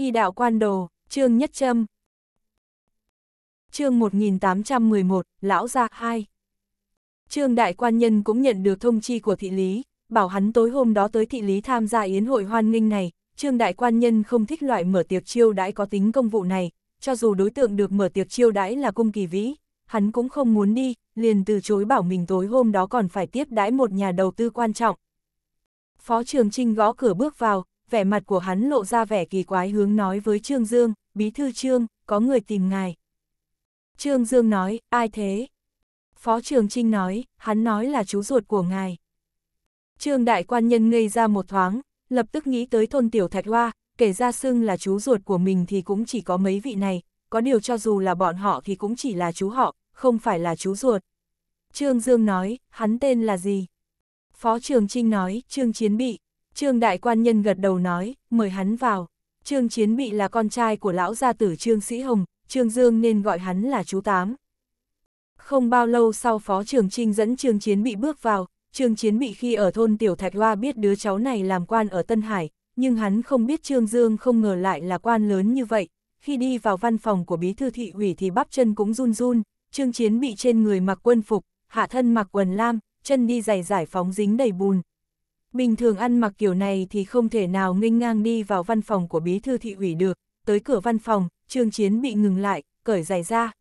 Y đạo quan đồ, chương nhất châm. Chương 1811, lão gia 2. Trương đại quan nhân cũng nhận được thông chi của thị lý, bảo hắn tối hôm đó tới thị lý tham gia yến hội hoan nghênh này, Trương đại quan nhân không thích loại mở tiệc chiêu đãi có tính công vụ này, cho dù đối tượng được mở tiệc chiêu đãi là cung kỳ vĩ, hắn cũng không muốn đi, liền từ chối bảo mình tối hôm đó còn phải tiếp đãi một nhà đầu tư quan trọng. Phó Trường Trinh gõ cửa bước vào, vẻ mặt của hắn lộ ra vẻ kỳ quái hướng nói với Trương Dương, Bí thư Trương, có người tìm ngài. Trương Dương nói, ai thế? Phó Trường Trinh nói, hắn nói là chú ruột của ngài. Trương Đại Quan Nhân ngây ra một thoáng, lập tức nghĩ tới thôn Tiểu Thạch Hoa, kể ra xưng là chú ruột của mình thì cũng chỉ có mấy vị này, có điều cho dù là bọn họ thì cũng chỉ là chú họ, không phải là chú ruột. Trương Dương nói, hắn tên là gì? Phó Trường Trinh nói, Trương Chiến Bị. Trương đại quan nhân gật đầu nói, mời hắn vào. Trương Chiến Bị là con trai của lão gia tử Trương Sĩ Hồng, Trương Dương nên gọi hắn là chú Tám. Không bao lâu sau Phó Trường Trinh dẫn Trương Chiến Bị bước vào, Trương Chiến Bị khi ở thôn Tiểu Thạch Hoa biết đứa cháu này làm quan ở Tân Hải, nhưng hắn không biết Trương Dương không ngờ lại là quan lớn như vậy. Khi đi vào văn phòng của bí thư thị ủy thì bắp chân cũng run run, Trương Chiến Bị trên người mặc quân phục, hạ thân mặc quần lam, chân đi giày giải phóng dính đầy bùn, Bình thường ăn mặc kiểu này thì không thể nào nghênh ngang đi vào văn phòng của bí thư thị ủy được, tới cửa văn phòng, Trương Chiến bị ngừng lại, cởi giày ra.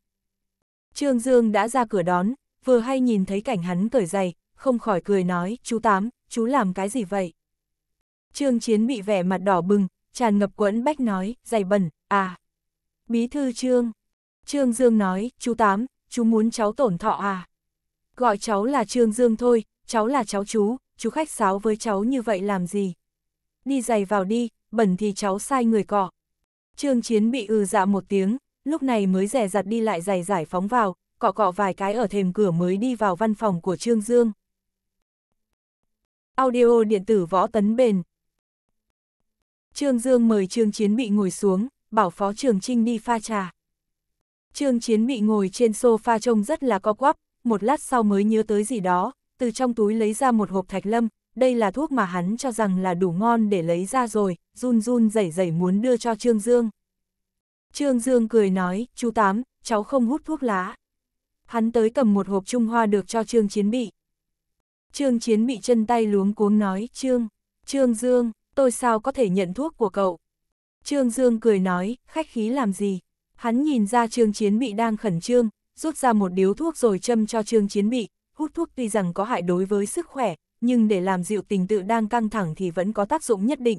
Trương Dương đã ra cửa đón, vừa hay nhìn thấy cảnh hắn cởi giày, không khỏi cười nói, chú Tám, chú làm cái gì vậy? Trương Chiến bị vẻ mặt đỏ bừng, tràn ngập quẫn bách nói, giày bẩn, à. Bí thư Trương. Trương Dương nói, chú Tám, chú muốn cháu tổn thọ à? Gọi cháu là Trương Dương thôi, cháu là cháu chú, chú khách sáo với cháu như vậy làm gì? Đi giày vào đi, bẩn thì cháu sai người cọ. Trương Chiến bị ừ dạ một tiếng, lúc này mới rẻ giặt đi lại giày giải phóng vào, cọ cọ vài cái ở thềm cửa mới đi vào văn phòng của Trương Dương. Audio điện tử võ tấn bền. Trương Dương mời Trương Chiến bị ngồi xuống, bảo Phó Trường Trinh đi pha trà. Trương Chiến bị ngồi trên sofa trông rất là co quắp, một lát sau mới nhớ tới gì đó, từ trong túi lấy ra một hộp thạch lâm, đây là thuốc mà hắn cho rằng là đủ ngon để lấy ra rồi, run run rẩy rẩy muốn đưa cho Trương Dương. Trương Dương cười nói, chú Tám, cháu không hút thuốc lá. Hắn tới cầm một hộp Trung Hoa được cho Trương Chiến Bị. Trương Chiến Bị chân tay luống cuống nói, Trương, Trương Dương, tôi sao có thể nhận thuốc của cậu? Trương Dương cười nói, khách khí làm gì? Hắn nhìn ra Trương Chiến Bị đang khẩn trương, rút ra một điếu thuốc rồi châm cho Trương Chiến Bị, hút thuốc tuy rằng có hại đối với sức khỏe, nhưng để làm dịu tình tự đang căng thẳng thì vẫn có tác dụng nhất định.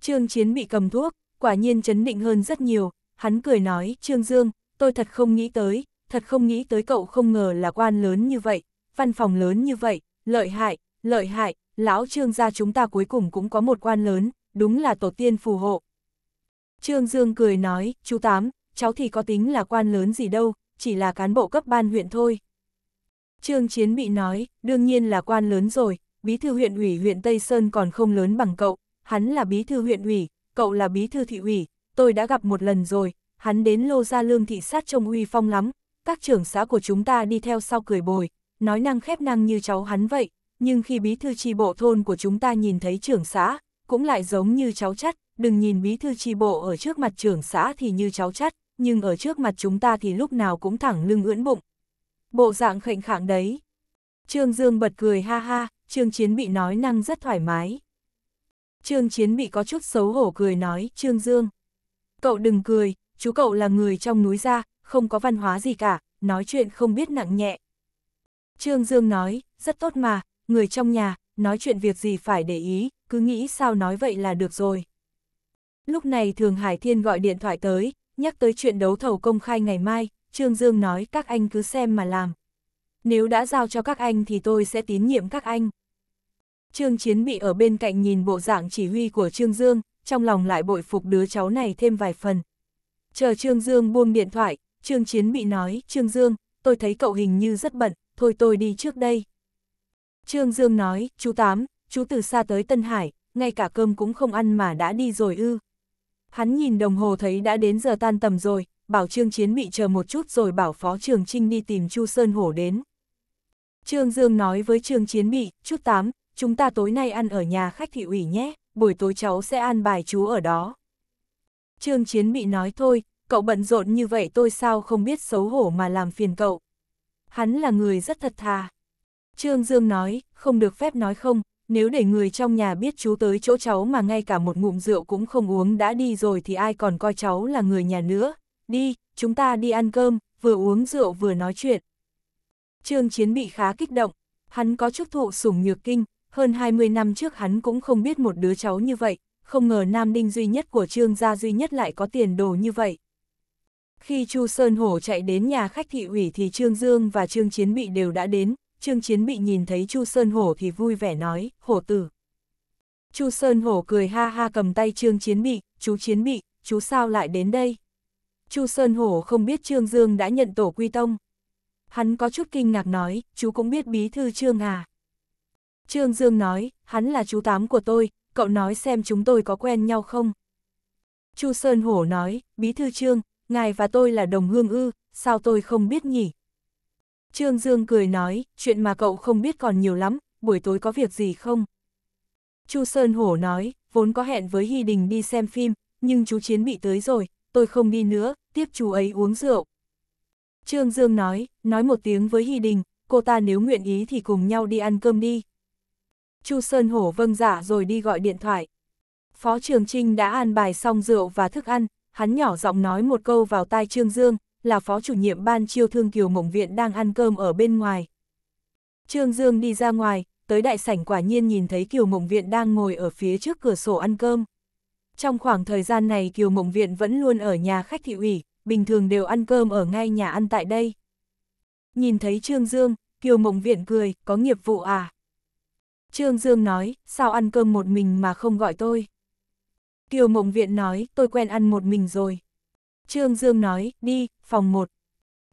Trương Chiến bị cầm thuốc, quả nhiên chấn định hơn rất nhiều, hắn cười nói, Trương Dương, tôi thật không nghĩ tới, thật không nghĩ tới cậu không ngờ là quan lớn như vậy, văn phòng lớn như vậy, lợi hại, lợi hại, lão Trương gia chúng ta cuối cùng cũng có một quan lớn, đúng là tổ tiên phù hộ. Trương Dương cười nói, chú Tám, cháu thì có tính là quan lớn gì đâu, chỉ là cán bộ cấp ban huyện thôi. Trương Chiến bị nói, đương nhiên là quan lớn rồi, bí thư huyện ủy huyện Tây Sơn còn không lớn bằng cậu, hắn là bí thư huyện ủy, cậu là bí thư thị ủy, tôi đã gặp một lần rồi, hắn đến lô ra lương thị sát trông uy phong lắm, các trưởng xã của chúng ta đi theo sau cười bồi, nói năng khép năng như cháu hắn vậy, nhưng khi bí thư tri bộ thôn của chúng ta nhìn thấy trưởng xã, cũng lại giống như cháu chắt, đừng nhìn bí thư tri bộ ở trước mặt trưởng xã thì như cháu chắt, nhưng ở trước mặt chúng ta thì lúc nào cũng thẳng lưng ưỡn bụng, Bộ dạng khệnh khạng đấy. Trương Dương bật cười ha ha, Trương Chiến bị nói năng rất thoải mái. Trương Chiến bị có chút xấu hổ cười nói, Trương Dương. Cậu đừng cười, chú cậu là người trong núi ra, không có văn hóa gì cả, nói chuyện không biết nặng nhẹ. Trương Dương nói, rất tốt mà, người trong nhà, nói chuyện việc gì phải để ý, cứ nghĩ sao nói vậy là được rồi. Lúc này Thường Hải Thiên gọi điện thoại tới, nhắc tới chuyện đấu thầu công khai ngày mai, Trương Dương nói các anh cứ xem mà làm. Nếu đã giao cho các anh thì tôi sẽ tín nhiệm các anh. Trương Chiến bị ở bên cạnh nhìn bộ dạng chỉ huy của Trương Dương, trong lòng lại bội phục đứa cháu này thêm vài phần. Chờ Trương Dương buông điện thoại, Trương Chiến bị nói, Trương Dương, tôi thấy cậu hình như rất bận, thôi tôi đi trước đây. Trương Dương nói, chú Tám, chú từ xa tới Tân Hải, ngay cả cơm cũng không ăn mà đã đi rồi ư. Hắn nhìn đồng hồ thấy đã đến giờ tan tầm rồi, bảo Trương Chiến bị chờ một chút rồi bảo Phó Trường Trinh đi tìm Chu Sơn Hổ đến. Trương Dương nói với Trương Chiến bị chút tám, chúng ta tối nay ăn ở nhà khách thị ủy nhé, buổi tối cháu sẽ ăn bài chú ở đó. Trương Chiến bị nói thôi, cậu bận rộn như vậy tôi sao không biết xấu hổ mà làm phiền cậu. Hắn là người rất thật thà. Trương Dương nói, không được phép nói không, nếu để người trong nhà biết chú tới chỗ cháu mà ngay cả một ngụm rượu cũng không uống đã đi rồi thì ai còn coi cháu là người nhà nữa, đi, chúng ta đi ăn cơm, vừa uống rượu vừa nói chuyện. Trương Chiến bị khá kích động, hắn có chút thụ sủng nhược kinh, hơn 20 năm trước hắn cũng không biết một đứa cháu như vậy, không ngờ Nam Đinh duy nhất của Trương gia duy nhất lại có tiền đồ như vậy. Khi Chu Sơn Hổ chạy đến nhà khách thị ủy thì Trương Dương và Trương Chiến Bị đều đã đến, Trương Chiến Bị nhìn thấy Chu Sơn Hổ thì vui vẻ nói, hổ tử. Chu Sơn Hổ cười ha ha cầm tay Trương Chiến Bị, chú Chiến Bị, chú sao lại đến đây? Chu Sơn Hổ không biết Trương Dương đã nhận tổ quy tông. Hắn có chút kinh ngạc nói, chú cũng biết bí thư Trương à. Trương Dương nói, hắn là chú tám của tôi, cậu nói xem chúng tôi có quen nhau không. Chu Sơn Hổ nói, bí thư Trương, ngài và tôi là đồng hương ư, sao tôi không biết nhỉ? Trương Dương cười nói, chuyện mà cậu không biết còn nhiều lắm, buổi tối có việc gì không? Chu Sơn Hổ nói, vốn có hẹn với Hy Đình đi xem phim, nhưng chú Chiến bị tới rồi, tôi không đi nữa, tiếp chú ấy uống rượu. Trương Dương nói, nói một tiếng với Hy Đình, cô ta nếu nguyện ý thì cùng nhau đi ăn cơm đi. Chu Sơn Hổ vâng giả dạ rồi đi gọi điện thoại. Phó Trường Trinh đã an bài xong rượu và thức ăn, hắn nhỏ giọng nói một câu vào tai Trương Dương, là phó chủ nhiệm ban chiêu thương kiều mộng viện đang ăn cơm ở bên ngoài. Trương Dương đi ra ngoài, tới đại sảnh quả nhiên nhìn thấy kiều mộng viện đang ngồi ở phía trước cửa sổ ăn cơm. Trong khoảng thời gian này Kiều Mộng Viện vẫn luôn ở nhà khách thị ủy, bình thường đều ăn cơm ở ngay nhà ăn tại đây. Nhìn thấy Trương Dương, Kiều Mộng Viện cười, có nghiệp vụ à? Trương Dương nói, sao ăn cơm một mình mà không gọi tôi? Kiều Mộng Viện nói, tôi quen ăn một mình rồi. Trương Dương nói, đi, phòng một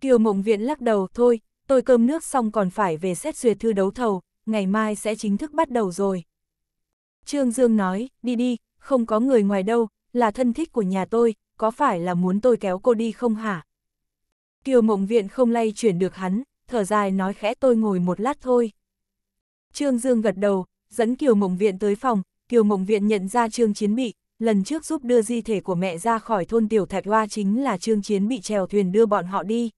Kiều Mộng Viện lắc đầu, thôi, tôi cơm nước xong còn phải về xét duyệt thư đấu thầu, ngày mai sẽ chính thức bắt đầu rồi. Trương Dương nói, đi đi, không có người ngoài đâu, là thân thích của nhà tôi, có phải là muốn tôi kéo cô đi không hả? Kiều mộng viện không lay chuyển được hắn, thở dài nói khẽ tôi ngồi một lát thôi. Trương Dương gật đầu, dẫn Kiều mộng viện tới phòng, Kiều mộng viện nhận ra Trương Chiến Bị, lần trước giúp đưa di thể của mẹ ra khỏi thôn Tiểu Thạch Hoa chính là Trương Chiến Bị trèo thuyền đưa bọn họ đi.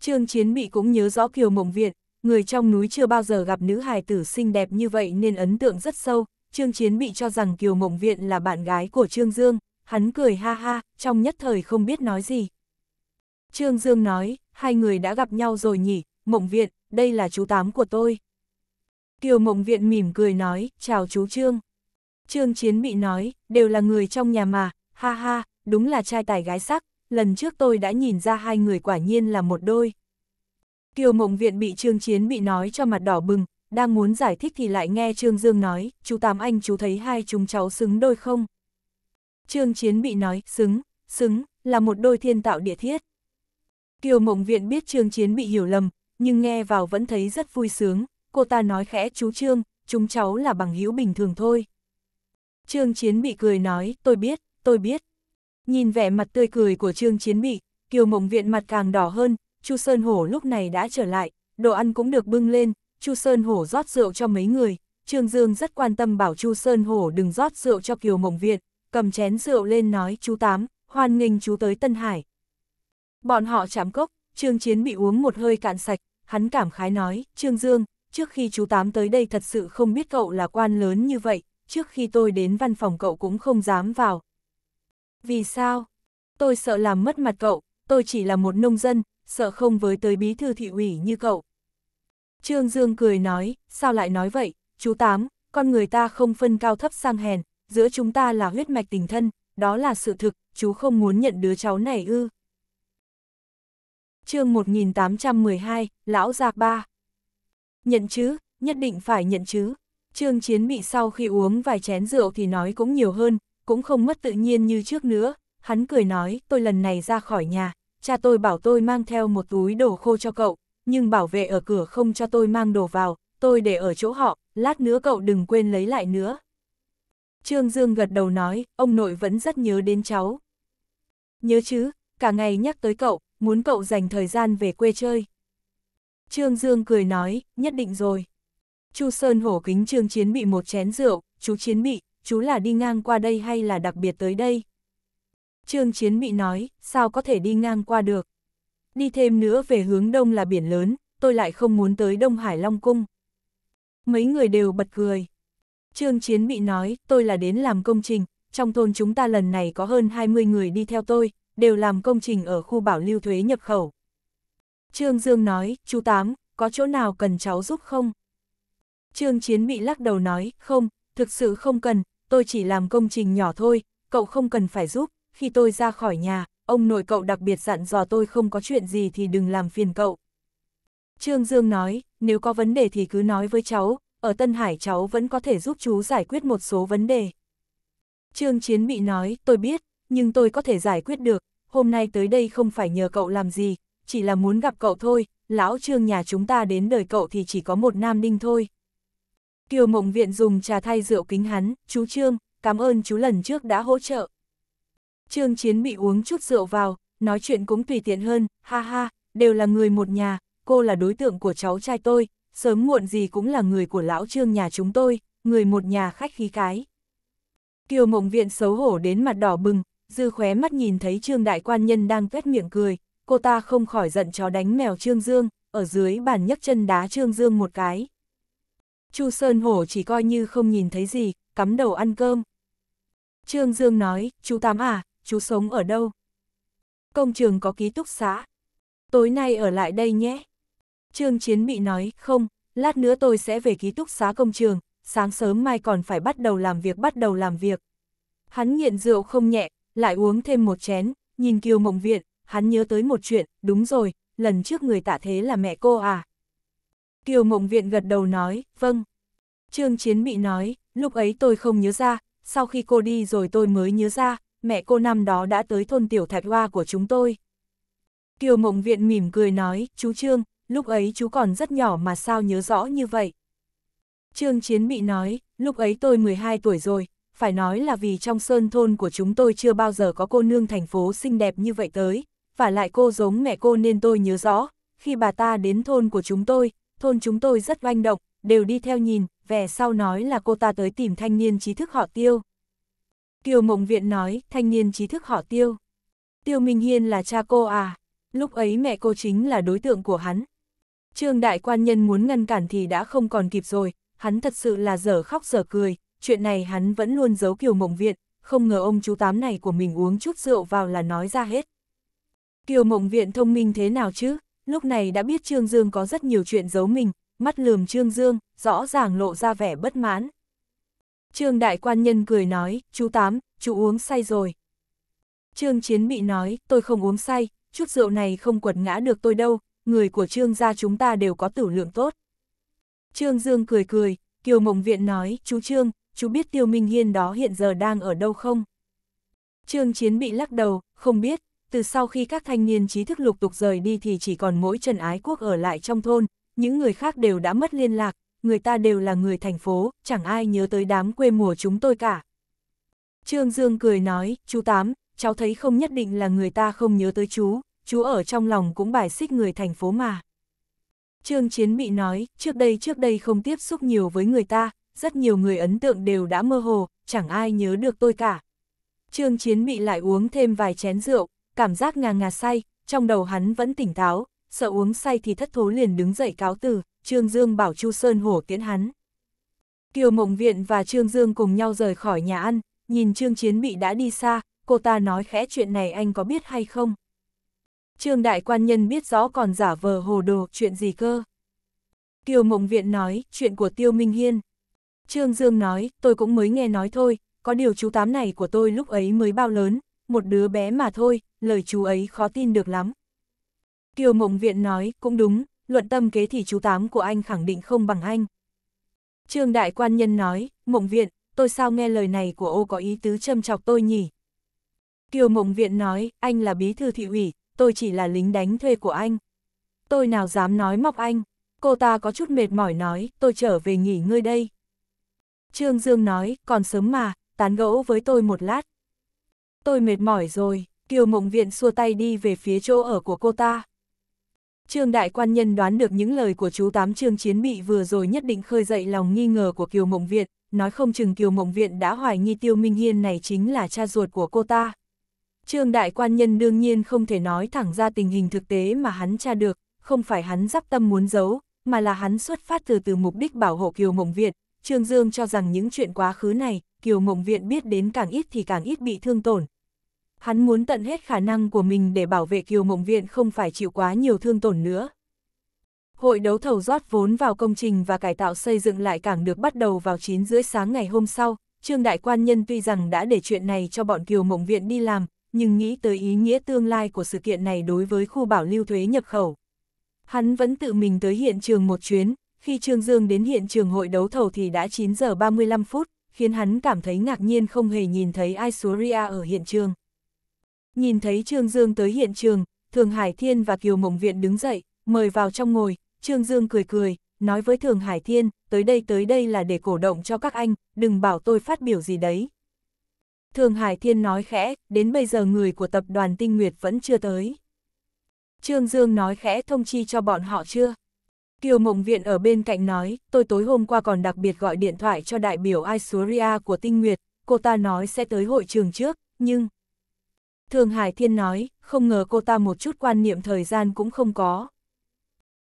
Trương Chiến Bị cũng nhớ rõ Kiều mộng viện, người trong núi chưa bao giờ gặp nữ hài tử xinh đẹp như vậy nên ấn tượng rất sâu, Trương Chiến bị cho rằng Kiều Mộng Viện là bạn gái của Trương Dương, hắn cười ha ha, trong nhất thời không biết nói gì. Trương Dương nói, hai người đã gặp nhau rồi nhỉ, Mộng Viện, đây là chú tám của tôi. Kiều Mộng Viện mỉm cười nói, chào chú Trương. Trương Chiến bị nói, đều là người trong nhà mà, ha ha, đúng là trai tài gái sắc, lần trước tôi đã nhìn ra hai người quả nhiên là một đôi. Kiều Mộng Viện bị Trương Chiến bị nói cho mặt đỏ bừng, đang muốn giải thích thì lại nghe Trương Dương nói, chú Tám Anh chú thấy hai chúng cháu xứng đôi không? Trương Chiến bị nói, xứng, xứng, là một đôi thiên tạo địa thiết. Kiều Mộng Viện biết Trương Chiến bị hiểu lầm, nhưng nghe vào vẫn thấy rất vui sướng, cô ta nói khẽ chú Trương, chúng cháu là bằng hữu bình thường thôi. Trương Chiến bị cười nói, tôi biết, tôi biết. Nhìn vẻ mặt tươi cười của Trương Chiến bị, Kiều Mộng Viện mặt càng đỏ hơn, Chu Sơn Hổ lúc này đã trở lại, đồ ăn cũng được bưng lên, Chu Sơn Hổ rót rượu cho mấy người, Trương Dương rất quan tâm bảo Chu Sơn Hổ đừng rót rượu cho Kiều Mộng Việt, cầm chén rượu lên nói chú Tám, hoan nghênh chú tới Tân Hải. Bọn họ chạm cốc, Trương Chiến bị uống một hơi cạn sạch, hắn cảm khái nói, Trương Dương, trước khi chú Tám tới đây thật sự không biết cậu là quan lớn như vậy, trước khi tôi đến văn phòng cậu cũng không dám vào. Vì sao? Tôi sợ làm mất mặt cậu, tôi chỉ là một nông dân, sợ không với tới bí thư thị ủy như cậu. Trương Dương cười nói, sao lại nói vậy, chú Tám, con người ta không phân cao thấp sang hèn, giữa chúng ta là huyết mạch tình thân, đó là sự thực, chú không muốn nhận đứa cháu này ư. chương 1812, Lão Giạc Ba Nhận chứ, nhất định phải nhận chứ. Trương Chiến bị sau khi uống vài chén rượu thì nói cũng nhiều hơn, cũng không mất tự nhiên như trước nữa. Hắn cười nói, tôi lần này ra khỏi nhà, cha tôi bảo tôi mang theo một túi đồ khô cho cậu, nhưng bảo vệ ở cửa không cho tôi mang đồ vào, tôi để ở chỗ họ, lát nữa cậu đừng quên lấy lại nữa. Trương Dương gật đầu nói, ông nội vẫn rất nhớ đến cháu. Nhớ chứ, cả ngày nhắc tới cậu, muốn cậu dành thời gian về quê chơi. Trương Dương cười nói, nhất định rồi. Chu Sơn hổ kính Trương Chiến bị một chén rượu, chú Chiến bị, chú là đi ngang qua đây hay là đặc biệt tới đây? Trương Chiến bị nói, sao có thể đi ngang qua được? đi thêm nữa về hướng đông là biển lớn, tôi lại không muốn tới Đông Hải Long Cung. Mấy người đều bật cười. Trương Chiến bị nói, tôi là đến làm công trình, trong thôn chúng ta lần này có hơn 20 người đi theo tôi, đều làm công trình ở khu bảo lưu thuế nhập khẩu. Trương Dương nói, chú Tám, có chỗ nào cần cháu giúp không? Trương Chiến bị lắc đầu nói, không, thực sự không cần, tôi chỉ làm công trình nhỏ thôi, cậu không cần phải giúp, khi tôi ra khỏi nhà, ông nội cậu đặc biệt dặn dò tôi không có chuyện gì thì đừng làm phiền cậu. Trương Dương nói, nếu có vấn đề thì cứ nói với cháu, ở Tân Hải cháu vẫn có thể giúp chú giải quyết một số vấn đề. Trương Chiến bị nói, tôi biết, nhưng tôi có thể giải quyết được, hôm nay tới đây không phải nhờ cậu làm gì, chỉ là muốn gặp cậu thôi, lão trương nhà chúng ta đến đời cậu thì chỉ có một nam đinh thôi. Kiều Mộng Viện dùng trà thay rượu kính hắn, chú Trương, cảm ơn chú lần trước đã hỗ trợ. Trương Chiến bị uống chút rượu vào, nói chuyện cũng tùy tiện hơn, ha ha, đều là người một nhà, cô là đối tượng của cháu trai tôi, sớm muộn gì cũng là người của lão Trương nhà chúng tôi, người một nhà khách khí cái. Kiều Mộng Viện xấu hổ đến mặt đỏ bừng, dư khóe mắt nhìn thấy Trương Đại Quan Nhân đang tuét miệng cười, cô ta không khỏi giận chó đánh mèo Trương Dương, ở dưới bàn nhấc chân đá Trương Dương một cái. Chu Sơn Hổ chỉ coi như không nhìn thấy gì, cắm đầu ăn cơm. Trương Dương nói, chú Tám à, chú sống ở đâu? Công trường có ký túc xá. Tối nay ở lại đây nhé. Trương Chiến bị nói, không, lát nữa tôi sẽ về ký túc xá công trường, sáng sớm mai còn phải bắt đầu làm việc bắt đầu làm việc. Hắn nghiện rượu không nhẹ, lại uống thêm một chén, nhìn Kiều Mộng Viện, hắn nhớ tới một chuyện, đúng rồi, lần trước người tạ thế là mẹ cô à. Kiều Mộng Viện gật đầu nói, vâng. Trương Chiến bị nói, lúc ấy tôi không nhớ ra, sau khi cô đi rồi tôi mới nhớ ra, mẹ cô năm đó đã tới thôn Tiểu Thạch Hoa của chúng tôi. Kiều Mộng Viện mỉm cười nói, chú Trương, lúc ấy chú còn rất nhỏ mà sao nhớ rõ như vậy. Trương Chiến bị nói, lúc ấy tôi 12 tuổi rồi, phải nói là vì trong sơn thôn của chúng tôi chưa bao giờ có cô nương thành phố xinh đẹp như vậy tới, và lại cô giống mẹ cô nên tôi nhớ rõ, khi bà ta đến thôn của chúng tôi, thôn chúng tôi rất oanh động, đều đi theo nhìn, về sau nói là cô ta tới tìm thanh niên trí thức họ tiêu. Kiều Mộng Viện nói, thanh niên trí thức họ Tiêu. Tiêu Minh Hiên là cha cô à, lúc ấy mẹ cô chính là đối tượng của hắn. Trương Đại Quan Nhân muốn ngăn cản thì đã không còn kịp rồi, hắn thật sự là dở khóc dở cười, chuyện này hắn vẫn luôn giấu Kiều Mộng Viện, không ngờ ông chú tám này của mình uống chút rượu vào là nói ra hết. Kiều Mộng Viện thông minh thế nào chứ, lúc này đã biết Trương Dương có rất nhiều chuyện giấu mình, mắt lườm Trương Dương, rõ ràng lộ ra vẻ bất mãn. Trương đại quan nhân cười nói, chú Tám, chú uống say rồi. Trương Chiến bị nói, tôi không uống say, chút rượu này không quật ngã được tôi đâu, người của Trương gia chúng ta đều có tử lượng tốt. Trương Dương cười cười, Kiều Mộng Viện nói, chú Trương, chú biết Tiêu Minh Hiên đó hiện giờ đang ở đâu không? Trương Chiến bị lắc đầu, không biết, từ sau khi các thanh niên trí thức lục tục rời đi thì chỉ còn mỗi Trần Ái Quốc ở lại trong thôn, những người khác đều đã mất liên lạc, người ta đều là người thành phố, chẳng ai nhớ tới đám quê mùa chúng tôi cả. Trương Dương cười nói, chú Tám, cháu thấy không nhất định là người ta không nhớ tới chú, chú ở trong lòng cũng bài xích người thành phố mà. Trương Chiến bị nói, trước đây trước đây không tiếp xúc nhiều với người ta, rất nhiều người ấn tượng đều đã mơ hồ, chẳng ai nhớ được tôi cả. Trương Chiến bị lại uống thêm vài chén rượu, cảm giác ngà ngà say, trong đầu hắn vẫn tỉnh táo, sợ uống say thì thất thố liền đứng dậy cáo từ. Trương Dương bảo Chu Sơn Hổ Tiến hắn. Kiều Mộng Viện và Trương Dương cùng nhau rời khỏi nhà ăn, nhìn Trương Chiến bị đã đi xa, cô ta nói khẽ chuyện này anh có biết hay không? Trương Đại Quan Nhân biết rõ còn giả vờ hồ đồ chuyện gì cơ. Kiều Mộng Viện nói, chuyện của Tiêu Minh Hiên. Trương Dương nói, tôi cũng mới nghe nói thôi, có điều chú tám này của tôi lúc ấy mới bao lớn, một đứa bé mà thôi, lời chú ấy khó tin được lắm. Kiều Mộng Viện nói, cũng đúng, luận tâm kế thì chú tám của anh khẳng định không bằng anh. Trương Đại Quan Nhân nói, mộng viện, tôi sao nghe lời này của ô có ý tứ châm chọc tôi nhỉ? Kiều mộng viện nói, anh là bí thư thị ủy, tôi chỉ là lính đánh thuê của anh. Tôi nào dám nói móc anh, cô ta có chút mệt mỏi nói, tôi trở về nghỉ ngơi đây. Trương Dương nói, còn sớm mà, tán gẫu với tôi một lát. Tôi mệt mỏi rồi, Kiều mộng viện xua tay đi về phía chỗ ở của cô ta. Trương Đại Quan Nhân đoán được những lời của chú Tám Trương Chiến Bị vừa rồi nhất định khơi dậy lòng nghi ngờ của Kiều Mộng Viện, nói không chừng Kiều Mộng Viện đã hoài nghi Tiêu Minh Hiên này chính là cha ruột của cô ta. Trương Đại Quan Nhân đương nhiên không thể nói thẳng ra tình hình thực tế mà hắn tra được, không phải hắn dắp tâm muốn giấu, mà là hắn xuất phát từ từ mục đích bảo hộ Kiều Mộng Viện. Trương Dương cho rằng những chuyện quá khứ này, Kiều Mộng Viện biết đến càng ít thì càng ít bị thương tổn, hắn muốn tận hết khả năng của mình để bảo vệ Kiều Mộng Viện không phải chịu quá nhiều thương tổn nữa. Hội đấu thầu rót vốn vào công trình và cải tạo xây dựng lại cảng được bắt đầu vào 9 rưỡi sáng ngày hôm sau, Trương Đại Quan Nhân tuy rằng đã để chuyện này cho bọn Kiều Mộng Viện đi làm, nhưng nghĩ tới ý nghĩa tương lai của sự kiện này đối với khu bảo lưu thuế nhập khẩu. Hắn vẫn tự mình tới hiện trường một chuyến, khi Trương Dương đến hiện trường hội đấu thầu thì đã 9 giờ 35 phút, khiến hắn cảm thấy ngạc nhiên không hề nhìn thấy Aisuria ở hiện trường. Nhìn thấy Trương Dương tới hiện trường, Thường Hải Thiên và Kiều Mộng Viện đứng dậy, mời vào trong ngồi, Trương Dương cười cười, nói với Thường Hải Thiên, tới đây tới đây là để cổ động cho các anh, đừng bảo tôi phát biểu gì đấy. Thường Hải Thiên nói khẽ, đến bây giờ người của tập đoàn Tinh Nguyệt vẫn chưa tới. Trương Dương nói khẽ thông chi cho bọn họ chưa? Kiều Mộng Viện ở bên cạnh nói, tôi tối hôm qua còn đặc biệt gọi điện thoại cho đại biểu Aisuria của Tinh Nguyệt, cô ta nói sẽ tới hội trường trước, nhưng... Thường Hải Thiên nói, không ngờ cô ta một chút quan niệm thời gian cũng không có.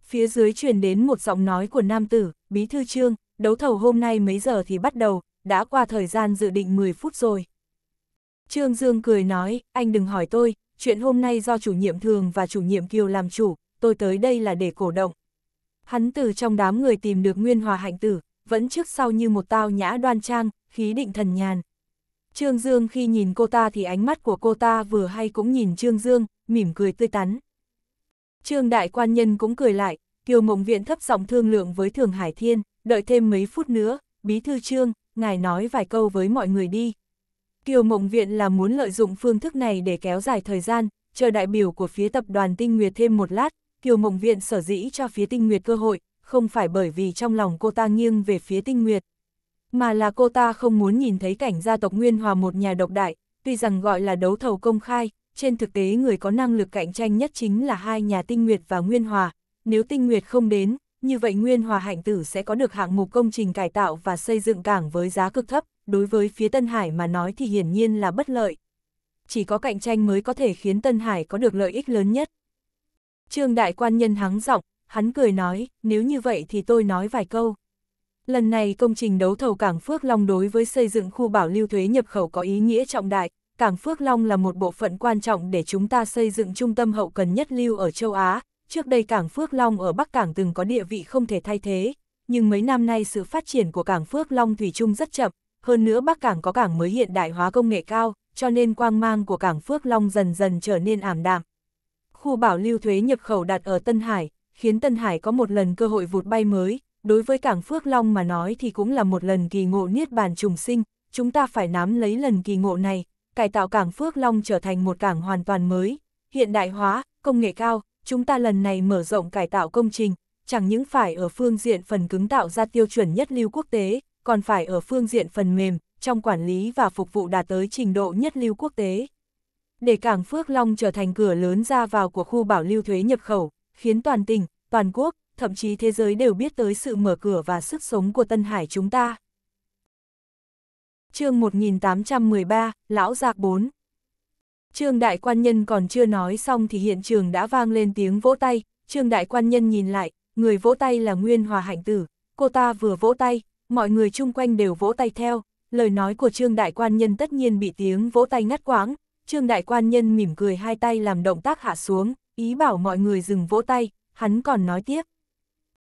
Phía dưới truyền đến một giọng nói của nam tử, bí thư trương, đấu thầu hôm nay mấy giờ thì bắt đầu, đã qua thời gian dự định 10 phút rồi. Trương Dương cười nói, anh đừng hỏi tôi, chuyện hôm nay do chủ nhiệm thường và chủ nhiệm kiều làm chủ, tôi tới đây là để cổ động. Hắn từ trong đám người tìm được nguyên hòa hạnh tử, vẫn trước sau như một tao nhã đoan trang, khí định thần nhàn. Trương Dương khi nhìn cô ta thì ánh mắt của cô ta vừa hay cũng nhìn Trương Dương, mỉm cười tươi tắn. Trương đại quan nhân cũng cười lại, Kiều Mộng Viện thấp giọng thương lượng với Thường Hải Thiên, đợi thêm mấy phút nữa, bí thư Trương, ngài nói vài câu với mọi người đi. Kiều Mộng Viện là muốn lợi dụng phương thức này để kéo dài thời gian, chờ đại biểu của phía tập đoàn Tinh Nguyệt thêm một lát, Kiều Mộng Viện sở dĩ cho phía Tinh Nguyệt cơ hội, không phải bởi vì trong lòng cô ta nghiêng về phía Tinh Nguyệt, mà là cô ta không muốn nhìn thấy cảnh gia tộc Nguyên Hòa một nhà độc đại, tuy rằng gọi là đấu thầu công khai, trên thực tế người có năng lực cạnh tranh nhất chính là hai nhà Tinh Nguyệt và Nguyên Hòa, nếu Tinh Nguyệt không đến, như vậy Nguyên Hòa Hạnh Tử sẽ có được hạng mục công trình cải tạo và xây dựng cảng với giá cực thấp, đối với phía Tân Hải mà nói thì hiển nhiên là bất lợi. Chỉ có cạnh tranh mới có thể khiến Tân Hải có được lợi ích lớn nhất. Trương Đại Quan Nhân hắng giọng, hắn cười nói, nếu như vậy thì tôi nói vài câu. Lần này công trình đấu thầu Cảng Phước Long đối với xây dựng khu bảo lưu thuế nhập khẩu có ý nghĩa trọng đại, Cảng Phước Long là một bộ phận quan trọng để chúng ta xây dựng trung tâm hậu cần nhất lưu ở châu Á. Trước đây Cảng Phước Long ở Bắc Cảng từng có địa vị không thể thay thế, nhưng mấy năm nay sự phát triển của Cảng Phước Long Thủy chung rất chậm, hơn nữa Bắc Cảng có cảng mới hiện đại hóa công nghệ cao, cho nên quang mang của Cảng Phước Long dần dần trở nên ảm đạm. Khu bảo lưu thuế nhập khẩu đặt ở Tân Hải, khiến Tân Hải có một lần cơ hội vụt bay mới, đối với cảng Phước Long mà nói thì cũng là một lần kỳ ngộ niết bàn trùng sinh, chúng ta phải nắm lấy lần kỳ ngộ này, cải tạo cảng Phước Long trở thành một cảng hoàn toàn mới, hiện đại hóa, công nghệ cao, chúng ta lần này mở rộng cải tạo công trình, chẳng những phải ở phương diện phần cứng tạo ra tiêu chuẩn nhất lưu quốc tế, còn phải ở phương diện phần mềm, trong quản lý và phục vụ đạt tới trình độ nhất lưu quốc tế. Để cảng Phước Long trở thành cửa lớn ra vào của khu bảo lưu thuế nhập khẩu, khiến toàn tỉnh, toàn quốc, thậm chí thế giới đều biết tới sự mở cửa và sức sống của Tân Hải chúng ta. chương 1813, Lão Giạc 4 Trương Đại Quan Nhân còn chưa nói xong thì hiện trường đã vang lên tiếng vỗ tay, Trương Đại Quan Nhân nhìn lại, người vỗ tay là Nguyên Hòa Hạnh Tử, cô ta vừa vỗ tay, mọi người chung quanh đều vỗ tay theo, lời nói của Trương Đại Quan Nhân tất nhiên bị tiếng vỗ tay ngắt quãng, Trương Đại Quan Nhân mỉm cười hai tay làm động tác hạ xuống, ý bảo mọi người dừng vỗ tay, hắn còn nói tiếp.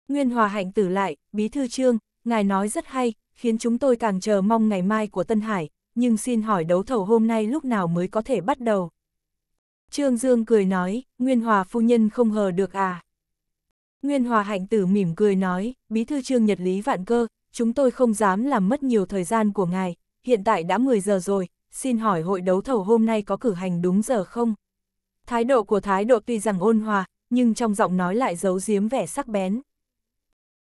Nguyên Hòa Hạnh tử lại, Bí Thư Trương, ngài nói rất hay, khiến chúng tôi càng chờ mong ngày mai của Tân Hải, nhưng xin hỏi đấu thầu hôm nay lúc nào mới có thể bắt đầu. Trương Dương cười nói, Nguyên Hòa phu nhân không hờ được à. Nguyên Hòa Hạnh tử mỉm cười nói, Bí Thư Trương Nhật Lý Vạn Cơ, chúng tôi không dám làm mất nhiều thời gian của ngài, hiện tại đã 10 giờ rồi, xin hỏi hội đấu thầu hôm nay có cử hành đúng giờ không? Thái độ của thái độ tuy rằng ôn hòa, nhưng trong giọng nói lại giấu giếm vẻ sắc bén.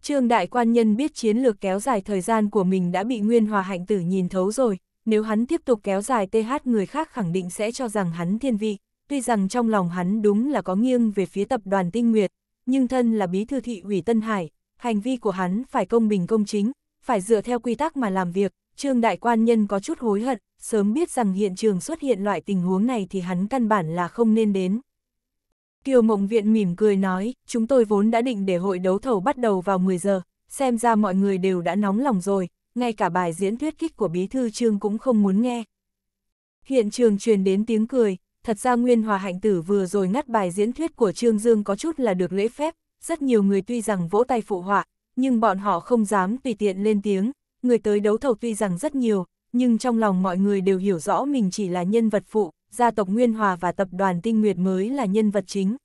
Trương đại quan nhân biết chiến lược kéo dài thời gian của mình đã bị Nguyên Hòa Hạnh Tử nhìn thấu rồi, nếu hắn tiếp tục kéo dài TH người khác khẳng định sẽ cho rằng hắn thiên vị, tuy rằng trong lòng hắn đúng là có nghiêng về phía tập đoàn Tinh Nguyệt, nhưng thân là bí thư thị ủy Tân Hải, hành vi của hắn phải công bình công chính, phải dựa theo quy tắc mà làm việc, Trương đại quan nhân có chút hối hận, sớm biết rằng hiện trường xuất hiện loại tình huống này thì hắn căn bản là không nên đến. Kiều Mộng Viện mỉm cười nói, chúng tôi vốn đã định để hội đấu thầu bắt đầu vào 10 giờ, xem ra mọi người đều đã nóng lòng rồi, ngay cả bài diễn thuyết kích của Bí Thư Trương cũng không muốn nghe. Hiện trường truyền đến tiếng cười, thật ra Nguyên Hòa Hạnh Tử vừa rồi ngắt bài diễn thuyết của Trương Dương có chút là được lễ phép, rất nhiều người tuy rằng vỗ tay phụ họa, nhưng bọn họ không dám tùy tiện lên tiếng, người tới đấu thầu tuy rằng rất nhiều, nhưng trong lòng mọi người đều hiểu rõ mình chỉ là nhân vật phụ, gia tộc Nguyên Hòa và tập đoàn Tinh Nguyệt mới là nhân vật chính.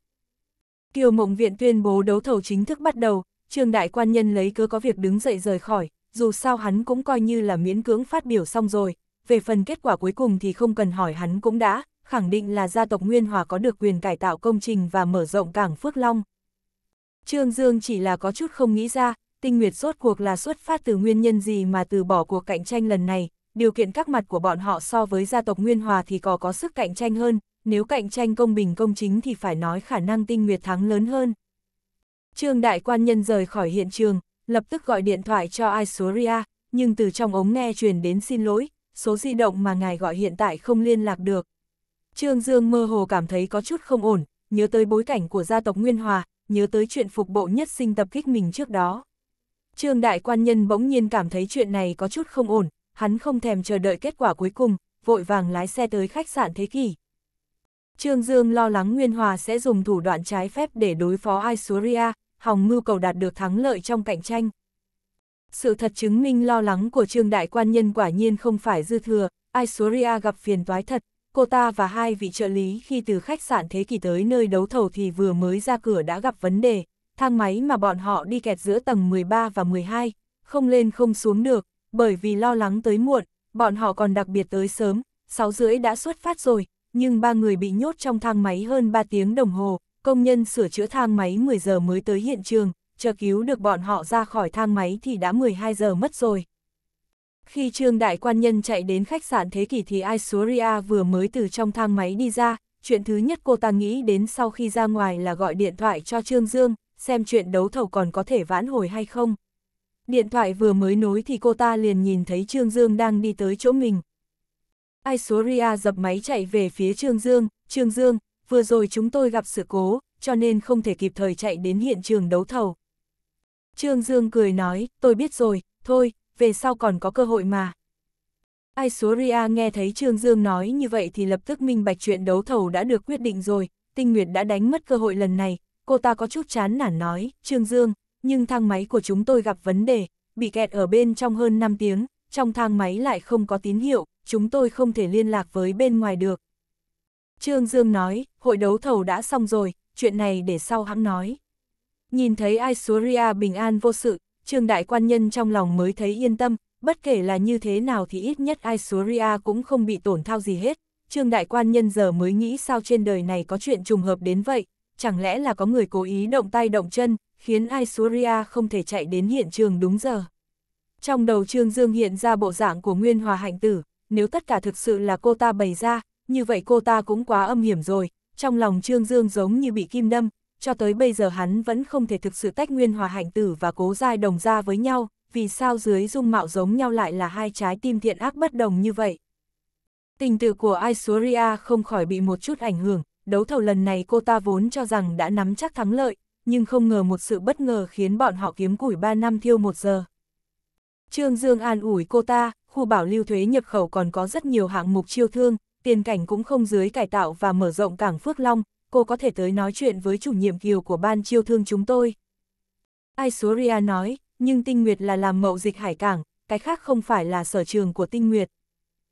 Kiều Mộng Viện tuyên bố đấu thầu chính thức bắt đầu, Trương Đại Quan Nhân lấy cớ có việc đứng dậy rời khỏi, dù sao hắn cũng coi như là miễn cưỡng phát biểu xong rồi, về phần kết quả cuối cùng thì không cần hỏi hắn cũng đã, khẳng định là gia tộc Nguyên Hòa có được quyền cải tạo công trình và mở rộng cảng Phước Long. Trương Dương chỉ là có chút không nghĩ ra, tinh nguyệt rốt cuộc là xuất phát từ nguyên nhân gì mà từ bỏ cuộc cạnh tranh lần này, điều kiện các mặt của bọn họ so với gia tộc Nguyên Hòa thì có có sức cạnh tranh hơn, nếu cạnh tranh công bình công chính thì phải nói khả năng tinh nguyệt thắng lớn hơn. Trương đại quan nhân rời khỏi hiện trường, lập tức gọi điện thoại cho Isuria, nhưng từ trong ống nghe truyền đến xin lỗi, số di động mà ngài gọi hiện tại không liên lạc được. Trương Dương mơ hồ cảm thấy có chút không ổn, nhớ tới bối cảnh của gia tộc Nguyên Hòa, nhớ tới chuyện phục bộ nhất sinh tập kích mình trước đó. Trương đại quan nhân bỗng nhiên cảm thấy chuyện này có chút không ổn, hắn không thèm chờ đợi kết quả cuối cùng, vội vàng lái xe tới khách sạn Thế Kỷ. Trương Dương lo lắng Nguyên Hòa sẽ dùng thủ đoạn trái phép để đối phó Aisuria, hòng mưu cầu đạt được thắng lợi trong cạnh tranh. Sự thật chứng minh lo lắng của Trương Đại Quan Nhân quả nhiên không phải dư thừa, Aisuria gặp phiền toái thật, cô ta và hai vị trợ lý khi từ khách sạn Thế Kỷ tới nơi đấu thầu thì vừa mới ra cửa đã gặp vấn đề, thang máy mà bọn họ đi kẹt giữa tầng 13 và 12, không lên không xuống được, bởi vì lo lắng tới muộn, bọn họ còn đặc biệt tới sớm, 6 rưỡi đã xuất phát rồi, nhưng ba người bị nhốt trong thang máy hơn 3 tiếng đồng hồ, công nhân sửa chữa thang máy 10 giờ mới tới hiện trường, chờ cứu được bọn họ ra khỏi thang máy thì đã 12 giờ mất rồi. Khi Trương Đại Quan Nhân chạy đến khách sạn Thế Kỷ thì Aisuria vừa mới từ trong thang máy đi ra, chuyện thứ nhất cô ta nghĩ đến sau khi ra ngoài là gọi điện thoại cho Trương Dương, xem chuyện đấu thầu còn có thể vãn hồi hay không điện thoại vừa mới nối thì cô ta liền nhìn thấy Trương Dương đang đi tới chỗ mình. Aisuria dập máy chạy về phía Trương Dương, Trương Dương, vừa rồi chúng tôi gặp sự cố, cho nên không thể kịp thời chạy đến hiện trường đấu thầu. Trương Dương cười nói, tôi biết rồi, thôi, về sau còn có cơ hội mà. Aisuria nghe thấy Trương Dương nói như vậy thì lập tức minh bạch chuyện đấu thầu đã được quyết định rồi, Tinh Nguyệt đã đánh mất cơ hội lần này, cô ta có chút chán nản nói, Trương Dương, nhưng thang máy của chúng tôi gặp vấn đề, bị kẹt ở bên trong hơn 5 tiếng, trong thang máy lại không có tín hiệu, chúng tôi không thể liên lạc với bên ngoài được. Trương Dương nói, hội đấu thầu đã xong rồi, chuyện này để sau hãng nói. Nhìn thấy Aisuria bình an vô sự, Trương Đại Quan Nhân trong lòng mới thấy yên tâm, bất kể là như thế nào thì ít nhất Aisuria cũng không bị tổn thao gì hết. Trương Đại Quan Nhân giờ mới nghĩ sao trên đời này có chuyện trùng hợp đến vậy, chẳng lẽ là có người cố ý động tay động chân, khiến Aisuria không thể chạy đến hiện trường đúng giờ. Trong đầu Trương Dương hiện ra bộ dạng của Nguyên Hòa Hạnh Tử, nếu tất cả thực sự là cô ta bày ra, như vậy cô ta cũng quá âm hiểm rồi, trong lòng Trương Dương giống như bị kim đâm, cho tới bây giờ hắn vẫn không thể thực sự tách Nguyên Hòa Hạnh Tử và Cố Giai đồng ra với nhau, vì sao dưới dung mạo giống nhau lại là hai trái tim thiện ác bất đồng như vậy. Tình tự của Aisuria không khỏi bị một chút ảnh hưởng, đấu thầu lần này cô ta vốn cho rằng đã nắm chắc thắng lợi, nhưng không ngờ một sự bất ngờ khiến bọn họ kiếm củi 3 năm thiêu một giờ. Trương Dương an ủi cô ta, khu bảo lưu thuế nhập khẩu còn có rất nhiều hạng mục chiêu thương, tiền cảnh cũng không dưới cải tạo và mở rộng cảng Phước Long, cô có thể tới nói chuyện với chủ nhiệm kiều của ban chiêu thương chúng tôi. Aisuria nói, nhưng tinh nguyệt là làm mậu dịch hải cảng, cái khác không phải là sở trường của tinh nguyệt.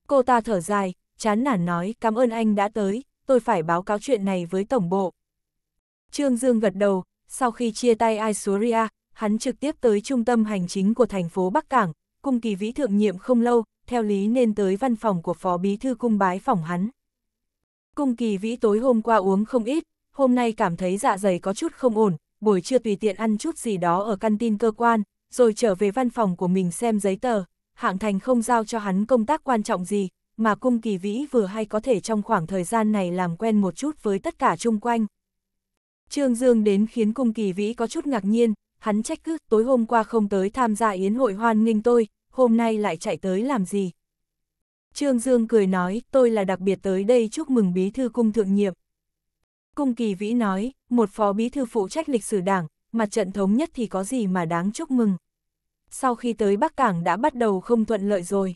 Cô ta thở dài, chán nản nói cảm ơn anh đã tới, tôi phải báo cáo chuyện này với tổng bộ. Trương Dương gật đầu, sau khi chia tay Isuria, hắn trực tiếp tới trung tâm hành chính của thành phố Bắc Cảng, cung kỳ vĩ thượng nhiệm không lâu, theo lý nên tới văn phòng của phó bí thư cung bái phòng hắn. Cung kỳ vĩ tối hôm qua uống không ít, hôm nay cảm thấy dạ dày có chút không ổn, buổi trưa tùy tiện ăn chút gì đó ở căn tin cơ quan, rồi trở về văn phòng của mình xem giấy tờ, hạng thành không giao cho hắn công tác quan trọng gì, mà cung kỳ vĩ vừa hay có thể trong khoảng thời gian này làm quen một chút với tất cả chung quanh, Trương Dương đến khiến cung kỳ vĩ có chút ngạc nhiên, hắn trách cứ, tối hôm qua không tới tham gia yến hội hoan nghênh tôi, hôm nay lại chạy tới làm gì. Trương Dương cười nói, tôi là đặc biệt tới đây chúc mừng bí thư cung thượng nhiệm. Cung kỳ vĩ nói, một phó bí thư phụ trách lịch sử đảng, mặt trận thống nhất thì có gì mà đáng chúc mừng. Sau khi tới Bắc Cảng đã bắt đầu không thuận lợi rồi.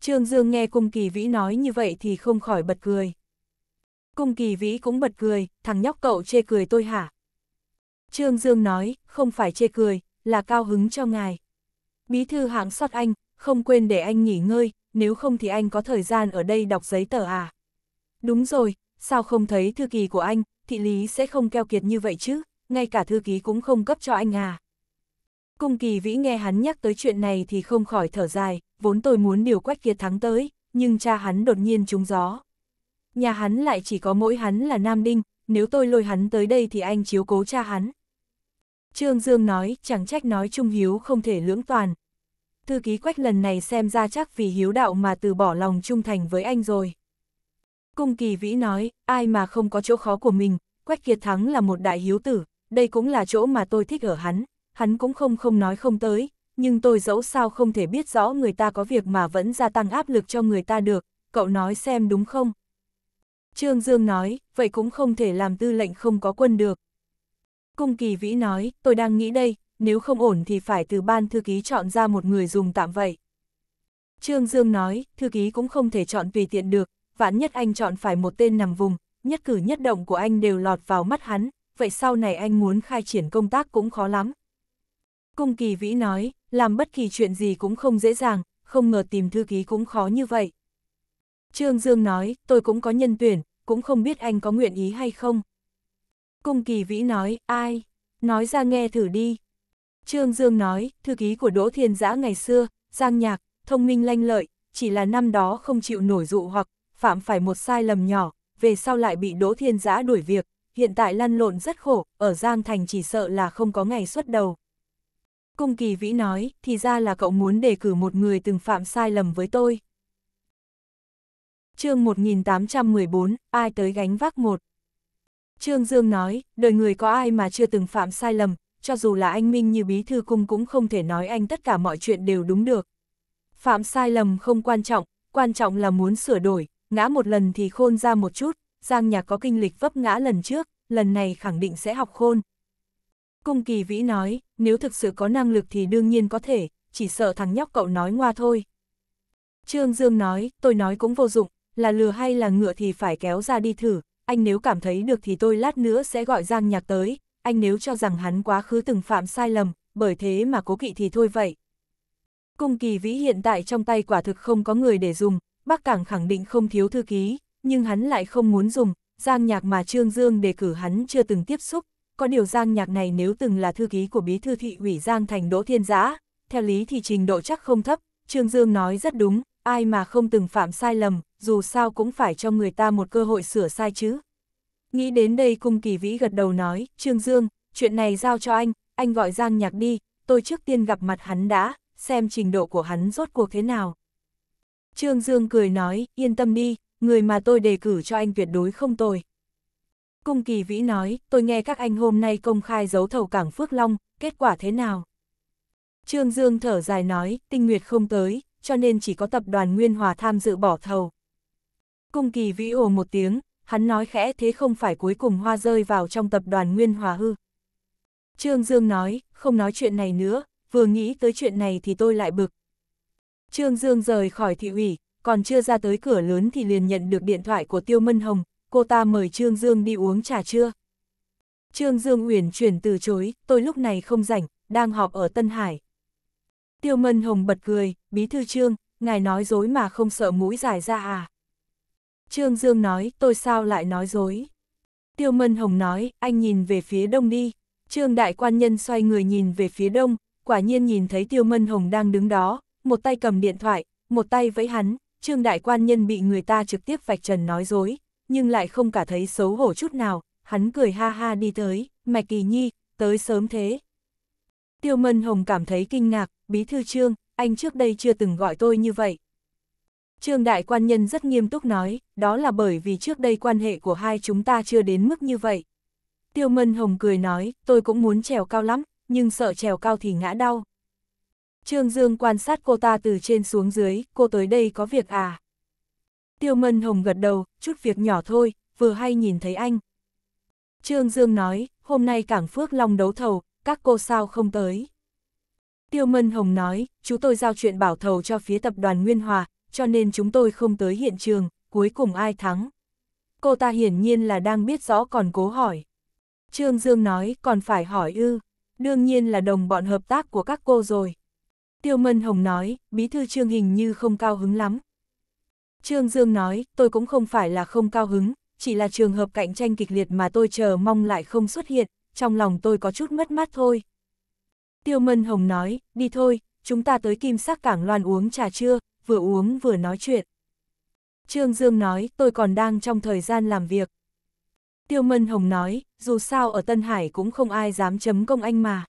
Trương Dương nghe cung kỳ vĩ nói như vậy thì không khỏi bật cười. Cung kỳ vĩ cũng bật cười, thằng nhóc cậu chê cười tôi hả? Trương Dương nói, không phải chê cười, là cao hứng cho ngài. Bí thư hãng sót anh, không quên để anh nghỉ ngơi, nếu không thì anh có thời gian ở đây đọc giấy tờ à? Đúng rồi, sao không thấy thư kỳ của anh, thị lý sẽ không keo kiệt như vậy chứ, ngay cả thư ký cũng không cấp cho anh à. Cung kỳ vĩ nghe hắn nhắc tới chuyện này thì không khỏi thở dài, vốn tôi muốn điều quách kia thắng tới, nhưng cha hắn đột nhiên trúng gió nhà hắn lại chỉ có mỗi hắn là Nam Đinh, nếu tôi lôi hắn tới đây thì anh chiếu cố cha hắn. Trương Dương nói, chẳng trách nói Trung Hiếu không thể lưỡng toàn. Thư ký Quách lần này xem ra chắc vì hiếu đạo mà từ bỏ lòng trung thành với anh rồi. Cung kỳ vĩ nói, ai mà không có chỗ khó của mình, Quách Kiệt Thắng là một đại hiếu tử, đây cũng là chỗ mà tôi thích ở hắn, hắn cũng không không nói không tới, nhưng tôi dẫu sao không thể biết rõ người ta có việc mà vẫn gia tăng áp lực cho người ta được, cậu nói xem đúng không? Trương Dương nói, vậy cũng không thể làm tư lệnh không có quân được. Cung kỳ vĩ nói, tôi đang nghĩ đây, nếu không ổn thì phải từ ban thư ký chọn ra một người dùng tạm vậy. Trương Dương nói, thư ký cũng không thể chọn tùy tiện được, Vãn nhất anh chọn phải một tên nằm vùng, nhất cử nhất động của anh đều lọt vào mắt hắn, vậy sau này anh muốn khai triển công tác cũng khó lắm. Cung kỳ vĩ nói, làm bất kỳ chuyện gì cũng không dễ dàng, không ngờ tìm thư ký cũng khó như vậy. Trương Dương nói, tôi cũng có nhân tuyển, cũng không biết anh có nguyện ý hay không. Cung kỳ vĩ nói, ai? Nói ra nghe thử đi. Trương Dương nói, thư ký của Đỗ Thiên Giã ngày xưa, giang nhạc, thông minh lanh lợi, chỉ là năm đó không chịu nổi dụ hoặc phạm phải một sai lầm nhỏ, về sau lại bị Đỗ Thiên Giã đuổi việc, hiện tại lăn lộn rất khổ, ở Giang Thành chỉ sợ là không có ngày xuất đầu. Cung kỳ vĩ nói, thì ra là cậu muốn đề cử một người từng phạm sai lầm với tôi chương 1814, ai tới gánh vác một. Trương Dương nói, đời người có ai mà chưa từng phạm sai lầm, cho dù là anh Minh như bí thư cung cũng không thể nói anh tất cả mọi chuyện đều đúng được. Phạm sai lầm không quan trọng, quan trọng là muốn sửa đổi, ngã một lần thì khôn ra một chút, Giang Nhạc có kinh lịch vấp ngã lần trước, lần này khẳng định sẽ học khôn. Cung Kỳ Vĩ nói, nếu thực sự có năng lực thì đương nhiên có thể, chỉ sợ thằng nhóc cậu nói ngoa thôi. Trương Dương nói, tôi nói cũng vô dụng, là lừa hay là ngựa thì phải kéo ra đi thử, anh nếu cảm thấy được thì tôi lát nữa sẽ gọi Giang Nhạc tới, anh nếu cho rằng hắn quá khứ từng phạm sai lầm, bởi thế mà cố kỵ thì thôi vậy. Cung kỳ vĩ hiện tại trong tay quả thực không có người để dùng, Bắc Cảng khẳng định không thiếu thư ký, nhưng hắn lại không muốn dùng, Giang Nhạc mà Trương Dương đề cử hắn chưa từng tiếp xúc, có điều Giang Nhạc này nếu từng là thư ký của bí thư thị ủy Giang Thành Đỗ Thiên Giã, theo lý thì trình độ chắc không thấp, Trương Dương nói rất đúng, ai mà không từng phạm sai lầm, dù sao cũng phải cho người ta một cơ hội sửa sai chứ. Nghĩ đến đây cung kỳ vĩ gật đầu nói, Trương Dương, chuyện này giao cho anh, anh gọi Giang Nhạc đi, tôi trước tiên gặp mặt hắn đã, xem trình độ của hắn rốt cuộc thế nào. Trương Dương cười nói, yên tâm đi, người mà tôi đề cử cho anh tuyệt đối không tồi. Cung kỳ vĩ nói, tôi nghe các anh hôm nay công khai dấu thầu cảng Phước Long, kết quả thế nào? Trương Dương thở dài nói, tinh nguyệt không tới, cho nên chỉ có tập đoàn Nguyên Hòa tham dự bỏ thầu. Cung kỳ vĩ ồ một tiếng, hắn nói khẽ thế không phải cuối cùng hoa rơi vào trong tập đoàn Nguyên Hòa hư. Trương Dương nói, không nói chuyện này nữa, vừa nghĩ tới chuyện này thì tôi lại bực. Trương Dương rời khỏi thị ủy, còn chưa ra tới cửa lớn thì liền nhận được điện thoại của Tiêu Mân Hồng, cô ta mời Trương Dương đi uống trà trưa. Trương Dương uyển chuyển từ chối, tôi lúc này không rảnh, đang họp ở Tân Hải. Tiêu Mân Hồng bật cười, bí thư trương, ngài nói dối mà không sợ mũi dài ra à? Trương Dương nói, tôi sao lại nói dối? Tiêu Mân Hồng nói, anh nhìn về phía đông đi. Trương Đại Quan Nhân xoay người nhìn về phía đông, quả nhiên nhìn thấy Tiêu Mân Hồng đang đứng đó, một tay cầm điện thoại, một tay vẫy hắn. Trương Đại Quan Nhân bị người ta trực tiếp vạch trần nói dối, nhưng lại không cả thấy xấu hổ chút nào. Hắn cười ha ha đi tới, Mạch Kỳ Nhi, tới sớm thế. Tiêu Mân Hồng cảm thấy kinh ngạc, bí thư Trương, anh trước đây chưa từng gọi tôi như vậy. Trương Đại Quan Nhân rất nghiêm túc nói, đó là bởi vì trước đây quan hệ của hai chúng ta chưa đến mức như vậy. Tiêu Mân Hồng cười nói, tôi cũng muốn trèo cao lắm, nhưng sợ trèo cao thì ngã đau. Trương Dương quan sát cô ta từ trên xuống dưới, cô tới đây có việc à? Tiêu Mân Hồng gật đầu, chút việc nhỏ thôi, vừa hay nhìn thấy anh. Trương Dương nói, hôm nay Cảng Phước Long đấu thầu, các cô sao không tới? Tiêu Mân Hồng nói, chú tôi giao chuyện bảo thầu cho phía tập đoàn Nguyên Hòa, cho nên chúng tôi không tới hiện trường, cuối cùng ai thắng. Cô ta hiển nhiên là đang biết rõ còn cố hỏi. Trương Dương nói, còn phải hỏi ư, đương nhiên là đồng bọn hợp tác của các cô rồi. Tiêu Mân Hồng nói, bí thư Trương hình như không cao hứng lắm. Trương Dương nói, tôi cũng không phải là không cao hứng, chỉ là trường hợp cạnh tranh kịch liệt mà tôi chờ mong lại không xuất hiện, trong lòng tôi có chút mất mát thôi. Tiêu Mân Hồng nói, đi thôi, chúng ta tới kim sắc cảng loan uống trà trưa, vừa uống vừa nói chuyện. Trương Dương nói, tôi còn đang trong thời gian làm việc. Tiêu Mân Hồng nói, dù sao ở Tân Hải cũng không ai dám chấm công anh mà.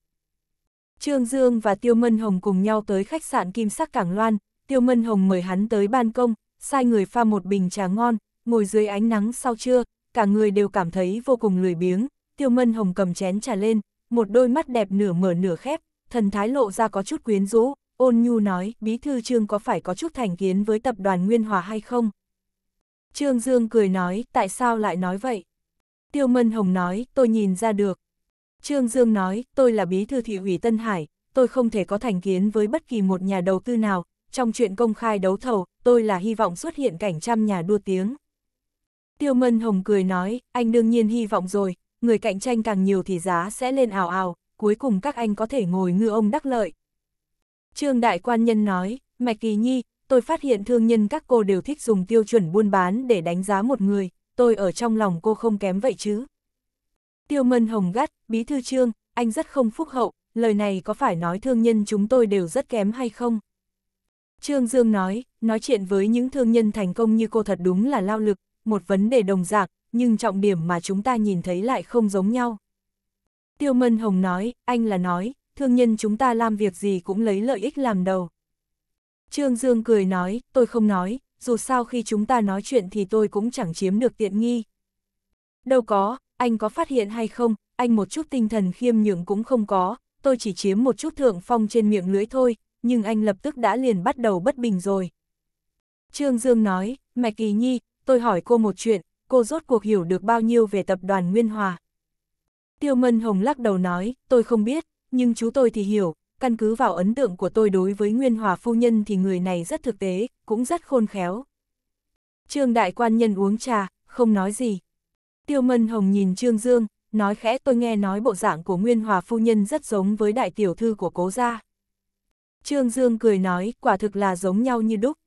Trương Dương và Tiêu Mân Hồng cùng nhau tới khách sạn Kim Sắc Cảng Loan, Tiêu Mân Hồng mời hắn tới ban công, sai người pha một bình trà ngon, ngồi dưới ánh nắng sau trưa, cả người đều cảm thấy vô cùng lười biếng, Tiêu Mân Hồng cầm chén trà lên, một đôi mắt đẹp nửa mở nửa khép, thần thái lộ ra có chút quyến rũ, ôn nhu nói, bí thư trương có phải có chút thành kiến với tập đoàn Nguyên Hòa hay không? Trương Dương cười nói, tại sao lại nói vậy? Tiêu Mân Hồng nói, tôi nhìn ra được. Trương Dương nói, tôi là bí thư thị ủy Tân Hải, tôi không thể có thành kiến với bất kỳ một nhà đầu tư nào, trong chuyện công khai đấu thầu, tôi là hy vọng xuất hiện cảnh trăm nhà đua tiếng. Tiêu Mân Hồng cười nói, anh đương nhiên hy vọng rồi, người cạnh tranh càng nhiều thì giá sẽ lên ảo ảo, cuối cùng các anh có thể ngồi ngư ông đắc lợi. Trương Đại Quan Nhân nói, Mạch Kỳ Nhi, tôi phát hiện thương nhân các cô đều thích dùng tiêu chuẩn buôn bán để đánh giá một người, tôi ở trong lòng cô không kém vậy chứ. Tiêu Mân Hồng gắt, Bí Thư Trương, anh rất không phúc hậu, lời này có phải nói thương nhân chúng tôi đều rất kém hay không? Trương Dương nói, nói chuyện với những thương nhân thành công như cô thật đúng là lao lực, một vấn đề đồng dạng, nhưng trọng điểm mà chúng ta nhìn thấy lại không giống nhau. Tiêu Mân Hồng nói, anh là nói, thương nhân chúng ta làm việc gì cũng lấy lợi ích làm đầu. Trương Dương cười nói, tôi không nói, dù sao khi chúng ta nói chuyện thì tôi cũng chẳng chiếm được tiện nghi. Đâu có, anh có phát hiện hay không, anh một chút tinh thần khiêm nhượng cũng không có, tôi chỉ chiếm một chút thượng phong trên miệng lưới thôi, nhưng anh lập tức đã liền bắt đầu bất bình rồi. Trương Dương nói, mẹ Kỳ Nhi, tôi hỏi cô một chuyện, cô rốt cuộc hiểu được bao nhiêu về tập đoàn Nguyên Hòa. Tiêu Mân Hồng lắc đầu nói, tôi không biết, nhưng chú tôi thì hiểu, căn cứ vào ấn tượng của tôi đối với Nguyên Hòa phu nhân thì người này rất thực tế, cũng rất khôn khéo. Trương Đại Quan Nhân uống trà, không nói gì. Tiêu Mân Hồng nhìn Trương Dương, nói khẽ tôi nghe nói bộ dạng của Nguyên Hòa phu nhân rất giống với đại tiểu thư của cố gia. Trương Dương cười nói, quả thực là giống nhau như đúc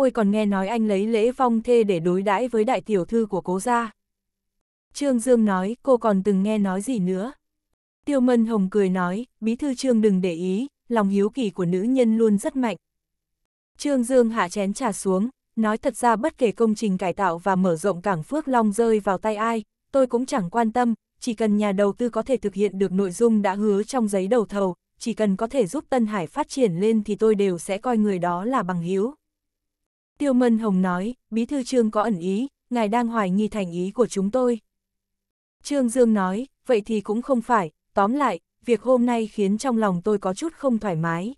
ôi còn nghe nói anh lấy lễ phong thê để đối đãi với đại tiểu thư của cố gia. Trương Dương nói, cô còn từng nghe nói gì nữa? Tiêu Mân Hồng cười nói, bí thư Trương đừng để ý, lòng hiếu kỳ của nữ nhân luôn rất mạnh. Trương Dương hạ chén trà xuống, nói thật ra bất kể công trình cải tạo và mở rộng cảng Phước Long rơi vào tay ai, tôi cũng chẳng quan tâm, chỉ cần nhà đầu tư có thể thực hiện được nội dung đã hứa trong giấy đầu thầu, chỉ cần có thể giúp Tân Hải phát triển lên thì tôi đều sẽ coi người đó là bằng hiếu. Tiêu Mân Hồng nói, Bí Thư Trương có ẩn ý, ngài đang hoài nghi thành ý của chúng tôi. Trương Dương nói, vậy thì cũng không phải, tóm lại, việc hôm nay khiến trong lòng tôi có chút không thoải mái.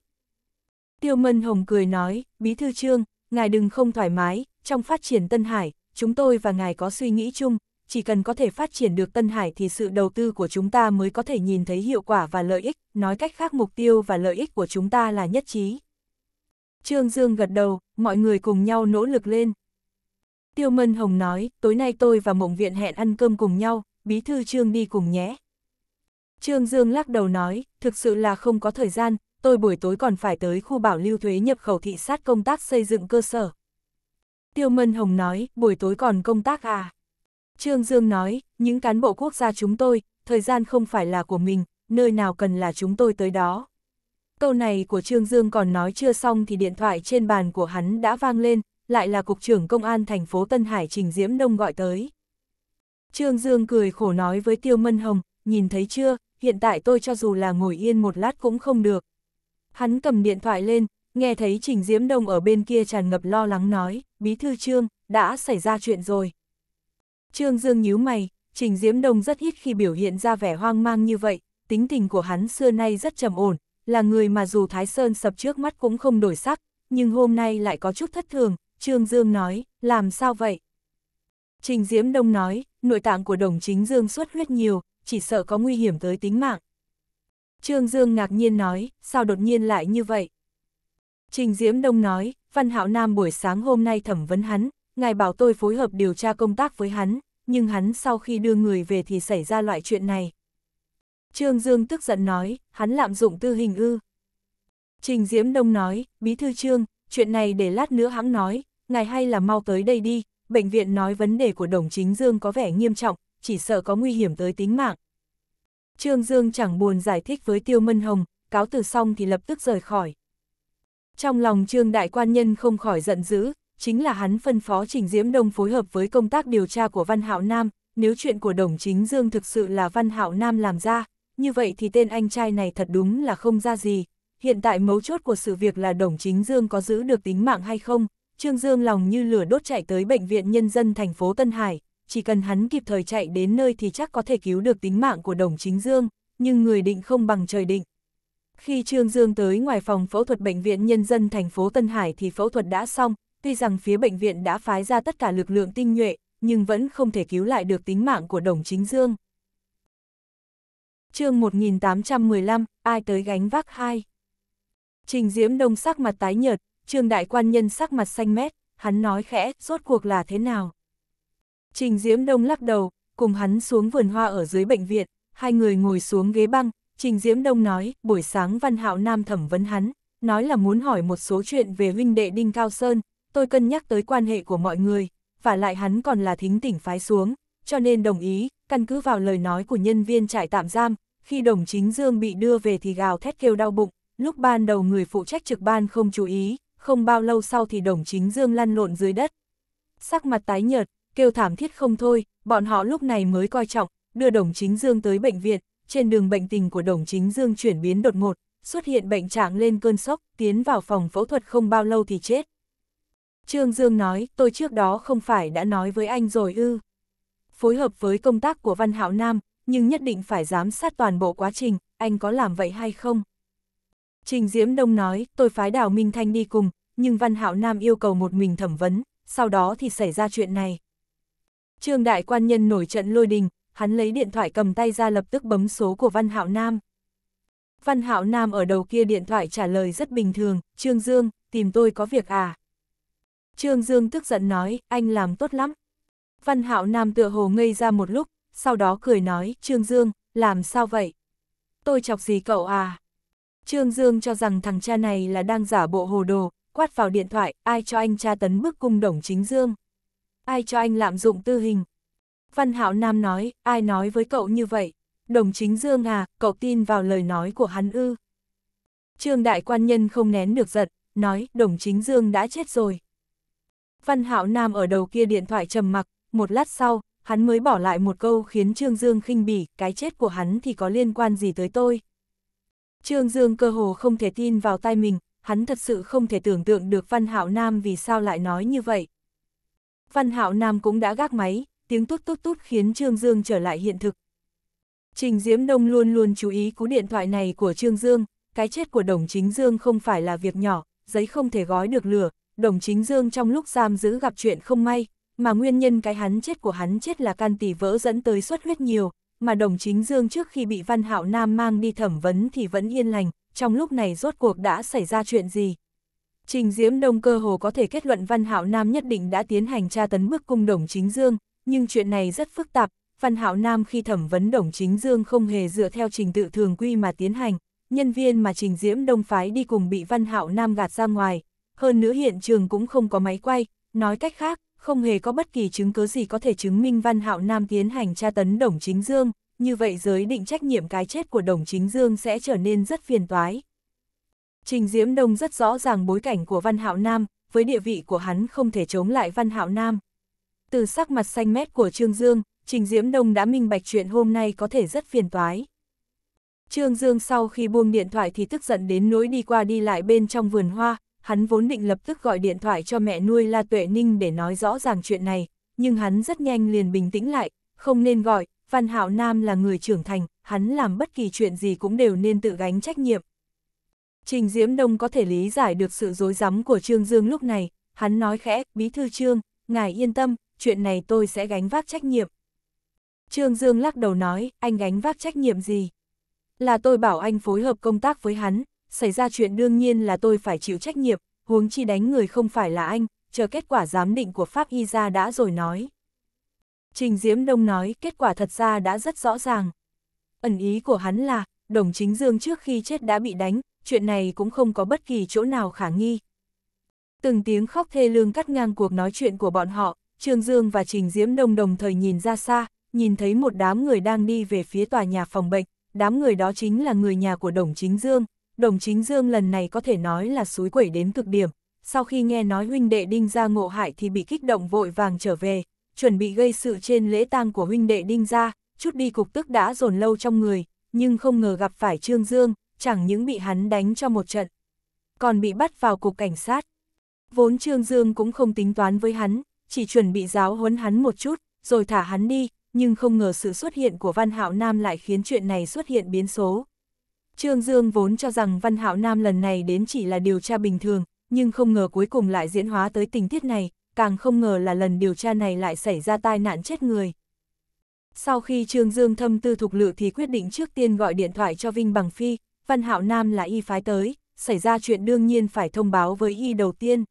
Tiêu Mân Hồng cười nói, Bí Thư Trương, ngài đừng không thoải mái, trong phát triển Tân Hải, chúng tôi và ngài có suy nghĩ chung, chỉ cần có thể phát triển được Tân Hải thì sự đầu tư của chúng ta mới có thể nhìn thấy hiệu quả và lợi ích, nói cách khác mục tiêu và lợi ích của chúng ta là nhất trí. Trương Dương gật đầu, mọi người cùng nhau nỗ lực lên. Tiêu Mân Hồng nói, tối nay tôi và mộng viện hẹn ăn cơm cùng nhau, bí thư Trương đi cùng nhé. Trương Dương lắc đầu nói, thực sự là không có thời gian, tôi buổi tối còn phải tới khu bảo lưu thuế nhập khẩu thị sát công tác xây dựng cơ sở. Tiêu Mân Hồng nói, buổi tối còn công tác à? Trương Dương nói, những cán bộ quốc gia chúng tôi, thời gian không phải là của mình, nơi nào cần là chúng tôi tới đó. Câu này của Trương Dương còn nói chưa xong thì điện thoại trên bàn của hắn đã vang lên, lại là Cục trưởng Công an thành phố Tân Hải Trình Diễm Đông gọi tới. Trương Dương cười khổ nói với Tiêu Mân Hồng, nhìn thấy chưa, hiện tại tôi cho dù là ngồi yên một lát cũng không được. Hắn cầm điện thoại lên, nghe thấy Trình Diễm Đông ở bên kia tràn ngập lo lắng nói, Bí Thư Trương, đã xảy ra chuyện rồi. Trương Dương nhíu mày, Trình Diễm Đông rất ít khi biểu hiện ra vẻ hoang mang như vậy, tính tình của hắn xưa nay rất trầm ổn, là người mà dù Thái Sơn sập trước mắt cũng không đổi sắc, nhưng hôm nay lại có chút thất thường, Trương Dương nói, làm sao vậy? Trình Diễm Đông nói, nội tạng của đồng chính Dương xuất huyết nhiều, chỉ sợ có nguy hiểm tới tính mạng. Trương Dương ngạc nhiên nói, sao đột nhiên lại như vậy? Trình Diễm Đông nói, Văn Hạo Nam buổi sáng hôm nay thẩm vấn hắn, ngài bảo tôi phối hợp điều tra công tác với hắn, nhưng hắn sau khi đưa người về thì xảy ra loại chuyện này. Trương Dương tức giận nói, hắn lạm dụng tư hình ư. Trình Diễm Đông nói, Bí Thư Trương, chuyện này để lát nữa hắn nói, ngài hay là mau tới đây đi, bệnh viện nói vấn đề của đồng chính Dương có vẻ nghiêm trọng, chỉ sợ có nguy hiểm tới tính mạng. Trương Dương chẳng buồn giải thích với Tiêu Mân Hồng, cáo từ xong thì lập tức rời khỏi. Trong lòng Trương Đại Quan Nhân không khỏi giận dữ, chính là hắn phân phó Trình Diễm Đông phối hợp với công tác điều tra của Văn Hạo Nam, nếu chuyện của đồng chính Dương thực sự là Văn Hạo Nam làm ra, như vậy thì tên anh trai này thật đúng là không ra gì. Hiện tại mấu chốt của sự việc là Đồng Chính Dương có giữ được tính mạng hay không. Trương Dương lòng như lửa đốt chạy tới Bệnh viện Nhân dân thành phố Tân Hải, chỉ cần hắn kịp thời chạy đến nơi thì chắc có thể cứu được tính mạng của Đồng Chính Dương, nhưng người định không bằng trời định. Khi Trương Dương tới ngoài phòng phẫu thuật Bệnh viện Nhân dân thành phố Tân Hải thì phẫu thuật đã xong, tuy rằng phía bệnh viện đã phái ra tất cả lực lượng tinh nhuệ, nhưng vẫn không thể cứu lại được tính mạng của Đồng Chính Dương chương 1815, ai tới gánh vác hai. Trình Diễm Đông sắc mặt tái nhợt, Trương Đại Quan Nhân sắc mặt xanh mét, hắn nói khẽ, rốt cuộc là thế nào. Trình Diễm Đông lắc đầu, cùng hắn xuống vườn hoa ở dưới bệnh viện, hai người ngồi xuống ghế băng, Trình Diễm Đông nói, buổi sáng Văn Hạo Nam thẩm vấn hắn, nói là muốn hỏi một số chuyện về huynh đệ Đinh Cao Sơn, tôi cân nhắc tới quan hệ của mọi người, và lại hắn còn là thính tỉnh phái xuống, cho nên đồng ý, căn cứ vào lời nói của nhân viên trại tạm giam, khi đồng chính Dương bị đưa về thì gào thét kêu đau bụng, lúc ban đầu người phụ trách trực ban không chú ý, không bao lâu sau thì đồng chính Dương lăn lộn dưới đất. Sắc mặt tái nhợt, kêu thảm thiết không thôi, bọn họ lúc này mới coi trọng, đưa đồng chính Dương tới bệnh viện, trên đường bệnh tình của đồng chính Dương chuyển biến đột ngột, xuất hiện bệnh trạng lên cơn sốc, tiến vào phòng phẫu thuật không bao lâu thì chết. Trương Dương nói, tôi trước đó không phải đã nói với anh rồi ư phối hợp với công tác của Văn Hạo Nam, nhưng nhất định phải giám sát toàn bộ quá trình, anh có làm vậy hay không? Trình Diễm Đông nói, tôi phái Đào Minh Thanh đi cùng, nhưng Văn Hạo Nam yêu cầu một mình thẩm vấn, sau đó thì xảy ra chuyện này. Trương Đại Quan Nhân nổi trận lôi đình, hắn lấy điện thoại cầm tay ra lập tức bấm số của Văn Hạo Nam. Văn Hạo Nam ở đầu kia điện thoại trả lời rất bình thường, Trương Dương, tìm tôi có việc à? Trương Dương tức giận nói, anh làm tốt lắm, Văn hạo nam tựa hồ ngây ra một lúc, sau đó cười nói, Trương Dương, làm sao vậy? Tôi chọc gì cậu à? Trương Dương cho rằng thằng cha này là đang giả bộ hồ đồ, quát vào điện thoại, ai cho anh cha tấn bức cung đồng chính Dương? Ai cho anh lạm dụng tư hình? Văn hạo nam nói, ai nói với cậu như vậy? Đồng chính Dương à, cậu tin vào lời nói của hắn ư? Trương đại quan nhân không nén được giận, nói, đồng chính Dương đã chết rồi. Văn hạo nam ở đầu kia điện thoại trầm mặc, một lát sau, hắn mới bỏ lại một câu khiến Trương Dương khinh bỉ, cái chết của hắn thì có liên quan gì tới tôi. Trương Dương cơ hồ không thể tin vào tai mình, hắn thật sự không thể tưởng tượng được Văn Hạo Nam vì sao lại nói như vậy. Văn Hạo Nam cũng đã gác máy, tiếng tút tút tút khiến Trương Dương trở lại hiện thực. Trình Diễm Đông luôn luôn chú ý cú điện thoại này của Trương Dương, cái chết của Đồng Chính Dương không phải là việc nhỏ, giấy không thể gói được lửa, Đồng Chính Dương trong lúc giam giữ gặp chuyện không may, mà nguyên nhân cái hắn chết của hắn chết là can tỳ vỡ dẫn tới xuất huyết nhiều, mà đồng chính Dương trước khi bị Văn Hạo Nam mang đi thẩm vấn thì vẫn yên lành, trong lúc này rốt cuộc đã xảy ra chuyện gì. Trình Diễm Đông cơ hồ có thể kết luận Văn Hạo Nam nhất định đã tiến hành tra tấn bức cung đồng chính Dương, nhưng chuyện này rất phức tạp, Văn Hạo Nam khi thẩm vấn đồng chính Dương không hề dựa theo trình tự thường quy mà tiến hành, nhân viên mà Trình Diễm Đông phái đi cùng bị Văn Hạo Nam gạt ra ngoài, hơn nữa hiện trường cũng không có máy quay, nói cách khác, không hề có bất kỳ chứng cứ gì có thể chứng minh Văn Hạo Nam tiến hành tra tấn Đồng Chính Dương, như vậy giới định trách nhiệm cái chết của Đồng Chính Dương sẽ trở nên rất phiền toái. Trình Diễm Đông rất rõ ràng bối cảnh của Văn Hạo Nam, với địa vị của hắn không thể chống lại Văn Hạo Nam. Từ sắc mặt xanh mét của Trương Dương, Trình Diễm Đông đã minh bạch chuyện hôm nay có thể rất phiền toái. Trương Dương sau khi buông điện thoại thì tức giận đến nỗi đi qua đi lại bên trong vườn hoa, hắn vốn định lập tức gọi điện thoại cho mẹ nuôi La Tuệ Ninh để nói rõ ràng chuyện này, nhưng hắn rất nhanh liền bình tĩnh lại, không nên gọi, Văn Hạo Nam là người trưởng thành, hắn làm bất kỳ chuyện gì cũng đều nên tự gánh trách nhiệm. Trình Diễm Đông có thể lý giải được sự dối rắm của Trương Dương lúc này, hắn nói khẽ, bí thư Trương, ngài yên tâm, chuyện này tôi sẽ gánh vác trách nhiệm. Trương Dương lắc đầu nói, anh gánh vác trách nhiệm gì? Là tôi bảo anh phối hợp công tác với hắn, xảy ra chuyện đương nhiên là tôi phải chịu trách nhiệm, huống chi đánh người không phải là anh, chờ kết quả giám định của Pháp Y ra đã rồi nói. Trình Diễm Đông nói kết quả thật ra đã rất rõ ràng. Ẩn ý của hắn là, đồng chính Dương trước khi chết đã bị đánh, chuyện này cũng không có bất kỳ chỗ nào khả nghi. Từng tiếng khóc thê lương cắt ngang cuộc nói chuyện của bọn họ, Trương Dương và Trình Diễm Đông đồng thời nhìn ra xa, nhìn thấy một đám người đang đi về phía tòa nhà phòng bệnh, đám người đó chính là người nhà của đồng chính Dương, đồng chính Dương lần này có thể nói là suối quẩy đến cực điểm, sau khi nghe nói huynh đệ Đinh Gia ngộ hại thì bị kích động vội vàng trở về, chuẩn bị gây sự trên lễ tang của huynh đệ Đinh Gia. chút đi cục tức đã dồn lâu trong người, nhưng không ngờ gặp phải Trương Dương, chẳng những bị hắn đánh cho một trận, còn bị bắt vào cục cảnh sát. Vốn Trương Dương cũng không tính toán với hắn, chỉ chuẩn bị giáo huấn hắn một chút, rồi thả hắn đi, nhưng không ngờ sự xuất hiện của Văn Hạo Nam lại khiến chuyện này xuất hiện biến số. Trương Dương vốn cho rằng Văn Hạo Nam lần này đến chỉ là điều tra bình thường, nhưng không ngờ cuối cùng lại diễn hóa tới tình tiết này, càng không ngờ là lần điều tra này lại xảy ra tai nạn chết người. Sau khi Trương Dương thâm tư thục lự thì quyết định trước tiên gọi điện thoại cho Vinh Bằng Phi, Văn Hạo Nam là y phái tới, xảy ra chuyện đương nhiên phải thông báo với y đầu tiên.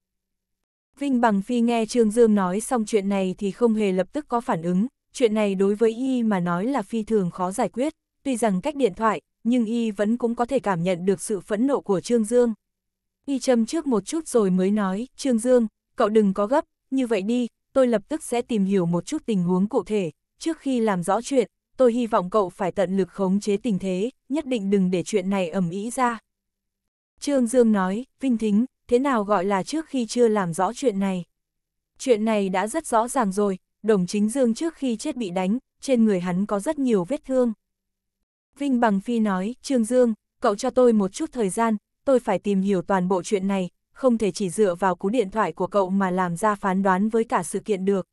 Vinh Bằng Phi nghe Trương Dương nói xong chuyện này thì không hề lập tức có phản ứng, chuyện này đối với y mà nói là phi thường khó giải quyết, tuy rằng cách điện thoại, nhưng y vẫn cũng có thể cảm nhận được sự phẫn nộ của Trương Dương. Y châm trước một chút rồi mới nói, Trương Dương, cậu đừng có gấp, như vậy đi, tôi lập tức sẽ tìm hiểu một chút tình huống cụ thể, trước khi làm rõ chuyện, tôi hy vọng cậu phải tận lực khống chế tình thế, nhất định đừng để chuyện này ẩm ý ra. Trương Dương nói, Vinh Thính, thế nào gọi là trước khi chưa làm rõ chuyện này? Chuyện này đã rất rõ ràng rồi, đồng chính Dương trước khi chết bị đánh, trên người hắn có rất nhiều vết thương. Vinh Bằng Phi nói, Trương Dương, cậu cho tôi một chút thời gian, tôi phải tìm hiểu toàn bộ chuyện này, không thể chỉ dựa vào cú điện thoại của cậu mà làm ra phán đoán với cả sự kiện được.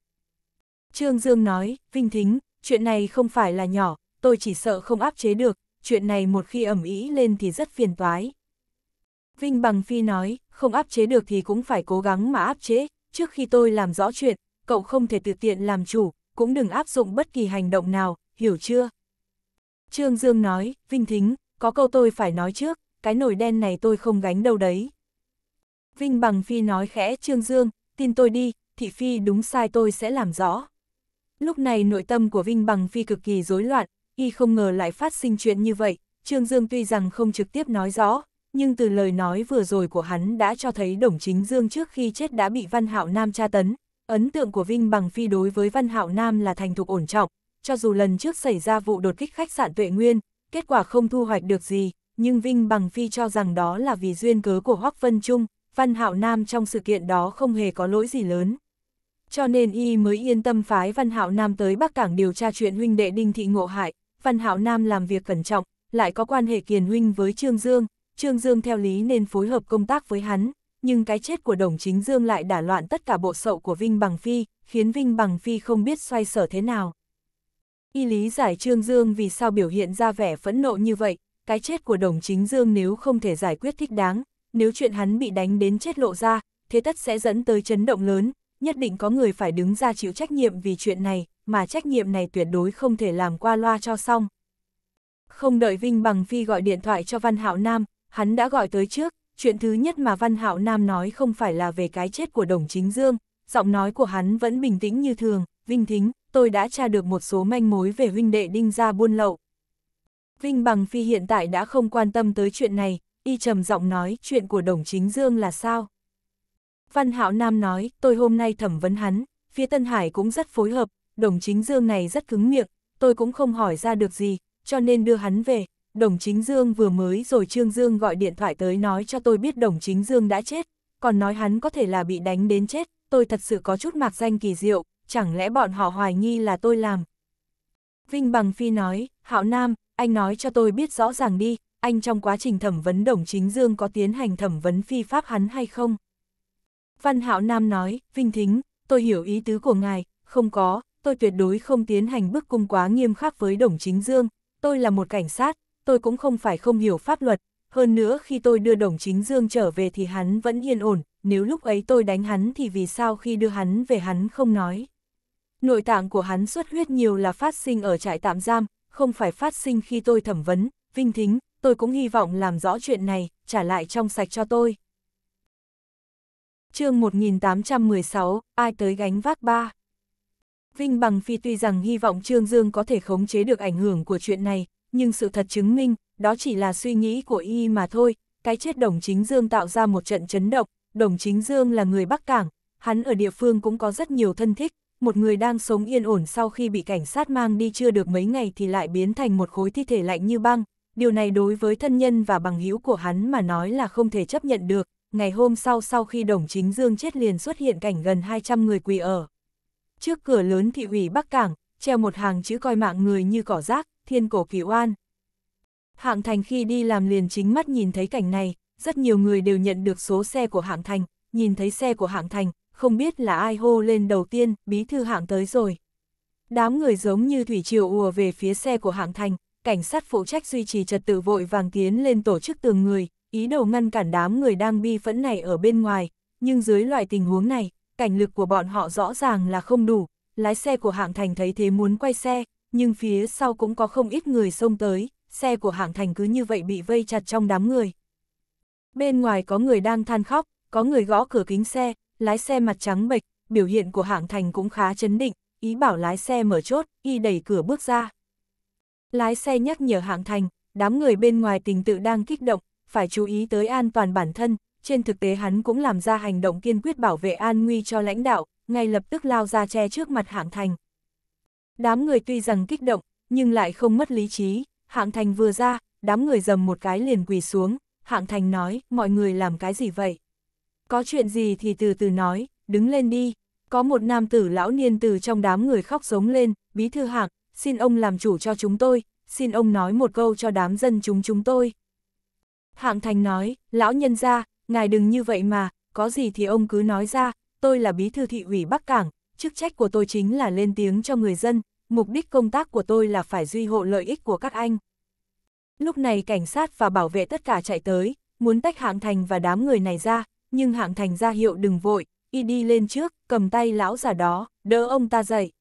Trương Dương nói, Vinh Thính, chuyện này không phải là nhỏ, tôi chỉ sợ không áp chế được, chuyện này một khi ẩm ý lên thì rất phiền toái. Vinh Bằng Phi nói, không áp chế được thì cũng phải cố gắng mà áp chế, trước khi tôi làm rõ chuyện, cậu không thể tự tiện làm chủ, cũng đừng áp dụng bất kỳ hành động nào, hiểu chưa? Trương Dương nói, Vinh Thính, có câu tôi phải nói trước, cái nồi đen này tôi không gánh đâu đấy. Vinh Bằng Phi nói khẽ Trương Dương, tin tôi đi, thị Phi đúng sai tôi sẽ làm rõ. Lúc này nội tâm của Vinh Bằng Phi cực kỳ rối loạn, y không ngờ lại phát sinh chuyện như vậy, Trương Dương tuy rằng không trực tiếp nói rõ, nhưng từ lời nói vừa rồi của hắn đã cho thấy đồng chính Dương trước khi chết đã bị Văn Hạo Nam tra tấn. Ấn tượng của Vinh Bằng Phi đối với Văn Hạo Nam là thành thục ổn trọng, cho dù lần trước xảy ra vụ đột kích khách sạn Tuệ Nguyên, kết quả không thu hoạch được gì, nhưng Vinh Bằng Phi cho rằng đó là vì duyên cớ của Hoắc Vân Trung, Văn Hạo Nam trong sự kiện đó không hề có lỗi gì lớn. Cho nên y mới yên tâm phái Văn Hạo Nam tới Bắc Cảng điều tra chuyện huynh đệ Đinh Thị Ngộ Hại, Văn Hạo Nam làm việc cẩn trọng, lại có quan hệ kiền huynh với Trương Dương, Trương Dương theo lý nên phối hợp công tác với hắn, nhưng cái chết của Đồng Chính Dương lại đả loạn tất cả bộ sậu của Vinh Bằng Phi, khiến Vinh Bằng Phi không biết xoay sở thế nào. Y lý giải Trương Dương vì sao biểu hiện ra vẻ phẫn nộ như vậy, cái chết của đồng chính Dương nếu không thể giải quyết thích đáng, nếu chuyện hắn bị đánh đến chết lộ ra, thế tất sẽ dẫn tới chấn động lớn, nhất định có người phải đứng ra chịu trách nhiệm vì chuyện này, mà trách nhiệm này tuyệt đối không thể làm qua loa cho xong. Không đợi Vinh Bằng Phi gọi điện thoại cho Văn Hạo Nam, hắn đã gọi tới trước, chuyện thứ nhất mà Văn Hạo Nam nói không phải là về cái chết của đồng chính Dương, giọng nói của hắn vẫn bình tĩnh như thường, Vinh Thính, tôi đã tra được một số manh mối về huynh đệ đinh gia buôn lậu. Vinh Bằng Phi hiện tại đã không quan tâm tới chuyện này, y trầm giọng nói chuyện của đồng chính Dương là sao. Văn Hạo Nam nói, tôi hôm nay thẩm vấn hắn, phía Tân Hải cũng rất phối hợp, đồng chính Dương này rất cứng miệng, tôi cũng không hỏi ra được gì, cho nên đưa hắn về. Đồng chính Dương vừa mới rồi Trương Dương gọi điện thoại tới nói cho tôi biết đồng chính Dương đã chết, còn nói hắn có thể là bị đánh đến chết, tôi thật sự có chút mạc danh kỳ diệu, chẳng lẽ bọn họ hoài nghi là tôi làm? Vinh Bằng Phi nói, Hạo Nam, anh nói cho tôi biết rõ ràng đi, anh trong quá trình thẩm vấn đồng chính Dương có tiến hành thẩm vấn phi pháp hắn hay không? Văn Hạo Nam nói, Vinh Thính, tôi hiểu ý tứ của ngài, không có, tôi tuyệt đối không tiến hành bức cung quá nghiêm khắc với đồng chính Dương, tôi là một cảnh sát, tôi cũng không phải không hiểu pháp luật, hơn nữa khi tôi đưa đồng chính Dương trở về thì hắn vẫn yên ổn, nếu lúc ấy tôi đánh hắn thì vì sao khi đưa hắn về hắn không nói. Nội tạng của hắn xuất huyết nhiều là phát sinh ở trại tạm giam, không phải phát sinh khi tôi thẩm vấn, Vinh Thính, tôi cũng hy vọng làm rõ chuyện này, trả lại trong sạch cho tôi. chương 1816, ai tới gánh vác ba? Vinh Bằng Phi tuy rằng hy vọng Trương Dương có thể khống chế được ảnh hưởng của chuyện này, nhưng sự thật chứng minh, đó chỉ là suy nghĩ của y mà thôi. Cái chết đồng chính Dương tạo ra một trận chấn động, đồng chính Dương là người Bắc Cảng, hắn ở địa phương cũng có rất nhiều thân thích, một người đang sống yên ổn sau khi bị cảnh sát mang đi chưa được mấy ngày thì lại biến thành một khối thi thể lạnh như băng. Điều này đối với thân nhân và bằng hữu của hắn mà nói là không thể chấp nhận được. Ngày hôm sau sau khi đồng chính Dương chết liền xuất hiện cảnh gần 200 người quỳ ở. Trước cửa lớn thị ủy Bắc Cảng, treo một hàng chữ coi mạng người như cỏ rác, thiên cổ kỳ oan. Hạng Thành khi đi làm liền chính mắt nhìn thấy cảnh này, rất nhiều người đều nhận được số xe của Hạng Thành, nhìn thấy xe của Hạng Thành, không biết là ai hô lên đầu tiên, bí thư hạng tới rồi. Đám người giống như thủy triều ùa về phía xe của hạng thành, cảnh sát phụ trách duy trì trật tự vội vàng tiến lên tổ chức tường người, ý đồ ngăn cản đám người đang bi phẫn này ở bên ngoài, nhưng dưới loại tình huống này, cảnh lực của bọn họ rõ ràng là không đủ, lái xe của hạng thành thấy thế muốn quay xe, nhưng phía sau cũng có không ít người xông tới, xe của hạng thành cứ như vậy bị vây chặt trong đám người. Bên ngoài có người đang than khóc, có người gõ cửa kính xe, lái xe mặt trắng bệch, biểu hiện của hạng thành cũng khá chấn định, ý bảo lái xe mở chốt, y đẩy cửa bước ra. Lái xe nhắc nhở hạng thành, đám người bên ngoài tình tự đang kích động, phải chú ý tới an toàn bản thân, trên thực tế hắn cũng làm ra hành động kiên quyết bảo vệ an nguy cho lãnh đạo, ngay lập tức lao ra che trước mặt hạng thành. Đám người tuy rằng kích động, nhưng lại không mất lý trí, hạng thành vừa ra, đám người dầm một cái liền quỳ xuống, hạng thành nói, mọi người làm cái gì vậy? Có chuyện gì thì từ từ nói, đứng lên đi. Có một nam tử lão niên từ trong đám người khóc giống lên, bí thư hạc, xin ông làm chủ cho chúng tôi, xin ông nói một câu cho đám dân chúng chúng tôi. Hạng thành nói, lão nhân ra, ngài đừng như vậy mà, có gì thì ông cứ nói ra, tôi là bí thư thị ủy Bắc Cảng, chức trách của tôi chính là lên tiếng cho người dân, mục đích công tác của tôi là phải duy hộ lợi ích của các anh. Lúc này cảnh sát và bảo vệ tất cả chạy tới, muốn tách hạng thành và đám người này ra, nhưng hạng thành ra hiệu đừng vội, y đi lên trước, cầm tay lão giả đó, đỡ ông ta dậy.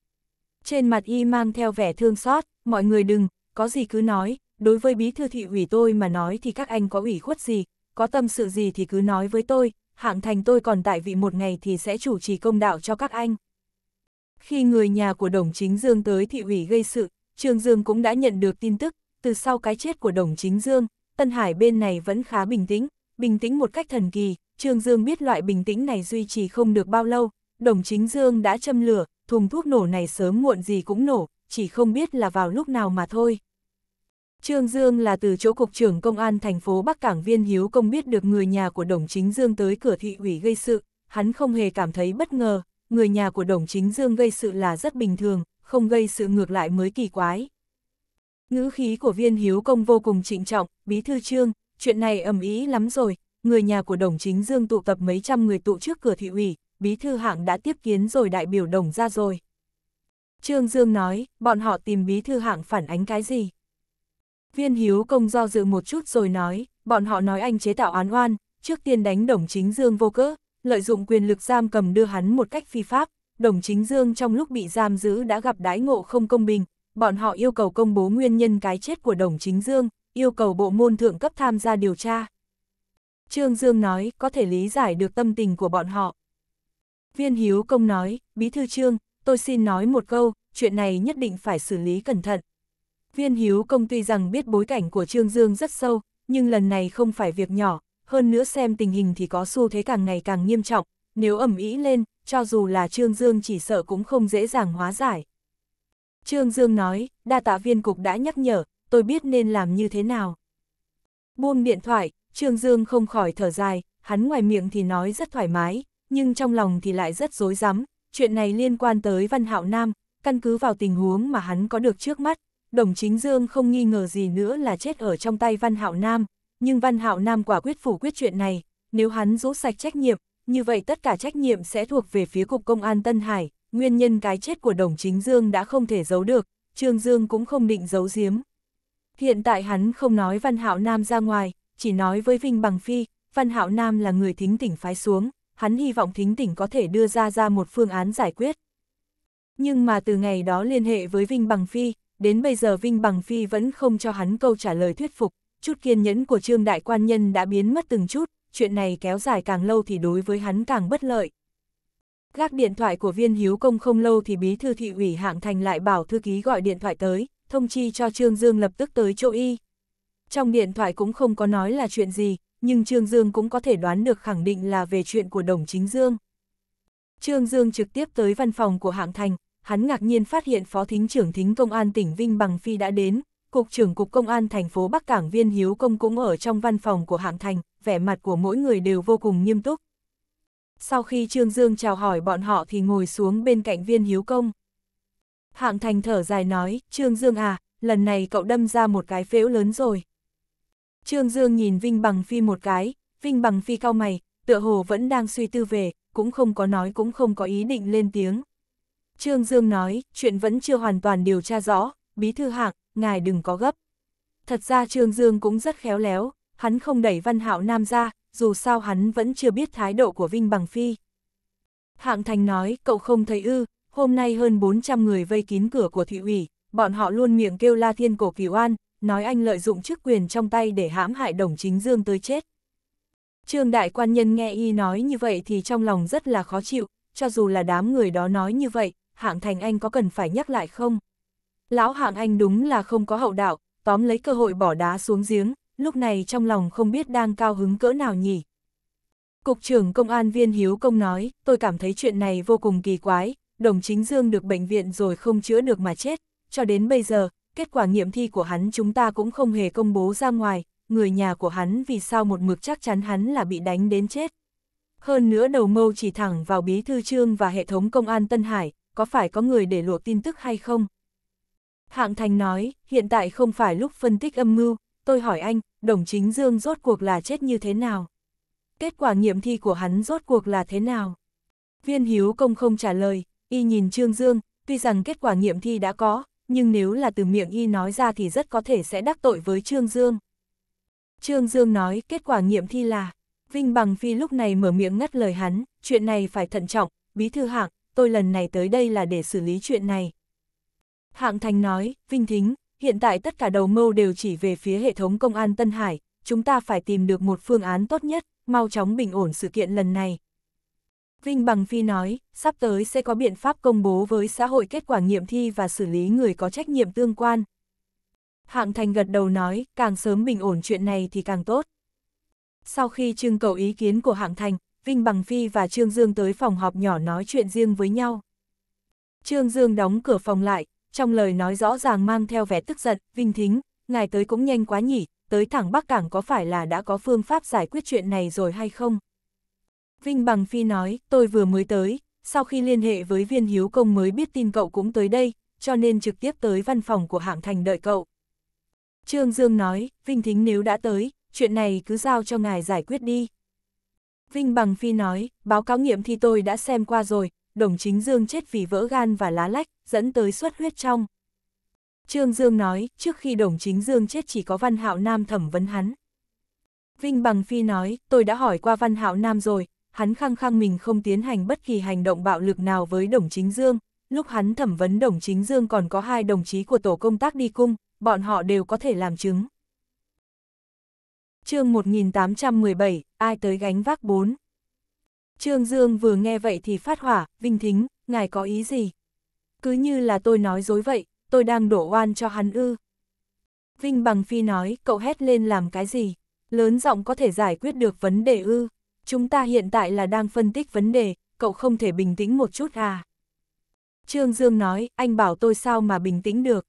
Trên mặt y mang theo vẻ thương xót, mọi người đừng, có gì cứ nói, đối với bí thư thị ủy tôi mà nói thì các anh có ủy khuất gì, có tâm sự gì thì cứ nói với tôi, hạng thành tôi còn tại vị một ngày thì sẽ chủ trì công đạo cho các anh. Khi người nhà của đồng chính Dương tới thị ủy gây sự, Trương Dương cũng đã nhận được tin tức, từ sau cái chết của đồng chính Dương, Tân Hải bên này vẫn khá bình tĩnh, bình tĩnh một cách thần kỳ, Trương Dương biết loại bình tĩnh này duy trì không được bao lâu, đồng chính Dương đã châm lửa, thùng thuốc nổ này sớm muộn gì cũng nổ, chỉ không biết là vào lúc nào mà thôi. Trương Dương là từ chỗ Cục trưởng Công an thành phố Bắc Cảng Viên Hiếu Công biết được người nhà của đồng chính Dương tới cửa thị ủy gây sự, hắn không hề cảm thấy bất ngờ, người nhà của đồng chính Dương gây sự là rất bình thường, không gây sự ngược lại mới kỳ quái. Ngữ khí của viên hiếu công vô cùng trịnh trọng, bí thư trương, Chuyện này ầm ý lắm rồi, người nhà của đồng chính Dương tụ tập mấy trăm người tụ trước cửa thị ủy, bí thư hạng đã tiếp kiến rồi đại biểu đồng ra rồi. Trương Dương nói, bọn họ tìm bí thư hạng phản ánh cái gì? Viên hiếu công do dự một chút rồi nói, bọn họ nói anh chế tạo án oan, trước tiên đánh đồng chính Dương vô cớ, lợi dụng quyền lực giam cầm đưa hắn một cách phi pháp, đồng chính Dương trong lúc bị giam giữ đã gặp đái ngộ không công bình, bọn họ yêu cầu công bố nguyên nhân cái chết của đồng chính Dương, yêu cầu bộ môn thượng cấp tham gia điều tra. Trương Dương nói có thể lý giải được tâm tình của bọn họ. Viên Hiếu Công nói, Bí Thư Trương, tôi xin nói một câu, chuyện này nhất định phải xử lý cẩn thận. Viên Hiếu Công tuy rằng biết bối cảnh của Trương Dương rất sâu, nhưng lần này không phải việc nhỏ, hơn nữa xem tình hình thì có xu thế càng ngày càng nghiêm trọng, nếu ẩm ý lên, cho dù là Trương Dương chỉ sợ cũng không dễ dàng hóa giải. Trương Dương nói, đa tạ viên cục đã nhắc nhở, tôi biết nên làm như thế nào. Buông điện thoại, Trương Dương không khỏi thở dài, hắn ngoài miệng thì nói rất thoải mái, nhưng trong lòng thì lại rất dối rắm chuyện này liên quan tới Văn Hạo Nam, căn cứ vào tình huống mà hắn có được trước mắt, Đồng Chính Dương không nghi ngờ gì nữa là chết ở trong tay Văn Hạo Nam, nhưng Văn Hạo Nam quả quyết phủ quyết chuyện này, nếu hắn rũ sạch trách nhiệm, như vậy tất cả trách nhiệm sẽ thuộc về phía Cục Công an Tân Hải, nguyên nhân cái chết của Đồng Chính Dương đã không thể giấu được, Trương Dương cũng không định giấu giếm. Hiện tại hắn không nói Văn Hạo Nam ra ngoài, chỉ nói với Vinh Bằng Phi, Văn Hạo Nam là người thính tỉnh phái xuống, hắn hy vọng thính tỉnh có thể đưa ra ra một phương án giải quyết. Nhưng mà từ ngày đó liên hệ với Vinh Bằng Phi, đến bây giờ Vinh Bằng Phi vẫn không cho hắn câu trả lời thuyết phục, chút kiên nhẫn của Trương Đại Quan Nhân đã biến mất từng chút, chuyện này kéo dài càng lâu thì đối với hắn càng bất lợi. Gác điện thoại của viên hiếu công không lâu thì bí thư thị ủy hạng thành lại bảo thư ký gọi điện thoại tới, thông chi cho Trương Dương lập tức tới chỗ y. Trong điện thoại cũng không có nói là chuyện gì, nhưng Trương Dương cũng có thể đoán được khẳng định là về chuyện của đồng chính Dương. Trương Dương trực tiếp tới văn phòng của hạng thành, hắn ngạc nhiên phát hiện Phó Thính trưởng Thính Công an tỉnh Vinh Bằng Phi đã đến, Cục trưởng Cục Công an thành phố Bắc Cảng Viên Hiếu Công cũng ở trong văn phòng của hạng thành, vẻ mặt của mỗi người đều vô cùng nghiêm túc. Sau khi Trương Dương chào hỏi bọn họ thì ngồi xuống bên cạnh Viên Hiếu Công. Hạng Thành thở dài nói, Trương Dương à, lần này cậu đâm ra một cái phễu lớn rồi. Trương Dương nhìn Vinh Bằng Phi một cái, Vinh Bằng Phi cao mày, tựa hồ vẫn đang suy tư về, cũng không có nói cũng không có ý định lên tiếng. Trương Dương nói, chuyện vẫn chưa hoàn toàn điều tra rõ, bí thư hạng, ngài đừng có gấp. Thật ra Trương Dương cũng rất khéo léo, hắn không đẩy văn hạo nam ra, dù sao hắn vẫn chưa biết thái độ của Vinh Bằng Phi. Hạng Thành nói, cậu không thấy ư, hôm nay hơn 400 người vây kín cửa của thị ủy, bọn họ luôn miệng kêu la thiên cổ kỳ oan, nói anh lợi dụng chức quyền trong tay để hãm hại đồng chính dương tới chết. Trương đại quan nhân nghe y nói như vậy thì trong lòng rất là khó chịu, cho dù là đám người đó nói như vậy, hạng thành anh có cần phải nhắc lại không? Lão hạng anh đúng là không có hậu đạo, tóm lấy cơ hội bỏ đá xuống giếng, lúc này trong lòng không biết đang cao hứng cỡ nào nhỉ. Cục trưởng công an viên Hiếu Công nói, tôi cảm thấy chuyện này vô cùng kỳ quái, đồng chính dương được bệnh viện rồi không chữa được mà chết, cho đến bây giờ, kết quả nghiệm thi của hắn chúng ta cũng không hề công bố ra ngoài, người nhà của hắn vì sao một mực chắc chắn hắn là bị đánh đến chết. Hơn nữa đầu mâu chỉ thẳng vào bí thư trương và hệ thống công an Tân Hải, có phải có người để lộ tin tức hay không? Hạng Thành nói, hiện tại không phải lúc phân tích âm mưu, tôi hỏi anh, đồng chính Dương rốt cuộc là chết như thế nào? Kết quả nghiệm thi của hắn rốt cuộc là thế nào? Viên Hiếu Công không trả lời, y nhìn Trương Dương, tuy rằng kết quả nghiệm thi đã có, nhưng nếu là từ miệng y nói ra thì rất có thể sẽ đắc tội với Trương Dương. Trương Dương nói kết quả nghiệm thi là, Vinh Bằng Phi lúc này mở miệng ngắt lời hắn, chuyện này phải thận trọng, bí thư hạng, tôi lần này tới đây là để xử lý chuyện này. Hạng Thành nói, Vinh Thính, hiện tại tất cả đầu mâu đều chỉ về phía hệ thống công an Tân Hải, chúng ta phải tìm được một phương án tốt nhất, mau chóng bình ổn sự kiện lần này, Vinh Bằng Phi nói, sắp tới sẽ có biện pháp công bố với xã hội kết quả nghiệm thi và xử lý người có trách nhiệm tương quan. Hạng Thành gật đầu nói, càng sớm bình ổn chuyện này thì càng tốt. Sau khi trưng cầu ý kiến của Hạng Thành, Vinh Bằng Phi và Trương Dương tới phòng họp nhỏ nói chuyện riêng với nhau. Trương Dương đóng cửa phòng lại, trong lời nói rõ ràng mang theo vẻ tức giận, Vinh Thính, ngài tới cũng nhanh quá nhỉ, tới thẳng Bắc Cảng có phải là đã có phương pháp giải quyết chuyện này rồi hay không? Vinh Bằng Phi nói, tôi vừa mới tới, sau khi liên hệ với viên hiếu công mới biết tin cậu cũng tới đây, cho nên trực tiếp tới văn phòng của hạng thành đợi cậu. Trương Dương nói, Vinh Thính nếu đã tới, chuyện này cứ giao cho ngài giải quyết đi. Vinh Bằng Phi nói, báo cáo nghiệm thì tôi đã xem qua rồi, đồng chính Dương chết vì vỡ gan và lá lách, dẫn tới suất huyết trong. Trương Dương nói, trước khi đồng chính Dương chết chỉ có Văn Hạo Nam thẩm vấn hắn. Vinh Bằng Phi nói, tôi đã hỏi qua Văn Hạo Nam rồi, hắn khăng khăng mình không tiến hành bất kỳ hành động bạo lực nào với đồng chính Dương. Lúc hắn thẩm vấn đồng chính Dương còn có hai đồng chí của tổ công tác đi cung, bọn họ đều có thể làm chứng. chương 1817, ai tới gánh vác 4? Trương Dương vừa nghe vậy thì phát hỏa, Vinh Thính, ngài có ý gì? Cứ như là tôi nói dối vậy, tôi đang đổ oan cho hắn ư. Vinh Bằng Phi nói, cậu hét lên làm cái gì? Lớn giọng có thể giải quyết được vấn đề ư chúng ta hiện tại là đang phân tích vấn đề, cậu không thể bình tĩnh một chút à? Trương Dương nói, anh bảo tôi sao mà bình tĩnh được.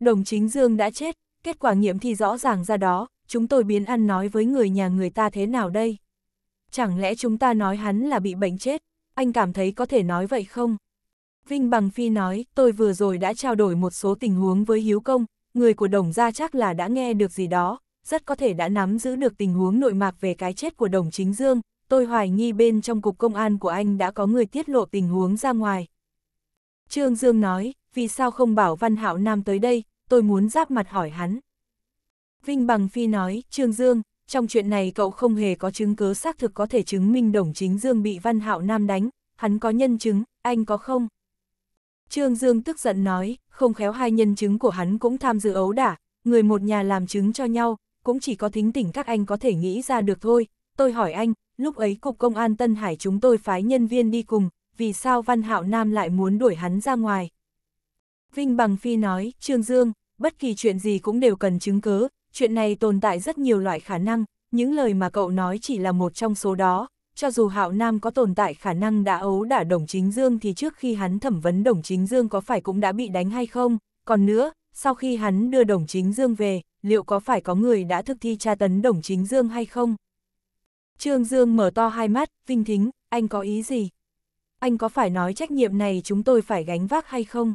Đồng chính Dương đã chết, kết quả nghiệm thì rõ ràng ra đó, chúng tôi biến ăn nói với người nhà người ta thế nào đây? Chẳng lẽ chúng ta nói hắn là bị bệnh chết, anh cảm thấy có thể nói vậy không? Vinh Bằng Phi nói, tôi vừa rồi đã trao đổi một số tình huống với Hiếu Công, người của đồng gia chắc là đã nghe được gì đó, rất có thể đã nắm giữ được tình huống nội mạc về cái chết của Đồng Chính Dương, tôi hoài nghi bên trong cục công an của anh đã có người tiết lộ tình huống ra ngoài. Trương Dương nói, vì sao không bảo Văn Hạo Nam tới đây, tôi muốn giáp mặt hỏi hắn. Vinh Bằng Phi nói, Trương Dương, trong chuyện này cậu không hề có chứng cứ xác thực có thể chứng minh Đồng Chính Dương bị Văn Hạo Nam đánh, hắn có nhân chứng, anh có không? Trương Dương tức giận nói, không khéo hai nhân chứng của hắn cũng tham dự ấu đả, người một nhà làm chứng cho nhau, cũng chỉ có thính tỉnh các anh có thể nghĩ ra được thôi. Tôi hỏi anh, lúc ấy Cục Công an Tân Hải chúng tôi phái nhân viên đi cùng, vì sao Văn Hạo Nam lại muốn đuổi hắn ra ngoài? Vinh Bằng Phi nói, Trương Dương, bất kỳ chuyện gì cũng đều cần chứng cứ. chuyện này tồn tại rất nhiều loại khả năng, những lời mà cậu nói chỉ là một trong số đó, cho dù Hạo Nam có tồn tại khả năng đã ấu đả Đồng Chính Dương thì trước khi hắn thẩm vấn Đồng Chính Dương có phải cũng đã bị đánh hay không, còn nữa, sau khi hắn đưa đồng chính Dương về, liệu có phải có người đã thực thi tra tấn đồng chính Dương hay không? Trương Dương mở to hai mắt, vinh thính, anh có ý gì? Anh có phải nói trách nhiệm này chúng tôi phải gánh vác hay không?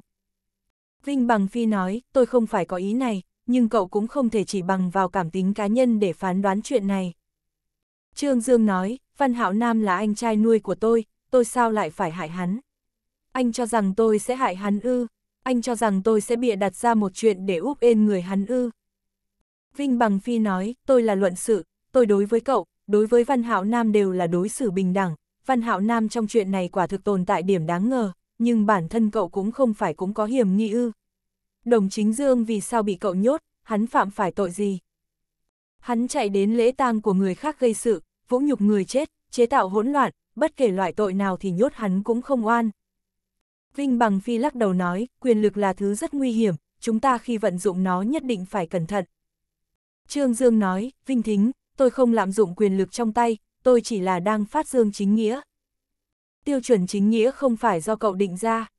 Vinh Bằng Phi nói, tôi không phải có ý này, nhưng cậu cũng không thể chỉ bằng vào cảm tính cá nhân để phán đoán chuyện này. Trương Dương nói, Văn Hạo Nam là anh trai nuôi của tôi, tôi sao lại phải hại hắn? Anh cho rằng tôi sẽ hại hắn ư? anh cho rằng tôi sẽ bịa đặt ra một chuyện để úp ên người hắn ư. Vinh Bằng Phi nói, tôi là luận sự, tôi đối với cậu, đối với Văn Hạo Nam đều là đối xử bình đẳng, Văn Hạo Nam trong chuyện này quả thực tồn tại điểm đáng ngờ, nhưng bản thân cậu cũng không phải cũng có hiểm nghi ư. Đồng chính Dương vì sao bị cậu nhốt, hắn phạm phải tội gì? Hắn chạy đến lễ tang của người khác gây sự, vũ nhục người chết, chế tạo hỗn loạn, bất kể loại tội nào thì nhốt hắn cũng không oan, Vinh Bằng Phi lắc đầu nói, quyền lực là thứ rất nguy hiểm, chúng ta khi vận dụng nó nhất định phải cẩn thận. Trương Dương nói, Vinh Thính, tôi không lạm dụng quyền lực trong tay, tôi chỉ là đang phát dương chính nghĩa. Tiêu chuẩn chính nghĩa không phải do cậu định ra.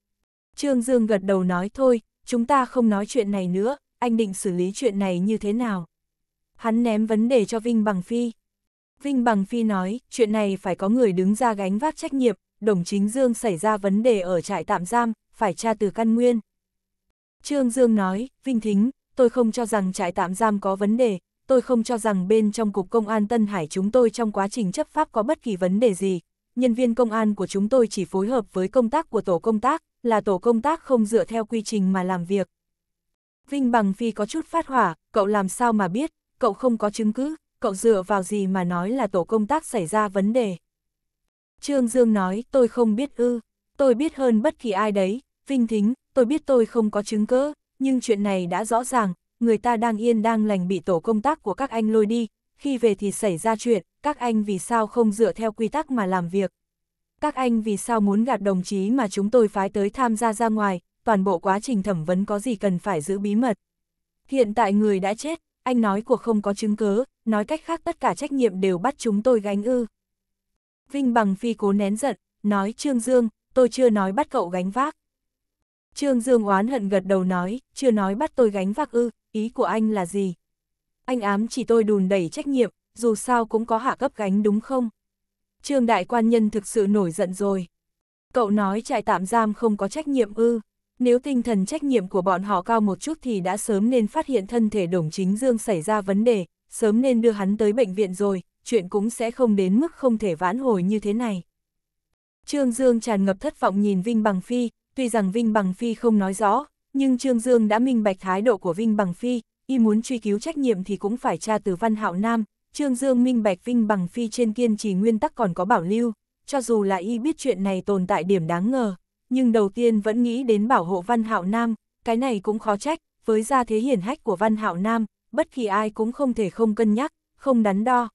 Trương Dương gật đầu nói thôi, chúng ta không nói chuyện này nữa, anh định xử lý chuyện này như thế nào? Hắn ném vấn đề cho Vinh Bằng Phi. Vinh Bằng Phi nói, chuyện này phải có người đứng ra gánh vác trách nhiệm, đồng chính Dương xảy ra vấn đề ở trại tạm giam, phải tra từ căn nguyên. Trương Dương nói, Vinh Thính, tôi không cho rằng trại tạm giam có vấn đề, tôi không cho rằng bên trong Cục Công an Tân Hải chúng tôi trong quá trình chấp pháp có bất kỳ vấn đề gì. Nhân viên công an của chúng tôi chỉ phối hợp với công tác của tổ công tác, là tổ công tác không dựa theo quy trình mà làm việc. Vinh Bằng Phi có chút phát hỏa, cậu làm sao mà biết, cậu không có chứng cứ, cậu dựa vào gì mà nói là tổ công tác xảy ra vấn đề. Trương Dương nói, tôi không biết ư, tôi biết hơn bất kỳ ai đấy, Vinh Thính, tôi biết tôi không có chứng cớ, nhưng chuyện này đã rõ ràng, người ta đang yên đang lành bị tổ công tác của các anh lôi đi, khi về thì xảy ra chuyện, các anh vì sao không dựa theo quy tắc mà làm việc. Các anh vì sao muốn gạt đồng chí mà chúng tôi phái tới tham gia ra ngoài, toàn bộ quá trình thẩm vấn có gì cần phải giữ bí mật. Hiện tại người đã chết, anh nói của không có chứng cớ, nói cách khác tất cả trách nhiệm đều bắt chúng tôi gánh ư. Vinh Bằng Phi cố nén giận, nói Trương Dương, tôi chưa nói bắt cậu gánh vác. Trương Dương oán hận gật đầu nói, chưa nói bắt tôi gánh vác ư, ý của anh là gì? Anh ám chỉ tôi đùn đẩy trách nhiệm, dù sao cũng có hạ cấp gánh đúng không? Trương đại quan nhân thực sự nổi giận rồi. Cậu nói trại tạm giam không có trách nhiệm ư. Nếu tinh thần trách nhiệm của bọn họ cao một chút thì đã sớm nên phát hiện thân thể đồng chính Dương xảy ra vấn đề, sớm nên đưa hắn tới bệnh viện rồi, chuyện cũng sẽ không đến mức không thể vãn hồi như thế này. Trương Dương tràn ngập thất vọng nhìn Vinh Bằng Phi, tuy rằng Vinh Bằng Phi không nói rõ, nhưng Trương Dương đã minh bạch thái độ của Vinh Bằng Phi, y muốn truy cứu trách nhiệm thì cũng phải tra từ Văn Hạo Nam, Trương Dương minh bạch Vinh Bằng Phi trên kiên trì nguyên tắc còn có bảo lưu, cho dù là y biết chuyện này tồn tại điểm đáng ngờ, nhưng đầu tiên vẫn nghĩ đến bảo hộ Văn Hạo Nam, cái này cũng khó trách, với gia thế hiển hách của Văn Hạo Nam, bất kỳ ai cũng không thể không cân nhắc, không đắn đo,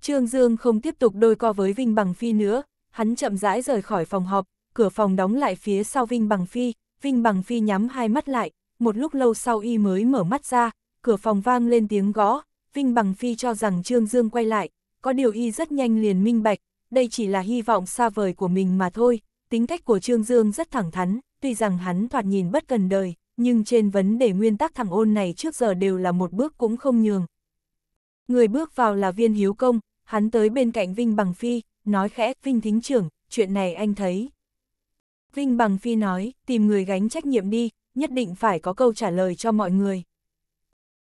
Trương Dương không tiếp tục đôi co với Vinh Bằng Phi nữa, hắn chậm rãi rời khỏi phòng họp, cửa phòng đóng lại phía sau Vinh Bằng Phi, Vinh Bằng Phi nhắm hai mắt lại, một lúc lâu sau y mới mở mắt ra, cửa phòng vang lên tiếng gõ, Vinh Bằng Phi cho rằng Trương Dương quay lại, có điều y rất nhanh liền minh bạch, đây chỉ là hy vọng xa vời của mình mà thôi, tính cách của Trương Dương rất thẳng thắn, tuy rằng hắn thoạt nhìn bất cần đời, nhưng trên vấn đề nguyên tắc thẳng ôn này trước giờ đều là một bước cũng không nhường, Người bước vào là viên hiếu công, hắn tới bên cạnh Vinh Bằng Phi, nói khẽ, Vinh Thính trưởng, chuyện này anh thấy. Vinh Bằng Phi nói, tìm người gánh trách nhiệm đi, nhất định phải có câu trả lời cho mọi người.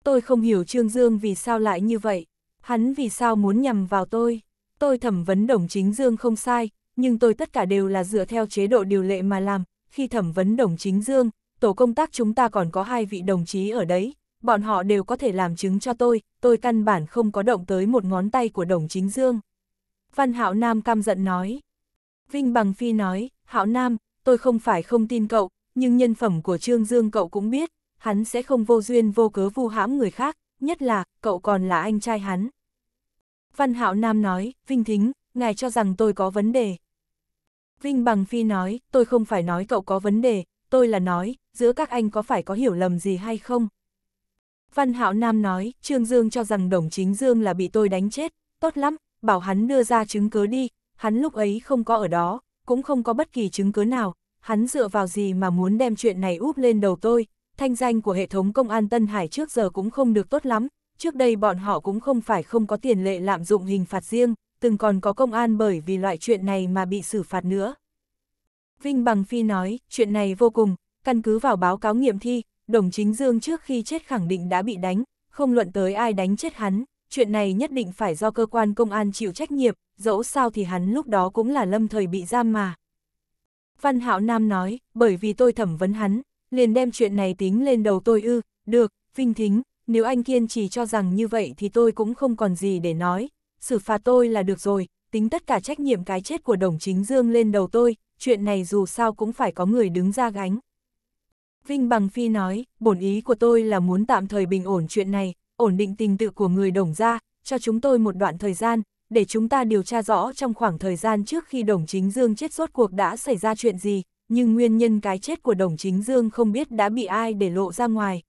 Tôi không hiểu Trương Dương vì sao lại như vậy, hắn vì sao muốn nhằm vào tôi. Tôi thẩm vấn đồng chính Dương không sai, nhưng tôi tất cả đều là dựa theo chế độ điều lệ mà làm. Khi thẩm vấn đồng chính Dương, tổ công tác chúng ta còn có hai vị đồng chí ở đấy, bọn họ đều có thể làm chứng cho tôi, tôi căn bản không có động tới một ngón tay của đồng chính dương. Văn Hạo Nam căm giận nói. Vinh Bằng Phi nói, Hạo Nam, tôi không phải không tin cậu, nhưng nhân phẩm của Trương Dương cậu cũng biết, hắn sẽ không vô duyên vô cớ vu hãm người khác, nhất là, cậu còn là anh trai hắn. Văn Hạo Nam nói, Vinh Thính, ngài cho rằng tôi có vấn đề. Vinh Bằng Phi nói, tôi không phải nói cậu có vấn đề, tôi là nói, giữa các anh có phải có hiểu lầm gì hay không? Văn Hạo Nam nói, Trương Dương cho rằng Đồng Chính Dương là bị tôi đánh chết, tốt lắm, bảo hắn đưa ra chứng cứ đi, hắn lúc ấy không có ở đó, cũng không có bất kỳ chứng cứ nào, hắn dựa vào gì mà muốn đem chuyện này úp lên đầu tôi, thanh danh của hệ thống công an Tân Hải trước giờ cũng không được tốt lắm, trước đây bọn họ cũng không phải không có tiền lệ lạm dụng hình phạt riêng, từng còn có công an bởi vì loại chuyện này mà bị xử phạt nữa. Vinh Bằng Phi nói, chuyện này vô cùng, căn cứ vào báo cáo nghiệm thi, đồng chính Dương trước khi chết khẳng định đã bị đánh, không luận tới ai đánh chết hắn, chuyện này nhất định phải do cơ quan công an chịu trách nhiệm, dẫu sao thì hắn lúc đó cũng là lâm thời bị giam mà. Văn Hạo Nam nói, bởi vì tôi thẩm vấn hắn, liền đem chuyện này tính lên đầu tôi ư, được, Vinh Thính, nếu anh kiên trì cho rằng như vậy thì tôi cũng không còn gì để nói, xử phạt tôi là được rồi, tính tất cả trách nhiệm cái chết của đồng chính Dương lên đầu tôi, chuyện này dù sao cũng phải có người đứng ra gánh. Vinh Bằng Phi nói, bổn ý của tôi là muốn tạm thời bình ổn chuyện này, ổn định tình tự của người đồng gia, cho chúng tôi một đoạn thời gian, để chúng ta điều tra rõ trong khoảng thời gian trước khi đồng chính Dương chết suốt cuộc đã xảy ra chuyện gì, nhưng nguyên nhân cái chết của đồng chính Dương không biết đã bị ai để lộ ra ngoài.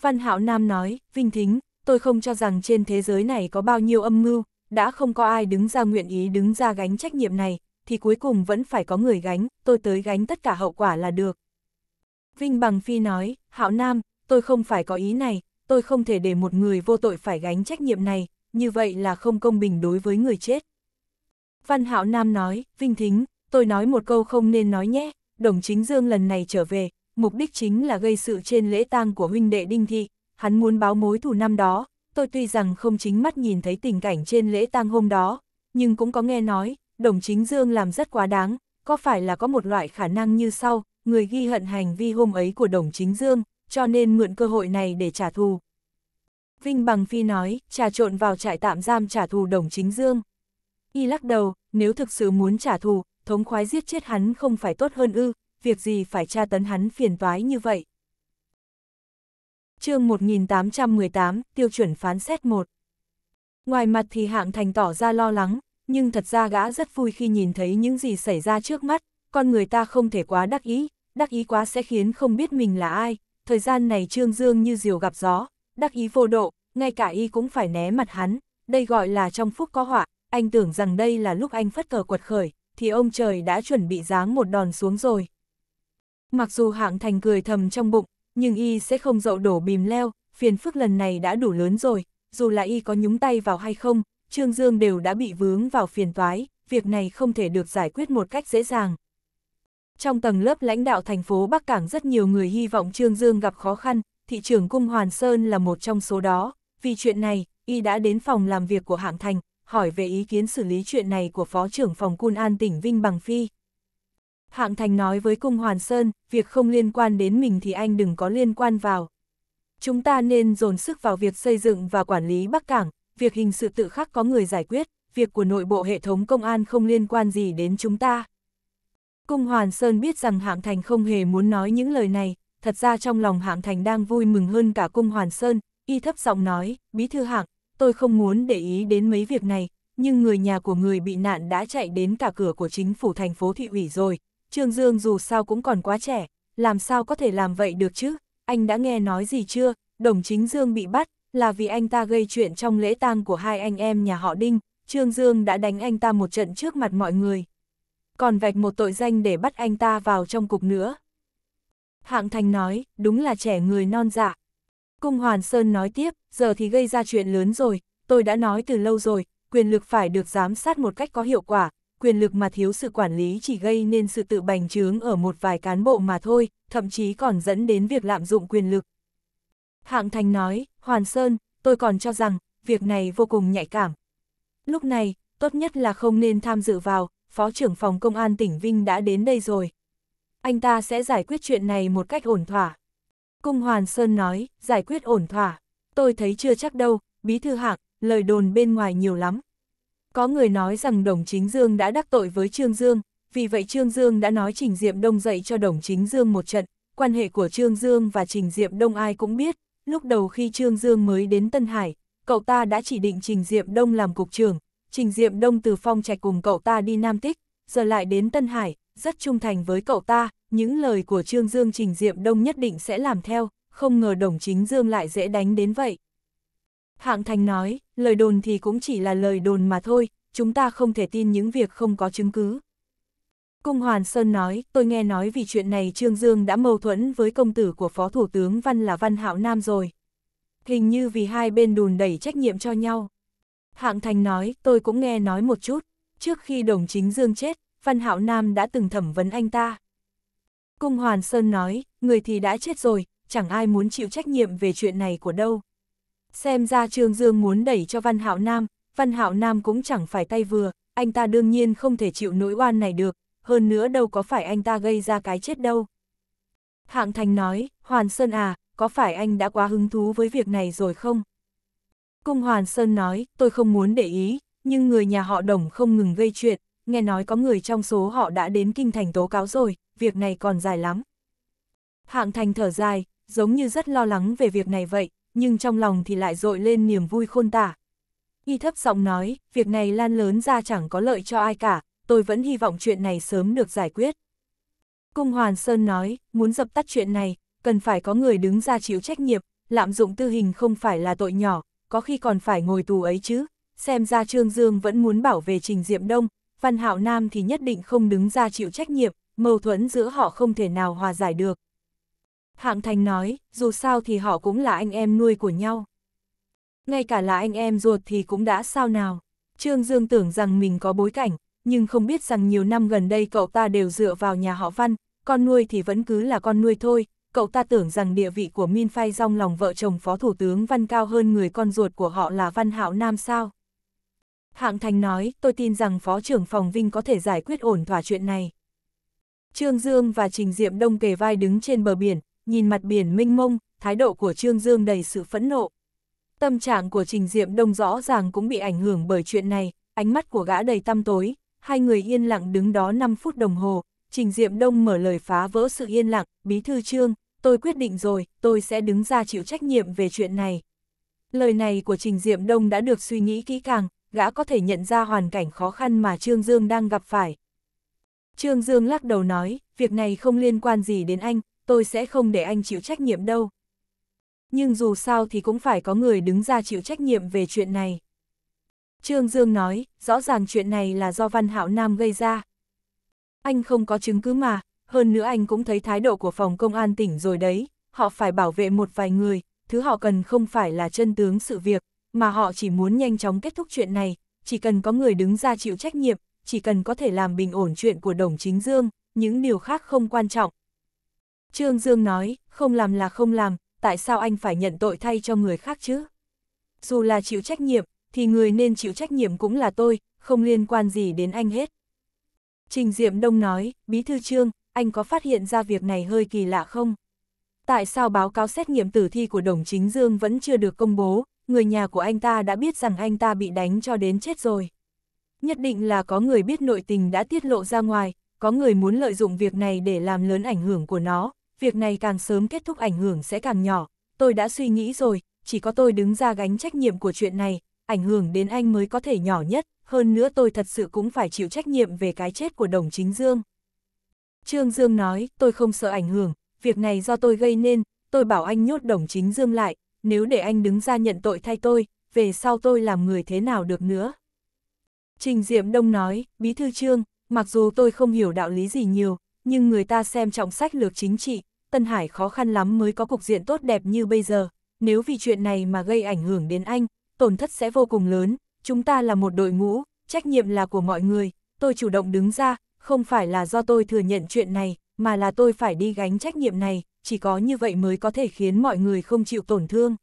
Văn Hạo Nam nói, Vinh Thính, tôi không cho rằng trên thế giới này có bao nhiêu âm mưu, đã không có ai đứng ra nguyện ý đứng ra gánh trách nhiệm này, thì cuối cùng vẫn phải có người gánh, tôi tới gánh tất cả hậu quả là được, Vinh Bằng Phi nói, Hạo Nam, tôi không phải có ý này, tôi không thể để một người vô tội phải gánh trách nhiệm này, như vậy là không công bình đối với người chết. Văn Hạo Nam nói, Vinh Thính, tôi nói một câu không nên nói nhé, đồng chính Dương lần này trở về, mục đích chính là gây sự trên lễ tang của huynh đệ Đinh Thị, hắn muốn báo mối thù năm đó, tôi tuy rằng không chính mắt nhìn thấy tình cảnh trên lễ tang hôm đó, nhưng cũng có nghe nói, đồng chính Dương làm rất quá đáng, có phải là có một loại khả năng như sau, người ghi hận hành vi hôm ấy của Đồng Chính Dương, cho nên mượn cơ hội này để trả thù. Vinh Bằng Phi nói, trà trộn vào trại tạm giam trả thù Đồng Chính Dương. Y lắc đầu, nếu thực sự muốn trả thù, thống khoái giết chết hắn không phải tốt hơn ư, việc gì phải tra tấn hắn phiền toái như vậy. chương 1818, tiêu chuẩn phán xét 1 Ngoài mặt thì hạng thành tỏ ra lo lắng, nhưng thật ra gã rất vui khi nhìn thấy những gì xảy ra trước mắt, con người ta không thể quá đắc ý, đắc ý quá sẽ khiến không biết mình là ai, thời gian này Trương Dương như diều gặp gió, đắc ý vô độ, ngay cả y cũng phải né mặt hắn, đây gọi là trong phúc có họa, anh tưởng rằng đây là lúc anh phất cờ quật khởi, thì ông trời đã chuẩn bị giáng một đòn xuống rồi. Mặc dù hạng thành cười thầm trong bụng, nhưng y sẽ không dậu đổ bìm leo, phiền phức lần này đã đủ lớn rồi, dù là y có nhúng tay vào hay không, Trương Dương đều đã bị vướng vào phiền toái, việc này không thể được giải quyết một cách dễ dàng. Trong tầng lớp lãnh đạo thành phố Bắc Cảng rất nhiều người hy vọng Trương Dương gặp khó khăn, thị trưởng Cung Hoàn Sơn là một trong số đó. Vì chuyện này, y đã đến phòng làm việc của hạng thành, hỏi về ý kiến xử lý chuyện này của Phó trưởng phòng Cun An tỉnh Vinh Bằng Phi. Hạng thành nói với Cung Hoàn Sơn, việc không liên quan đến mình thì anh đừng có liên quan vào. Chúng ta nên dồn sức vào việc xây dựng và quản lý Bắc Cảng, việc hình sự tự khắc có người giải quyết, việc của nội bộ hệ thống công an không liên quan gì đến chúng ta. Cung Hoàn Sơn biết rằng Hạng Thành không hề muốn nói những lời này, thật ra trong lòng Hạng Thành đang vui mừng hơn cả Cung Hoàn Sơn, y thấp giọng nói, bí thư Hạng, tôi không muốn để ý đến mấy việc này, nhưng người nhà của người bị nạn đã chạy đến cả cửa của chính phủ thành phố thị ủy rồi, Trương Dương dù sao cũng còn quá trẻ, làm sao có thể làm vậy được chứ, anh đã nghe nói gì chưa, đồng chính Dương bị bắt, là vì anh ta gây chuyện trong lễ tang của hai anh em nhà họ Đinh, Trương Dương đã đánh anh ta một trận trước mặt mọi người còn vạch một tội danh để bắt anh ta vào trong cục nữa. Hạng Thành nói, đúng là trẻ người non dạ. Cung Hoàn Sơn nói tiếp, giờ thì gây ra chuyện lớn rồi, tôi đã nói từ lâu rồi, quyền lực phải được giám sát một cách có hiệu quả, quyền lực mà thiếu sự quản lý chỉ gây nên sự tự bành trướng ở một vài cán bộ mà thôi, thậm chí còn dẫn đến việc lạm dụng quyền lực. Hạng Thành nói, Hoàn Sơn, tôi còn cho rằng, việc này vô cùng nhạy cảm. Lúc này, tốt nhất là không nên tham dự vào, Phó trưởng phòng công an tỉnh Vinh đã đến đây rồi. Anh ta sẽ giải quyết chuyện này một cách ổn thỏa. Cung Hoàn Sơn nói, giải quyết ổn thỏa. Tôi thấy chưa chắc đâu, bí thư hạc, lời đồn bên ngoài nhiều lắm. Có người nói rằng Đồng Chính Dương đã đắc tội với Trương Dương, vì vậy Trương Dương đã nói Trình Diệm Đông dạy cho Đồng Chính Dương một trận. Quan hệ của Trương Dương và Trình Diệm Đông ai cũng biết, lúc đầu khi Trương Dương mới đến Tân Hải, cậu ta đã chỉ định Trình Diệm Đông làm cục trưởng, Trình Diệm Đông từ phong trạch cùng cậu ta đi Nam Tích, giờ lại đến Tân Hải, rất trung thành với cậu ta, những lời của Trương Dương Trình Diệm Đông nhất định sẽ làm theo, không ngờ đồng chính Dương lại dễ đánh đến vậy. Hạng Thành nói, lời đồn thì cũng chỉ là lời đồn mà thôi, chúng ta không thể tin những việc không có chứng cứ. Cung Hoàn Sơn nói, tôi nghe nói vì chuyện này Trương Dương đã mâu thuẫn với công tử của Phó Thủ tướng Văn là Văn Hạo Nam rồi. Hình như vì hai bên đùn đẩy trách nhiệm cho nhau. Hạng Thành nói, tôi cũng nghe nói một chút, trước khi đồng chính Dương chết, Văn Hạo Nam đã từng thẩm vấn anh ta. Cung Hoàn Sơn nói, người thì đã chết rồi, chẳng ai muốn chịu trách nhiệm về chuyện này của đâu. Xem ra Trương Dương muốn đẩy cho Văn Hạo Nam, Văn Hạo Nam cũng chẳng phải tay vừa, anh ta đương nhiên không thể chịu nỗi oan này được, hơn nữa đâu có phải anh ta gây ra cái chết đâu. Hạng Thành nói, Hoàn Sơn à, có phải anh đã quá hứng thú với việc này rồi không? Cung Hoàn Sơn nói, tôi không muốn để ý, nhưng người nhà họ đồng không ngừng gây chuyện, nghe nói có người trong số họ đã đến kinh thành tố cáo rồi, việc này còn dài lắm. Hạng thành thở dài, giống như rất lo lắng về việc này vậy, nhưng trong lòng thì lại dội lên niềm vui khôn tả. Y thấp giọng nói, việc này lan lớn ra chẳng có lợi cho ai cả, tôi vẫn hy vọng chuyện này sớm được giải quyết. Cung Hoàn Sơn nói, muốn dập tắt chuyện này, cần phải có người đứng ra chịu trách nhiệm, lạm dụng tư hình không phải là tội nhỏ, có khi còn phải ngồi tù ấy chứ, xem ra Trương Dương vẫn muốn bảo vệ Trình Diệm Đông, Văn Hạo Nam thì nhất định không đứng ra chịu trách nhiệm, mâu thuẫn giữa họ không thể nào hòa giải được. Hạng Thành nói, dù sao thì họ cũng là anh em nuôi của nhau. Ngay cả là anh em ruột thì cũng đã sao nào. Trương Dương tưởng rằng mình có bối cảnh, nhưng không biết rằng nhiều năm gần đây cậu ta đều dựa vào nhà họ Văn, con nuôi thì vẫn cứ là con nuôi thôi, cậu ta tưởng rằng địa vị của Min Phai trong lòng vợ chồng Phó Thủ tướng Văn cao hơn người con ruột của họ là Văn Hạo Nam sao. Hạng Thành nói, tôi tin rằng Phó trưởng phòng Vinh có thể giải quyết ổn thỏa chuyện này. Trương Dương và Trình Diệm Đông kề vai đứng trên bờ biển, nhìn mặt biển mênh mông, thái độ của Trương Dương đầy sự phẫn nộ. Tâm trạng của Trình Diệm Đông rõ ràng cũng bị ảnh hưởng bởi chuyện này, ánh mắt của gã đầy tăm tối, hai người yên lặng đứng đó 5 phút đồng hồ, Trình Diệm Đông mở lời phá vỡ sự yên lặng, bí thư Trương, tôi quyết định rồi, tôi sẽ đứng ra chịu trách nhiệm về chuyện này. Lời này của Trình Diệm Đông đã được suy nghĩ kỹ càng, gã có thể nhận ra hoàn cảnh khó khăn mà Trương Dương đang gặp phải. Trương Dương lắc đầu nói, việc này không liên quan gì đến anh, tôi sẽ không để anh chịu trách nhiệm đâu. Nhưng dù sao thì cũng phải có người đứng ra chịu trách nhiệm về chuyện này. Trương Dương nói, rõ ràng chuyện này là do Văn Hạo Nam gây ra. Anh không có chứng cứ mà, hơn nữa anh cũng thấy thái độ của phòng công an tỉnh rồi đấy, họ phải bảo vệ một vài người, thứ họ cần không phải là chân tướng sự việc, mà họ chỉ muốn nhanh chóng kết thúc chuyện này, chỉ cần có người đứng ra chịu trách nhiệm, chỉ cần có thể làm bình ổn chuyện của đồng chính Dương, những điều khác không quan trọng. Trương Dương nói, không làm là không làm, tại sao anh phải nhận tội thay cho người khác chứ? Dù là chịu trách nhiệm, thì người nên chịu trách nhiệm cũng là tôi, không liên quan gì đến anh hết. Trình Diệm Đông nói, Bí Thư Trương, anh có phát hiện ra việc này hơi kỳ lạ không? Tại sao báo cáo xét nghiệm tử thi của đồng chính Dương vẫn chưa được công bố, người nhà của anh ta đã biết rằng anh ta bị đánh cho đến chết rồi. Nhất định là có người biết nội tình đã tiết lộ ra ngoài, có người muốn lợi dụng việc này để làm lớn ảnh hưởng của nó, việc này càng sớm kết thúc ảnh hưởng sẽ càng nhỏ. Tôi đã suy nghĩ rồi, chỉ có tôi đứng ra gánh trách nhiệm của chuyện này, ảnh hưởng đến anh mới có thể nhỏ nhất, hơn nữa tôi thật sự cũng phải chịu trách nhiệm về cái chết của đồng chính Dương. Trương Dương nói, tôi không sợ ảnh hưởng, việc này do tôi gây nên, tôi bảo anh nhốt đồng chính Dương lại, nếu để anh đứng ra nhận tội thay tôi, về sau tôi làm người thế nào được nữa. Trình Diệm Đông nói, Bí Thư Trương, mặc dù tôi không hiểu đạo lý gì nhiều, nhưng người ta xem trọng sách lược chính trị, Tân Hải khó khăn lắm mới có cục diện tốt đẹp như bây giờ, nếu vì chuyện này mà gây ảnh hưởng đến anh, tổn thất sẽ vô cùng lớn, chúng ta là một đội ngũ, trách nhiệm là của mọi người, tôi chủ động đứng ra, không phải là do tôi thừa nhận chuyện này, mà là tôi phải đi gánh trách nhiệm này, chỉ có như vậy mới có thể khiến mọi người không chịu tổn thương.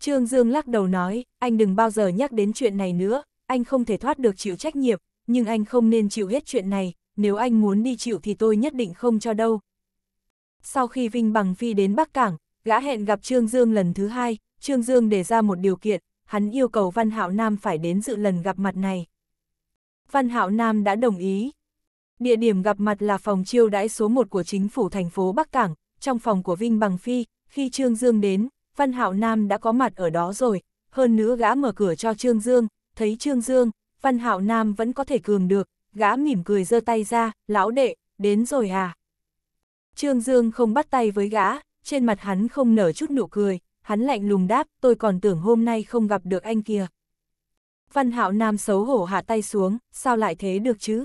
Trương Dương lắc đầu nói, anh đừng bao giờ nhắc đến chuyện này nữa, anh không thể thoát được chịu trách nhiệm, nhưng anh không nên chịu hết chuyện này, nếu anh muốn đi chịu thì tôi nhất định không cho đâu. Sau khi Vinh Bằng Phi đến Bắc Cảng, gã hẹn gặp Trương Dương lần thứ hai, Trương Dương đề ra một điều kiện, hắn yêu cầu Văn Hạo Nam phải đến dự lần gặp mặt này. Văn Hạo Nam đã đồng ý, Địa điểm gặp mặt là phòng chiêu đãi số 1 của chính phủ thành phố Bắc Cảng, trong phòng của Vinh Bằng Phi, khi Trương Dương đến, Văn Hạo Nam đã có mặt ở đó rồi, hơn nữa gã mở cửa cho Trương Dương, thấy Trương Dương, Văn Hạo Nam vẫn có thể cường được, gã mỉm cười giơ tay ra, lão đệ, đến rồi à. Trương Dương không bắt tay với gã, trên mặt hắn không nở chút nụ cười, hắn lạnh lùng đáp, tôi còn tưởng hôm nay không gặp được anh kia. Văn Hạo Nam xấu hổ hạ tay xuống, sao lại thế được chứ?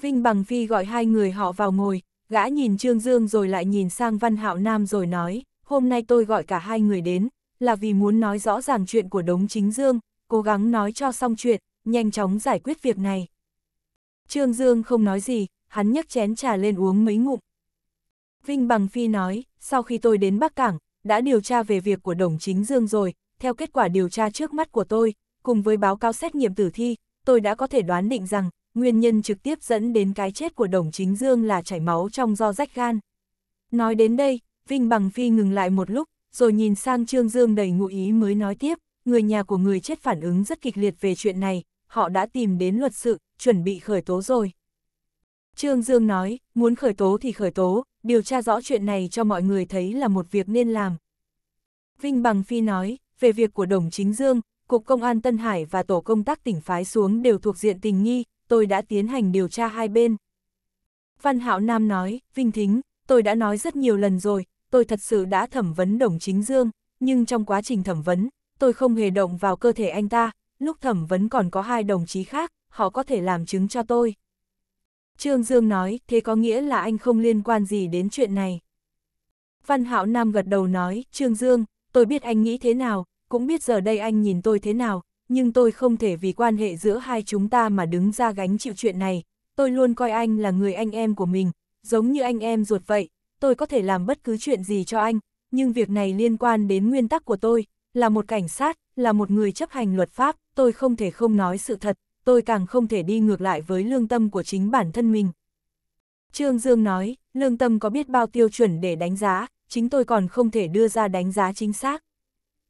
Vinh Bằng Phi gọi hai người họ vào ngồi, gã nhìn Trương Dương rồi lại nhìn sang Văn Hạo Nam rồi nói, hôm nay tôi gọi cả hai người đến, là vì muốn nói rõ ràng chuyện của Đống Chính Dương, cố gắng nói cho xong chuyện, nhanh chóng giải quyết việc này. Trương Dương không nói gì, hắn nhấc chén trà lên uống mấy ngụm. Vinh Bằng Phi nói, sau khi tôi đến Bắc Cảng, đã điều tra về việc của Đồng Chính Dương rồi, theo kết quả điều tra trước mắt của tôi, cùng với báo cáo xét nghiệm tử thi, tôi đã có thể đoán định rằng, nguyên nhân trực tiếp dẫn đến cái chết của Đồng Chính Dương là chảy máu trong do rách gan. Nói đến đây, Vinh Bằng Phi ngừng lại một lúc, rồi nhìn sang Trương Dương đầy ngụ ý mới nói tiếp, người nhà của người chết phản ứng rất kịch liệt về chuyện này, họ đã tìm đến luật sự, chuẩn bị khởi tố rồi. Trương Dương nói, muốn khởi tố thì khởi tố, điều tra rõ chuyện này cho mọi người thấy là một việc nên làm. Vinh Bằng Phi nói, về việc của Đồng Chính Dương, Cục Công an Tân Hải và Tổ công tác tỉnh phái xuống đều thuộc diện tình nghi, tôi đã tiến hành điều tra hai bên. Văn Hạo Nam nói, Vinh Thính, tôi đã nói rất nhiều lần rồi, tôi thật sự đã thẩm vấn đồng chính Dương, nhưng trong quá trình thẩm vấn, tôi không hề động vào cơ thể anh ta, lúc thẩm vấn còn có hai đồng chí khác, họ có thể làm chứng cho tôi. Trương Dương nói, thế có nghĩa là anh không liên quan gì đến chuyện này. Văn Hạo Nam gật đầu nói, Trương Dương, tôi biết anh nghĩ thế nào, cũng biết giờ đây anh nhìn tôi thế nào, nhưng tôi không thể vì quan hệ giữa hai chúng ta mà đứng ra gánh chịu chuyện này, tôi luôn coi anh là người anh em của mình, giống như anh em ruột vậy, tôi có thể làm bất cứ chuyện gì cho anh, nhưng việc này liên quan đến nguyên tắc của tôi, là một cảnh sát, là một người chấp hành luật pháp, tôi không thể không nói sự thật, tôi càng không thể đi ngược lại với lương tâm của chính bản thân mình. Trương Dương nói, lương tâm có biết bao tiêu chuẩn để đánh giá, chính tôi còn không thể đưa ra đánh giá chính xác.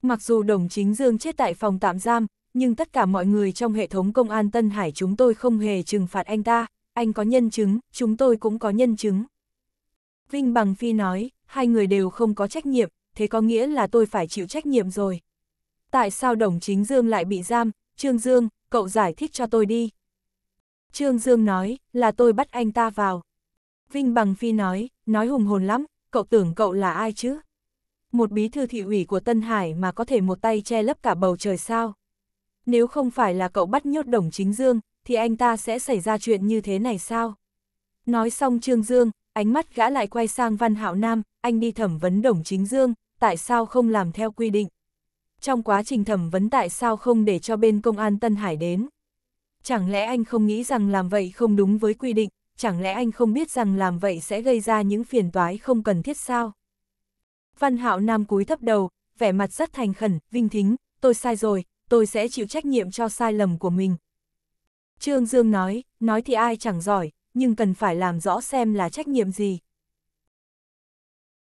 Mặc dù đồng chính Dương chết tại phòng tạm giam, nhưng tất cả mọi người trong hệ thống công an Tân Hải chúng tôi không hề trừng phạt anh ta, anh có nhân chứng, chúng tôi cũng có nhân chứng. Vinh Bằng Phi nói, hai người đều không có trách nhiệm, thế có nghĩa là tôi phải chịu trách nhiệm rồi. Tại sao Đồng Chính Dương lại bị giam, Trương Dương, cậu giải thích cho tôi đi. Trương Dương nói, là tôi bắt anh ta vào. Vinh Bằng Phi nói, nói hùng hồn lắm, cậu tưởng cậu là ai chứ? Một bí thư thị ủy của Tân Hải mà có thể một tay che lấp cả bầu trời sao? nếu không phải là cậu bắt nhốt đồng chính Dương, thì anh ta sẽ xảy ra chuyện như thế này sao? Nói xong Trương Dương, ánh mắt gã lại quay sang Văn Hạo Nam, anh đi thẩm vấn đồng chính Dương, tại sao không làm theo quy định? Trong quá trình thẩm vấn tại sao không để cho bên công an Tân Hải đến? Chẳng lẽ anh không nghĩ rằng làm vậy không đúng với quy định, chẳng lẽ anh không biết rằng làm vậy sẽ gây ra những phiền toái không cần thiết sao? Văn Hạo Nam cúi thấp đầu, vẻ mặt rất thành khẩn, vinh thính, tôi sai rồi, tôi sẽ chịu trách nhiệm cho sai lầm của mình. Trương Dương nói, nói thì ai chẳng giỏi, nhưng cần phải làm rõ xem là trách nhiệm gì.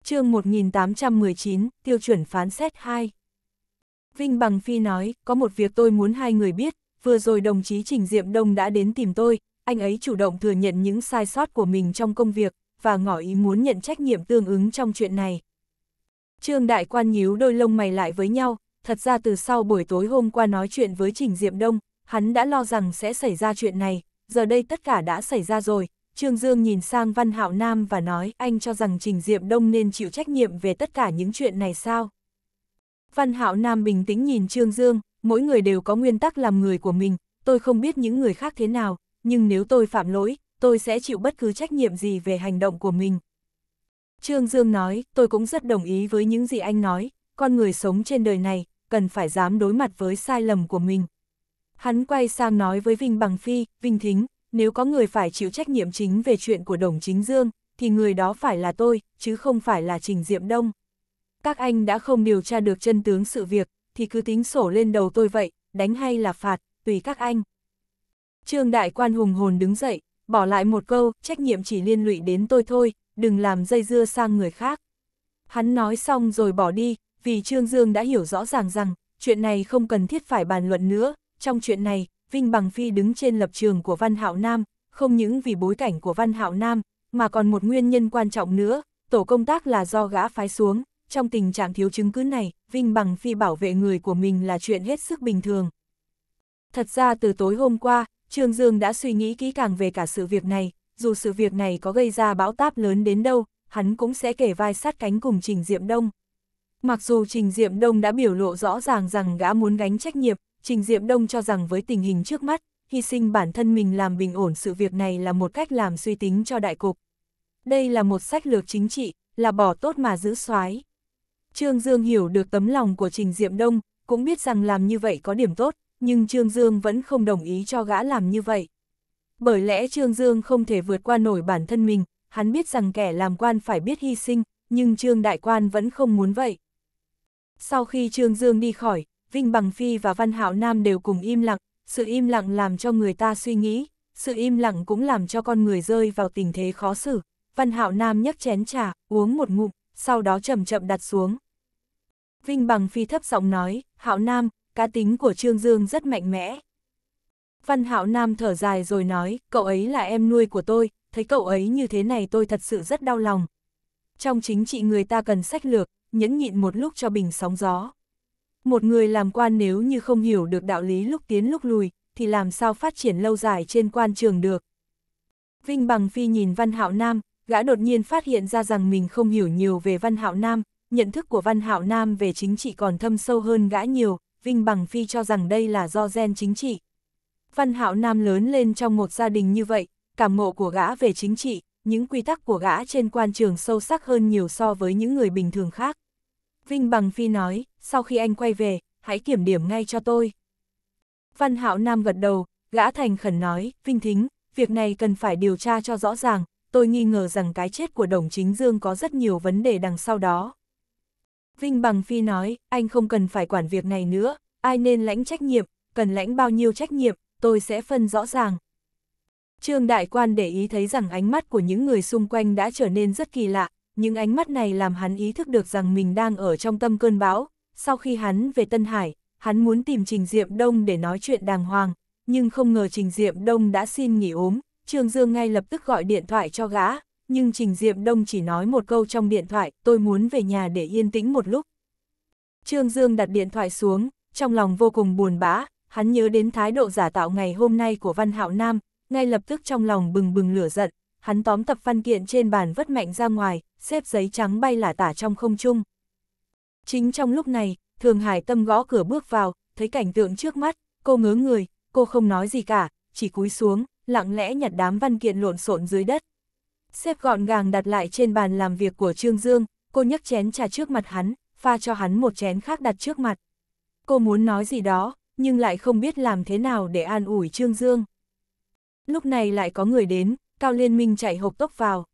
chương 1819, tiêu chuẩn phán xét 2 Vinh Bằng Phi nói, có một việc tôi muốn hai người biết, vừa rồi đồng chí Trình Diệm Đông đã đến tìm tôi, anh ấy chủ động thừa nhận những sai sót của mình trong công việc, và ngỏ ý muốn nhận trách nhiệm tương ứng trong chuyện này. Trương Đại Quan nhíu đôi lông mày lại với nhau, thật ra từ sau buổi tối hôm qua nói chuyện với Trình Diệm Đông, hắn đã lo rằng sẽ xảy ra chuyện này, giờ đây tất cả đã xảy ra rồi. Trương Dương nhìn sang Văn Hạo Nam và nói anh cho rằng Trình Diệm Đông nên chịu trách nhiệm về tất cả những chuyện này sao? Văn Hạo Nam bình tĩnh nhìn Trương Dương, mỗi người đều có nguyên tắc làm người của mình, tôi không biết những người khác thế nào, nhưng nếu tôi phạm lỗi, tôi sẽ chịu bất cứ trách nhiệm gì về hành động của mình. Trương Dương nói, tôi cũng rất đồng ý với những gì anh nói, con người sống trên đời này, cần phải dám đối mặt với sai lầm của mình. Hắn quay sang nói với Vinh Bằng Phi, Vinh Thính, nếu có người phải chịu trách nhiệm chính về chuyện của Đồng Chính Dương, thì người đó phải là tôi, chứ không phải là Trình Diệm Đông. Các anh đã không điều tra được chân tướng sự việc, thì cứ tính sổ lên đầu tôi vậy, đánh hay là phạt, tùy các anh. Trương Đại Quan hùng hồn đứng dậy, bỏ lại một câu, trách nhiệm chỉ liên lụy đến tôi thôi, đừng làm dây dưa sang người khác. Hắn nói xong rồi bỏ đi, vì Trương Dương đã hiểu rõ ràng rằng, chuyện này không cần thiết phải bàn luận nữa, trong chuyện này, Vinh Bằng Phi đứng trên lập trường của Văn Hạo Nam, không những vì bối cảnh của Văn Hạo Nam, mà còn một nguyên nhân quan trọng nữa, tổ công tác là do gã phái xuống, trong tình trạng thiếu chứng cứ này, Vinh Bằng Phi bảo vệ người của mình là chuyện hết sức bình thường. Thật ra từ tối hôm qua, Trương Dương đã suy nghĩ kỹ càng về cả sự việc này, dù sự việc này có gây ra bão táp lớn đến đâu, hắn cũng sẽ kể vai sát cánh cùng Trình Diệm Đông. Mặc dù Trình Diệm Đông đã biểu lộ rõ ràng rằng gã muốn gánh trách nhiệm, Trình Diệm Đông cho rằng với tình hình trước mắt, hy sinh bản thân mình làm bình ổn sự việc này là một cách làm suy tính cho đại cục. Đây là một sách lược chính trị, là bỏ tốt mà giữ soái. Trương Dương hiểu được tấm lòng của Trình Diệm Đông, cũng biết rằng làm như vậy có điểm tốt, nhưng Trương Dương vẫn không đồng ý cho gã làm như vậy. Bởi lẽ Trương Dương không thể vượt qua nổi bản thân mình, hắn biết rằng kẻ làm quan phải biết hy sinh, nhưng Trương Đại Quan vẫn không muốn vậy. Sau khi Trương Dương đi khỏi, Vinh Bằng Phi và Văn Hạo Nam đều cùng im lặng, sự im lặng làm cho người ta suy nghĩ, sự im lặng cũng làm cho con người rơi vào tình thế khó xử. Văn Hạo Nam nhấc chén trà, uống một ngụm, sau đó chậm chậm đặt xuống. Vinh Bằng Phi thấp giọng nói, Hạo Nam, cá tính của Trương Dương rất mạnh mẽ. Văn Hạo Nam thở dài rồi nói, cậu ấy là em nuôi của tôi, thấy cậu ấy như thế này tôi thật sự rất đau lòng. Trong chính trị người ta cần sách lược, nhẫn nhịn một lúc cho bình sóng gió. Một người làm quan nếu như không hiểu được đạo lý lúc tiến lúc lùi, thì làm sao phát triển lâu dài trên quan trường được. Vinh Bằng Phi nhìn Văn Hạo Nam, gã đột nhiên phát hiện ra rằng mình không hiểu nhiều về Văn Hạo Nam, nhận thức của Văn Hạo Nam về chính trị còn thâm sâu hơn gã nhiều, Vinh Bằng Phi cho rằng đây là do gen chính trị. Văn Hạo Nam lớn lên trong một gia đình như vậy, cảm ngộ của gã về chính trị, những quy tắc của gã trên quan trường sâu sắc hơn nhiều so với những người bình thường khác. Vinh Bằng Phi nói, sau khi anh quay về, hãy kiểm điểm ngay cho tôi. Văn Hạo Nam gật đầu, gã thành khẩn nói, Vinh Thính, việc này cần phải điều tra cho rõ ràng, tôi nghi ngờ rằng cái chết của Đồng Chính Dương có rất nhiều vấn đề đằng sau đó. Vinh Bằng Phi nói, anh không cần phải quản việc này nữa, ai nên lãnh trách nhiệm, cần lãnh bao nhiêu trách nhiệm, tôi sẽ phân rõ ràng. Trương Đại Quan để ý thấy rằng ánh mắt của những người xung quanh đã trở nên rất kỳ lạ, những ánh mắt này làm hắn ý thức được rằng mình đang ở trong tâm cơn bão. Sau khi hắn về Tân Hải, hắn muốn tìm Trình Diệm Đông để nói chuyện đàng hoàng, nhưng không ngờ Trình Diệm Đông đã xin nghỉ ốm, Trương Dương ngay lập tức gọi điện thoại cho gã, nhưng Trình Diệm Đông chỉ nói một câu trong điện thoại, tôi muốn về nhà để yên tĩnh một lúc. Trương Dương đặt điện thoại xuống, trong lòng vô cùng buồn bã, hắn nhớ đến thái độ giả tạo ngày hôm nay của Văn Hạo Nam, ngay lập tức trong lòng bừng bừng lửa giận, hắn tóm tập văn kiện trên bàn vất mạnh ra ngoài, xếp giấy trắng bay lả tả trong không trung. Chính trong lúc này, Thường Hải Tâm gõ cửa bước vào, thấy cảnh tượng trước mắt, cô ngớ người, cô không nói gì cả, chỉ cúi xuống, lặng lẽ nhặt đám văn kiện lộn xộn dưới đất. Xếp gọn gàng đặt lại trên bàn làm việc của Trương Dương, cô nhấc chén trà trước mặt hắn, pha cho hắn một chén khác đặt trước mặt. Cô muốn nói gì đó, nhưng lại không biết làm thế nào để an ủi Trương Dương. Lúc này lại có người đến, Cao Liên Minh chạy hộp tốc vào.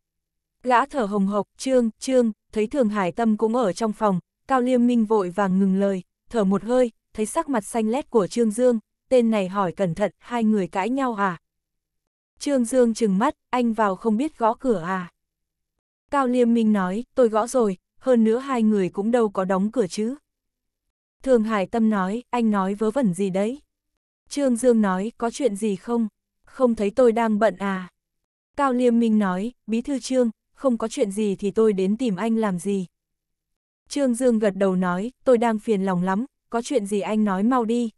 Gã thở hồng hộc, trương, trương, thấy Thường Hải Tâm cũng ở trong phòng, Cao Liên Minh vội vàng ngừng lời, thở một hơi, thấy sắc mặt xanh lét của Trương Dương, tên này hỏi cẩn thận, hai người cãi nhau à? Trương Dương trừng mắt, anh vào không biết gõ cửa à? Cao Liêm Minh nói, tôi gõ rồi, hơn nữa hai người cũng đâu có đóng cửa chứ. Thường Hải Tâm nói, anh nói vớ vẩn gì đấy? Trương Dương nói, có chuyện gì không? không thấy tôi đang bận à. Cao Liêm Minh nói, Bí Thư Trương, không có chuyện gì thì tôi đến tìm anh làm gì. Trương Dương gật đầu nói, tôi đang phiền lòng lắm, có chuyện gì anh nói mau đi.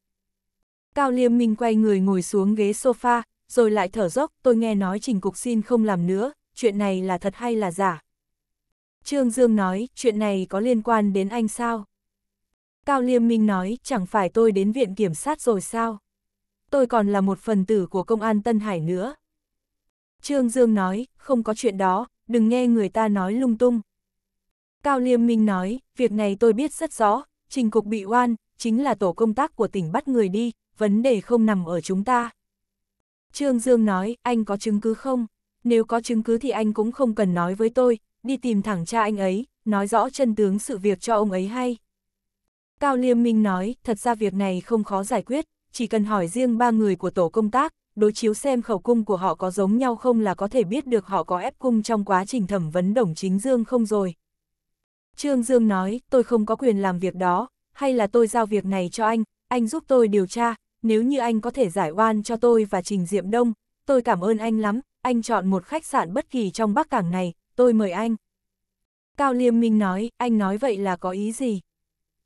Cao Liêm Minh quay người ngồi xuống ghế sofa, rồi lại thở dốc, tôi nghe nói trình cục xin không làm nữa, chuyện này là thật hay là giả. Trương Dương nói, chuyện này có liên quan đến anh sao? Cao Liêm Minh nói, chẳng phải tôi đến viện kiểm sát rồi sao? tôi còn là một phần tử của công an Tân Hải nữa. Trương Dương nói, không có chuyện đó, đừng nghe người ta nói lung tung. Cao Liêm Minh nói, việc này tôi biết rất rõ, trình cục bị oan, chính là tổ công tác của tỉnh bắt người đi, vấn đề không nằm ở chúng ta. Trương Dương nói, anh có chứng cứ không? Nếu có chứng cứ thì anh cũng không cần nói với tôi, đi tìm thẳng cha anh ấy, nói rõ chân tướng sự việc cho ông ấy hay. Cao Liêm Minh nói, thật ra việc này không khó giải quyết, chỉ cần hỏi riêng ba người của tổ công tác, đối chiếu xem khẩu cung của họ có giống nhau không là có thể biết được họ có ép cung trong quá trình thẩm vấn đồng chính Dương không rồi. Trương Dương nói, tôi không có quyền làm việc đó, hay là tôi giao việc này cho anh, anh giúp tôi điều tra, nếu như anh có thể giải oan cho tôi và Trình Diệm Đông, tôi cảm ơn anh lắm, anh chọn một khách sạn bất kỳ trong Bắc Cảng này, tôi mời anh. Cao Liêm Minh nói, anh nói vậy là có ý gì?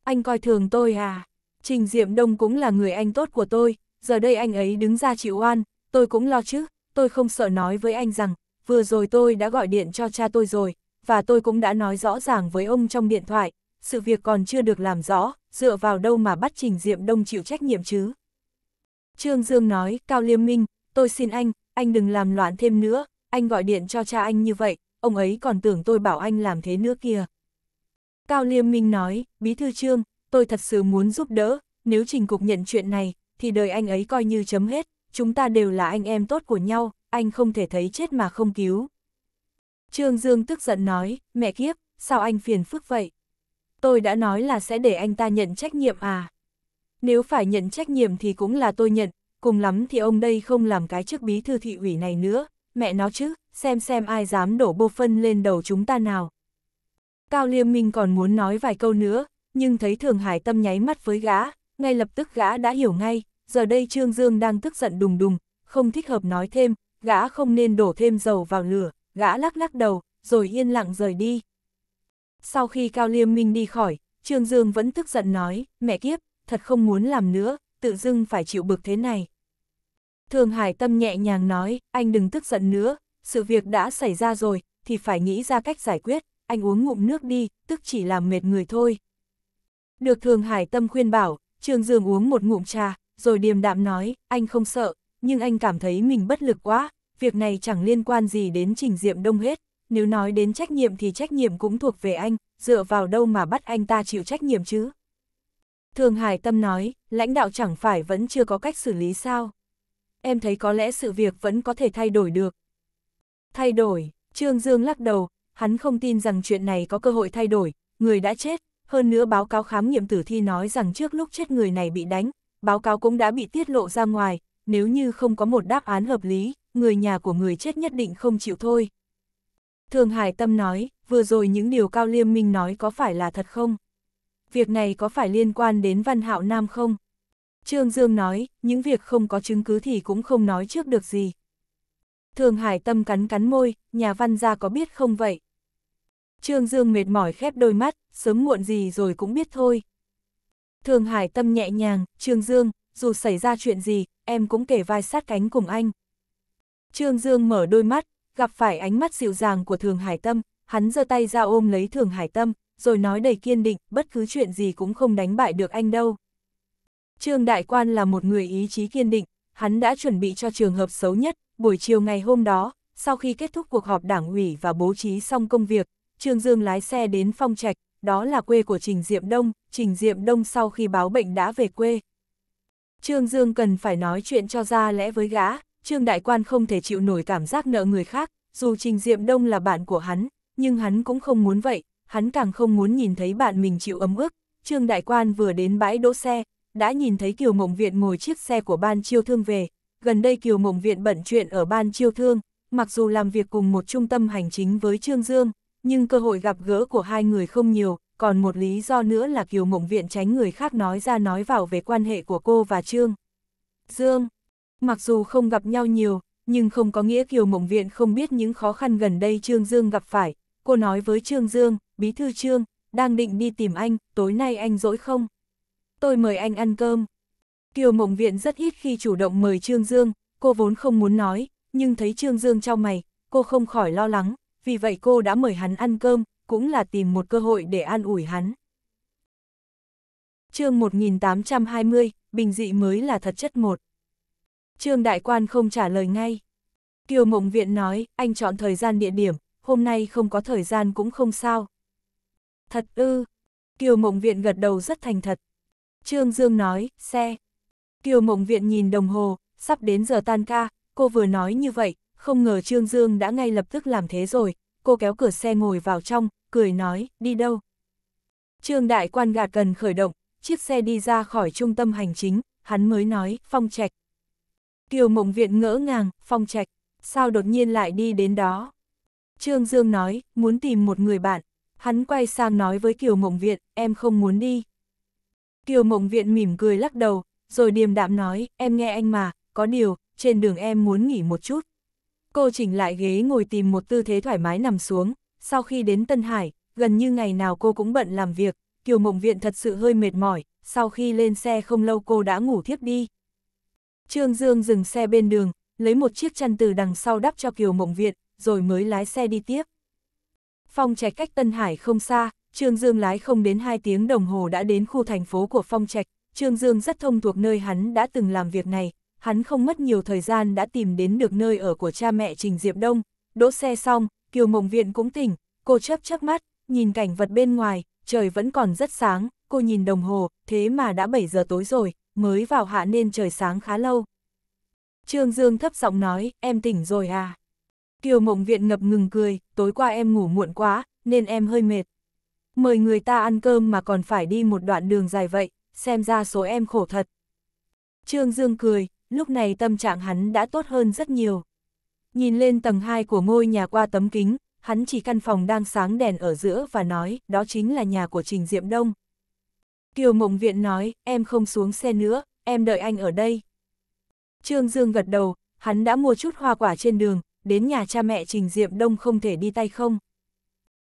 Anh coi thường tôi à? Trình Diệm Đông cũng là người anh tốt của tôi, giờ đây anh ấy đứng ra chịu oan, tôi cũng lo chứ, tôi không sợ nói với anh rằng, vừa rồi tôi đã gọi điện cho cha tôi rồi, và tôi cũng đã nói rõ ràng với ông trong điện thoại, sự việc còn chưa được làm rõ, dựa vào đâu mà bắt Trình Diệm Đông chịu trách nhiệm chứ. Trương Dương nói, Cao Liêm Minh, tôi xin anh, anh đừng làm loạn thêm nữa, anh gọi điện cho cha anh như vậy, ông ấy còn tưởng tôi bảo anh làm thế nữa kìa. Cao Liêm Minh nói, Bí Thư Trương, tôi thật sự muốn giúp đỡ, nếu trình cục nhận chuyện này, thì đời anh ấy coi như chấm hết, chúng ta đều là anh em tốt của nhau, anh không thể thấy chết mà không cứu. Trương Dương tức giận nói, mẹ kiếp, sao anh phiền phức vậy? Tôi đã nói là sẽ để anh ta nhận trách nhiệm à? Nếu phải nhận trách nhiệm thì cũng là tôi nhận, cùng lắm thì ông đây không làm cái chức bí thư thị ủy này nữa, mẹ nó chứ, xem xem ai dám đổ bô phân lên đầu chúng ta nào. Cao Liêm Minh còn muốn nói vài câu nữa, nhưng thấy Thường Hải Tâm nháy mắt với gã, ngay lập tức gã đã hiểu ngay, giờ đây Trương Dương đang tức giận đùng đùng, không thích hợp nói thêm, gã không nên đổ thêm dầu vào lửa, gã lắc lắc đầu, rồi yên lặng rời đi. Sau khi Cao Liêm Minh đi khỏi, Trương Dương vẫn tức giận nói, mẹ kiếp, thật không muốn làm nữa, tự dưng phải chịu bực thế này. Thường Hải Tâm nhẹ nhàng nói, anh đừng tức giận nữa, sự việc đã xảy ra rồi, thì phải nghĩ ra cách giải quyết, anh uống ngụm nước đi, tức chỉ làm mệt người thôi. Được Thường Hải Tâm khuyên bảo, Trương Dương uống một ngụm trà, rồi điềm đạm nói, anh không sợ, nhưng anh cảm thấy mình bất lực quá, việc này chẳng liên quan gì đến Trình Diệm Đông hết, nếu nói đến trách nhiệm thì trách nhiệm cũng thuộc về anh, dựa vào đâu mà bắt anh ta chịu trách nhiệm chứ? Thường Hải Tâm nói, lãnh đạo chẳng phải vẫn chưa có cách xử lý sao? Em thấy có lẽ sự việc vẫn có thể thay đổi được. Thay đổi, Trương Dương lắc đầu, hắn không tin rằng chuyện này có cơ hội thay đổi, người đã chết, hơn nữa báo cáo khám nghiệm tử thi nói rằng trước lúc chết người này bị đánh, báo cáo cũng đã bị tiết lộ ra ngoài, nếu như không có một đáp án hợp lý, người nhà của người chết nhất định không chịu thôi. Thường Hải Tâm nói, vừa rồi những điều Cao Liêm Minh nói có phải là thật không? Việc này có phải liên quan đến Văn Hạo Nam không? Trương Dương nói, những việc không có chứng cứ thì cũng không nói trước được gì. Thường Hải Tâm cắn cắn môi, nhà văn gia có biết không vậy? Trương Dương mệt mỏi khép đôi mắt, sớm muộn gì rồi cũng biết thôi. Thường Hải tâm nhẹ nhàng, Trương Dương, dù xảy ra chuyện gì, em cũng kể vai sát cánh cùng anh. Trương Dương mở đôi mắt, gặp phải ánh mắt dịu dàng của Thường Hải Tâm, hắn giơ tay ra ôm lấy Thường Hải Tâm, rồi nói đầy kiên định, bất cứ chuyện gì cũng không đánh bại được anh đâu. Trương Đại Quan là một người ý chí kiên định, hắn đã chuẩn bị cho trường hợp xấu nhất, buổi chiều ngày hôm đó, sau khi kết thúc cuộc họp đảng ủy và bố trí xong công việc, Trương Dương lái xe đến Phong Trạch, đó là quê của Trình Diệm Đông, Trình Diệm Đông sau khi báo bệnh đã về quê. Trương Dương cần phải nói chuyện cho ra lẽ với gã, Trương Đại Quan không thể chịu nổi cảm giác nợ người khác, dù Trình Diệm Đông là bạn của hắn, nhưng hắn cũng không muốn vậy, hắn càng không muốn nhìn thấy bạn mình chịu ấm ức. Trương Đại Quan vừa đến bãi đỗ xe, đã nhìn thấy Kiều Mộng Viện ngồi chiếc xe của ban chiêu thương về, gần đây Kiều Mộng Viện bận chuyện ở ban chiêu thương, mặc dù làm việc cùng một trung tâm hành chính với Trương Dương, nhưng cơ hội gặp gỡ của hai người không nhiều, còn một lý do nữa là Kiều Mộng Viện tránh người khác nói ra nói vào về quan hệ của cô và Trương. Dương, mặc dù không gặp nhau nhiều, nhưng không có nghĩa Kiều Mộng Viện không biết những khó khăn gần đây Trương Dương gặp phải. Cô nói với Trương Dương, bí thư Trương, đang định đi tìm anh, tối nay anh rỗi không? Tôi mời anh ăn cơm. Kiều Mộng Viện rất ít khi chủ động mời Trương Dương, cô vốn không muốn nói, nhưng thấy Trương Dương trao mày, cô không khỏi lo lắng, vì vậy cô đã mời hắn ăn cơm, cũng là tìm một cơ hội để an ủi hắn. chương 1820, bình dị mới là thật chất một. Trương Đại Quan không trả lời ngay. Kiều Mộng Viện nói, anh chọn thời gian địa điểm, hôm nay không có thời gian cũng không sao. Thật ư, Kiều Mộng Viện gật đầu rất thành thật. Trương Dương nói, xe. Kiều Mộng Viện nhìn đồng hồ, sắp đến giờ tan ca, cô vừa nói như vậy, không ngờ Trương Dương đã ngay lập tức làm thế rồi, cô kéo cửa xe ngồi vào trong, cười nói, đi đâu. Trương Đại Quan gạt cần khởi động, chiếc xe đi ra khỏi trung tâm hành chính, hắn mới nói, phong trạch. Kiều mộng viện ngỡ ngàng, phong trạch, sao đột nhiên lại đi đến đó. Trương Dương nói, muốn tìm một người bạn, hắn quay sang nói với Kiều mộng viện, em không muốn đi. Kiều mộng viện mỉm cười lắc đầu, rồi điềm đạm nói, em nghe anh mà, có điều, trên đường em muốn nghỉ một chút. Cô chỉnh lại ghế ngồi tìm một tư thế thoải mái nằm xuống, sau khi đến Tân Hải, gần như ngày nào cô cũng bận làm việc, Kiều Mộng Viện thật sự hơi mệt mỏi, sau khi lên xe không lâu cô đã ngủ thiếp đi. Trương Dương dừng xe bên đường, lấy một chiếc chăn từ đằng sau đắp cho Kiều Mộng Viện, rồi mới lái xe đi tiếp. Phong Trạch cách Tân Hải không xa, Trương Dương lái không đến 2 tiếng đồng hồ đã đến khu thành phố của Phong Trạch, Trương Dương rất thông thuộc nơi hắn đã từng làm việc này, hắn không mất nhiều thời gian đã tìm đến được nơi ở của cha mẹ Trình Diệp Đông, đỗ xe xong, Kiều Mộng Viện cũng tỉnh, cô chấp chớp mắt, nhìn cảnh vật bên ngoài, trời vẫn còn rất sáng, cô nhìn đồng hồ, thế mà đã 7 giờ tối rồi, mới vào hạ nên trời sáng khá lâu. Trương Dương thấp giọng nói, em tỉnh rồi à? Kiều Mộng Viện ngập ngừng cười, tối qua em ngủ muộn quá, nên em hơi mệt. Mời người ta ăn cơm mà còn phải đi một đoạn đường dài vậy, xem ra số em khổ thật. Trương Dương cười, lúc này tâm trạng hắn đã tốt hơn rất nhiều. Nhìn lên tầng 2 của ngôi nhà qua tấm kính, hắn chỉ căn phòng đang sáng đèn ở giữa và nói, đó chính là nhà của Trình Diệm Đông. Kiều Mộng Viện nói, em không xuống xe nữa, em đợi anh ở đây. Trương Dương gật đầu, hắn đã mua chút hoa quả trên đường, đến nhà cha mẹ Trình Diệm Đông không thể đi tay không.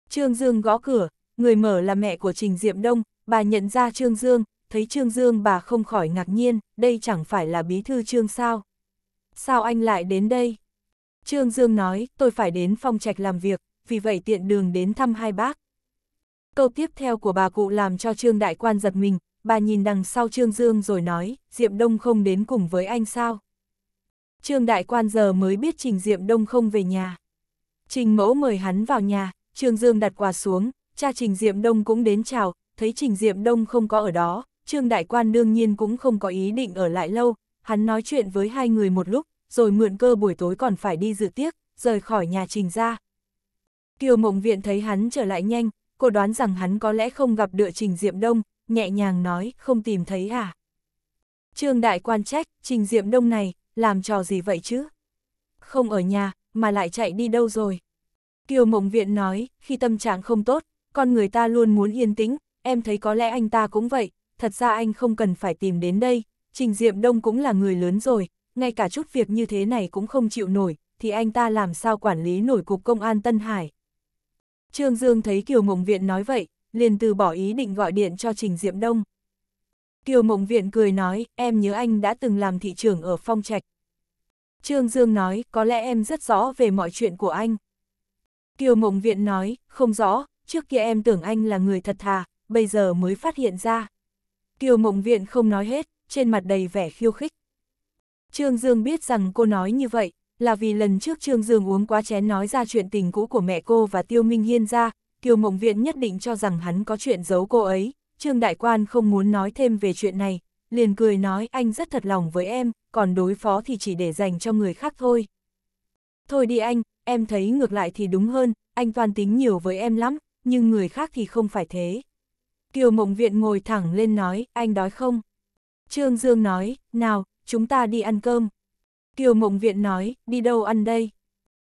Trương Dương gõ cửa, người mở là mẹ của Trình Diệm Đông, bà nhận ra Trương Dương, thấy Trương Dương bà không khỏi ngạc nhiên, đây chẳng phải là bí thư Trương sao? Sao anh lại đến đây? Trương Dương nói, tôi phải đến phong trạch làm việc, vì vậy tiện đường đến thăm hai bác. Câu tiếp theo của bà cụ làm cho Trương Đại Quan giật mình, bà nhìn đằng sau Trương Dương rồi nói, diệm Đông không đến cùng với anh sao? Trương Đại Quan giờ mới biết Trình diệm Đông không về nhà. Trình Mẫu mời hắn vào nhà, Trương Dương đặt quà xuống, cha Trình diệm Đông cũng đến chào, thấy Trình diệm Đông không có ở đó, Trương Đại Quan đương nhiên cũng không có ý định ở lại lâu, hắn nói chuyện với hai người một lúc, rồi mượn cơ buổi tối còn phải đi dự tiệc, rời khỏi nhà trình ra. Kiều Mộng Viện thấy hắn trở lại nhanh, cô đoán rằng hắn có lẽ không gặp được Trình Diệm Đông, nhẹ nhàng nói, không tìm thấy à. Trương Đại Quan trách, Trình Diệm Đông này, làm trò gì vậy chứ? Không ở nhà, mà lại chạy đi đâu rồi? Kiều Mộng Viện nói, khi tâm trạng không tốt, con người ta luôn muốn yên tĩnh, em thấy có lẽ anh ta cũng vậy, thật ra anh không cần phải tìm đến đây, Trình Diệm Đông cũng là người lớn rồi, ngay cả chút việc như thế này cũng không chịu nổi, thì anh ta làm sao quản lý nổi cục công an Tân Hải. Trương Dương thấy Kiều Mộng Viện nói vậy, liền từ bỏ ý định gọi điện cho Trình Diệm Đông. Kiều Mộng Viện cười nói, em nhớ anh đã từng làm thị trưởng ở Phong Trạch. Trương Dương nói, có lẽ em rất rõ về mọi chuyện của anh. Kiều Mộng Viện nói, không rõ, trước kia em tưởng anh là người thật thà, bây giờ mới phát hiện ra. Kiều Mộng Viện không nói hết, trên mặt đầy vẻ khiêu khích. Trương Dương biết rằng cô nói như vậy, là vì lần trước Trương Dương uống quá chén nói ra chuyện tình cũ của mẹ cô và Tiêu Minh Hiên ra, Kiều Mộng Viện nhất định cho rằng hắn có chuyện giấu cô ấy, Trương Đại Quan không muốn nói thêm về chuyện này, liền cười nói anh rất thật lòng với em, còn đối phó thì chỉ để dành cho người khác thôi. Thôi đi anh, em thấy ngược lại thì đúng hơn, anh toan tính nhiều với em lắm, nhưng người khác thì không phải thế. Kiều Mộng Viện ngồi thẳng lên nói, anh đói không? Trương Dương nói, nào, chúng ta đi ăn cơm. Kiều Mộng Viện nói, đi đâu ăn đây?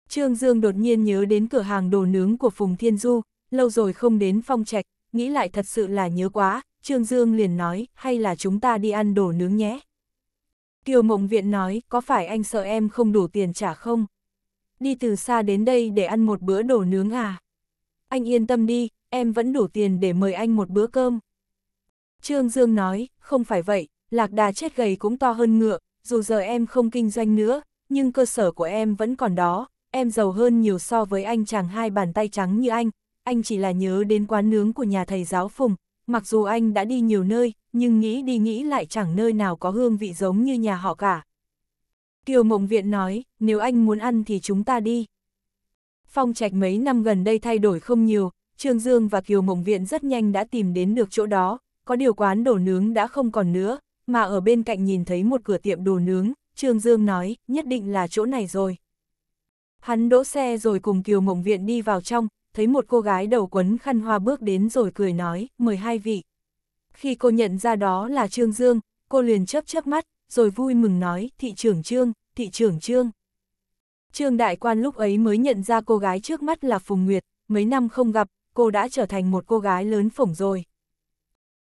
Trương Dương đột nhiên nhớ đến cửa hàng đồ nướng của Phùng Thiên Du, lâu rồi không đến phong trạch, nghĩ lại thật sự là nhớ quá, Trương Dương liền nói, hay là chúng ta đi ăn đồ nướng nhé. Kiều Mộng Viện nói, có phải anh sợ em không đủ tiền trả không? Đi từ xa đến đây để ăn một bữa đồ nướng à? anh yên tâm đi, em vẫn đủ tiền để mời anh một bữa cơm. Trương Dương nói, không phải vậy, lạc đà chết gầy cũng to hơn ngựa, dù giờ em không kinh doanh nữa, nhưng cơ sở của em vẫn còn đó, em giàu hơn nhiều so với anh chàng hai bàn tay trắng như anh, anh chỉ là nhớ đến quán nướng của nhà thầy giáo Phùng, mặc dù anh đã đi nhiều nơi, nhưng nghĩ đi nghĩ lại chẳng nơi nào có hương vị giống như nhà họ cả. Kiều Mộng Viện nói, nếu anh muốn ăn thì chúng ta đi. Phong Trạch mấy năm gần đây thay đổi không nhiều, Trương Dương và Kiều Mộng Viện rất nhanh đã tìm đến được chỗ đó, có điều quán đồ nướng đã không còn nữa, mà ở bên cạnh nhìn thấy một cửa tiệm đồ nướng, Trương Dương nói, nhất định là chỗ này rồi. Hắn đỗ xe rồi cùng Kiều Mộng Viện đi vào trong, thấy một cô gái đầu quấn khăn hoa bước đến rồi cười nói, mời hai vị. Khi cô nhận ra đó là Trương Dương, cô liền chớp chớp mắt, rồi vui mừng nói, thị trưởng Trương, thị trưởng Trương. Trương Đại Quan lúc ấy mới nhận ra cô gái trước mắt là Phùng Nguyệt, mấy năm không gặp, cô đã trở thành một cô gái lớn phổng rồi.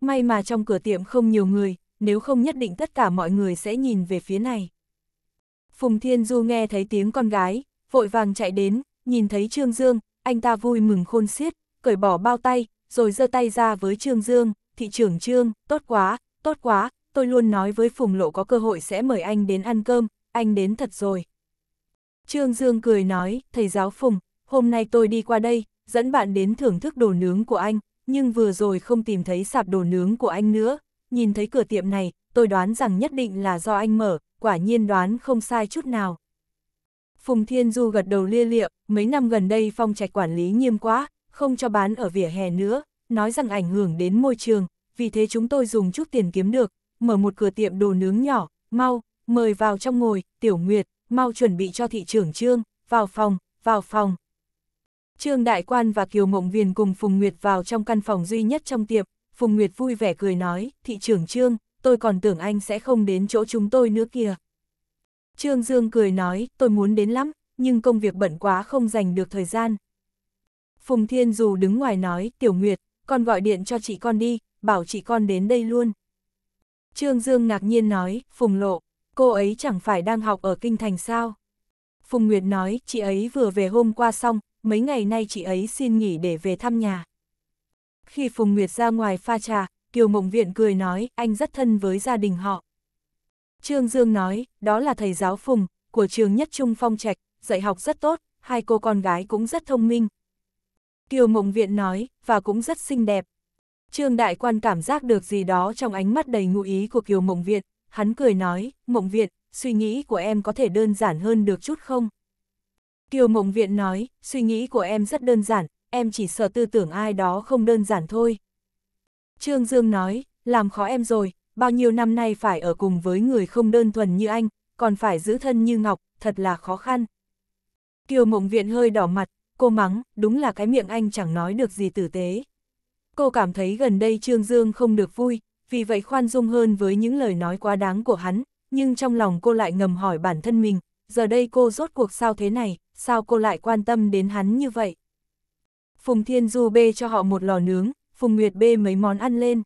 May mà trong cửa tiệm không nhiều người, nếu không nhất định tất cả mọi người sẽ nhìn về phía này. Phùng Thiên Du nghe thấy tiếng con gái, vội vàng chạy đến, nhìn thấy Trương Dương, anh ta vui mừng khôn xiết, cởi bỏ bao tay, rồi giơ tay ra với Trương Dương, thị trưởng Trương, tốt quá, tốt quá, tôi luôn nói với Phùng Lộ có cơ hội sẽ mời anh đến ăn cơm, anh đến thật rồi. Trương Dương cười nói, thầy giáo Phùng, hôm nay tôi đi qua đây, dẫn bạn đến thưởng thức đồ nướng của anh, nhưng vừa rồi không tìm thấy sạp đồ nướng của anh nữa, nhìn thấy cửa tiệm này, tôi đoán rằng nhất định là do anh mở, quả nhiên đoán không sai chút nào. Phùng Thiên Du gật đầu lia lịa, mấy năm gần đây phong trạch quản lý nghiêm quá, không cho bán ở vỉa hè nữa, nói rằng ảnh hưởng đến môi trường, vì thế chúng tôi dùng chút tiền kiếm được, mở một cửa tiệm đồ nướng nhỏ, mau, mời vào trong ngồi, Tiểu Nguyệt, mau chuẩn bị cho thị trưởng trương, vào phòng, vào phòng. Trương Đại Quan và Kiều Mộng Viền cùng Phùng Nguyệt vào trong căn phòng duy nhất trong tiệm Phùng Nguyệt vui vẻ cười nói, thị trưởng Trương, tôi còn tưởng anh sẽ không đến chỗ chúng tôi nữa kìa. Trương Dương cười nói, tôi muốn đến lắm, nhưng công việc bận quá không dành được thời gian. Phùng Thiên Dù đứng ngoài nói, Tiểu Nguyệt, con gọi điện cho chị con đi, bảo chị con đến đây luôn. Trương Dương ngạc nhiên nói, Phùng Lộ, cô ấy chẳng phải đang học ở Kinh Thành sao? Phùng Nguyệt nói, chị ấy vừa về hôm qua xong, mấy ngày nay chị ấy xin nghỉ để về thăm nhà. Khi Phùng Nguyệt ra ngoài pha trà, Kiều Mộng Viện cười nói, anh rất thân với gia đình họ. Trương Dương nói, đó là thầy giáo Phùng, của trường nhất trung phong trạch, dạy học rất tốt, hai cô con gái cũng rất thông minh. Kiều Mộng Viện nói, và cũng rất xinh đẹp. Trương Đại Quan cảm giác được gì đó trong ánh mắt đầy ngụ ý của Kiều Mộng Viện, Hắn cười nói, mộng viện, suy nghĩ của em có thể đơn giản hơn được chút không? Kiều mộng viện nói, suy nghĩ của em rất đơn giản, em chỉ sợ tư tưởng ai đó không đơn giản thôi. Trương Dương nói, làm khó em rồi, bao nhiêu năm nay phải ở cùng với người không đơn thuần như anh, còn phải giữ thân như ngọc, thật là khó khăn. Kiều mộng viện hơi đỏ mặt, cô mắng, đúng là cái miệng anh chẳng nói được gì tử tế. Cô cảm thấy gần đây Trương Dương không được vui, vì vậy khoan dung hơn với những lời nói quá đáng của hắn, nhưng trong lòng cô lại ngầm hỏi bản thân mình, giờ đây cô rốt cuộc sao thế này, sao cô lại quan tâm đến hắn như vậy. Phùng Thiên Du bê cho họ một lò nướng, Phùng Nguyệt bê mấy món ăn lên.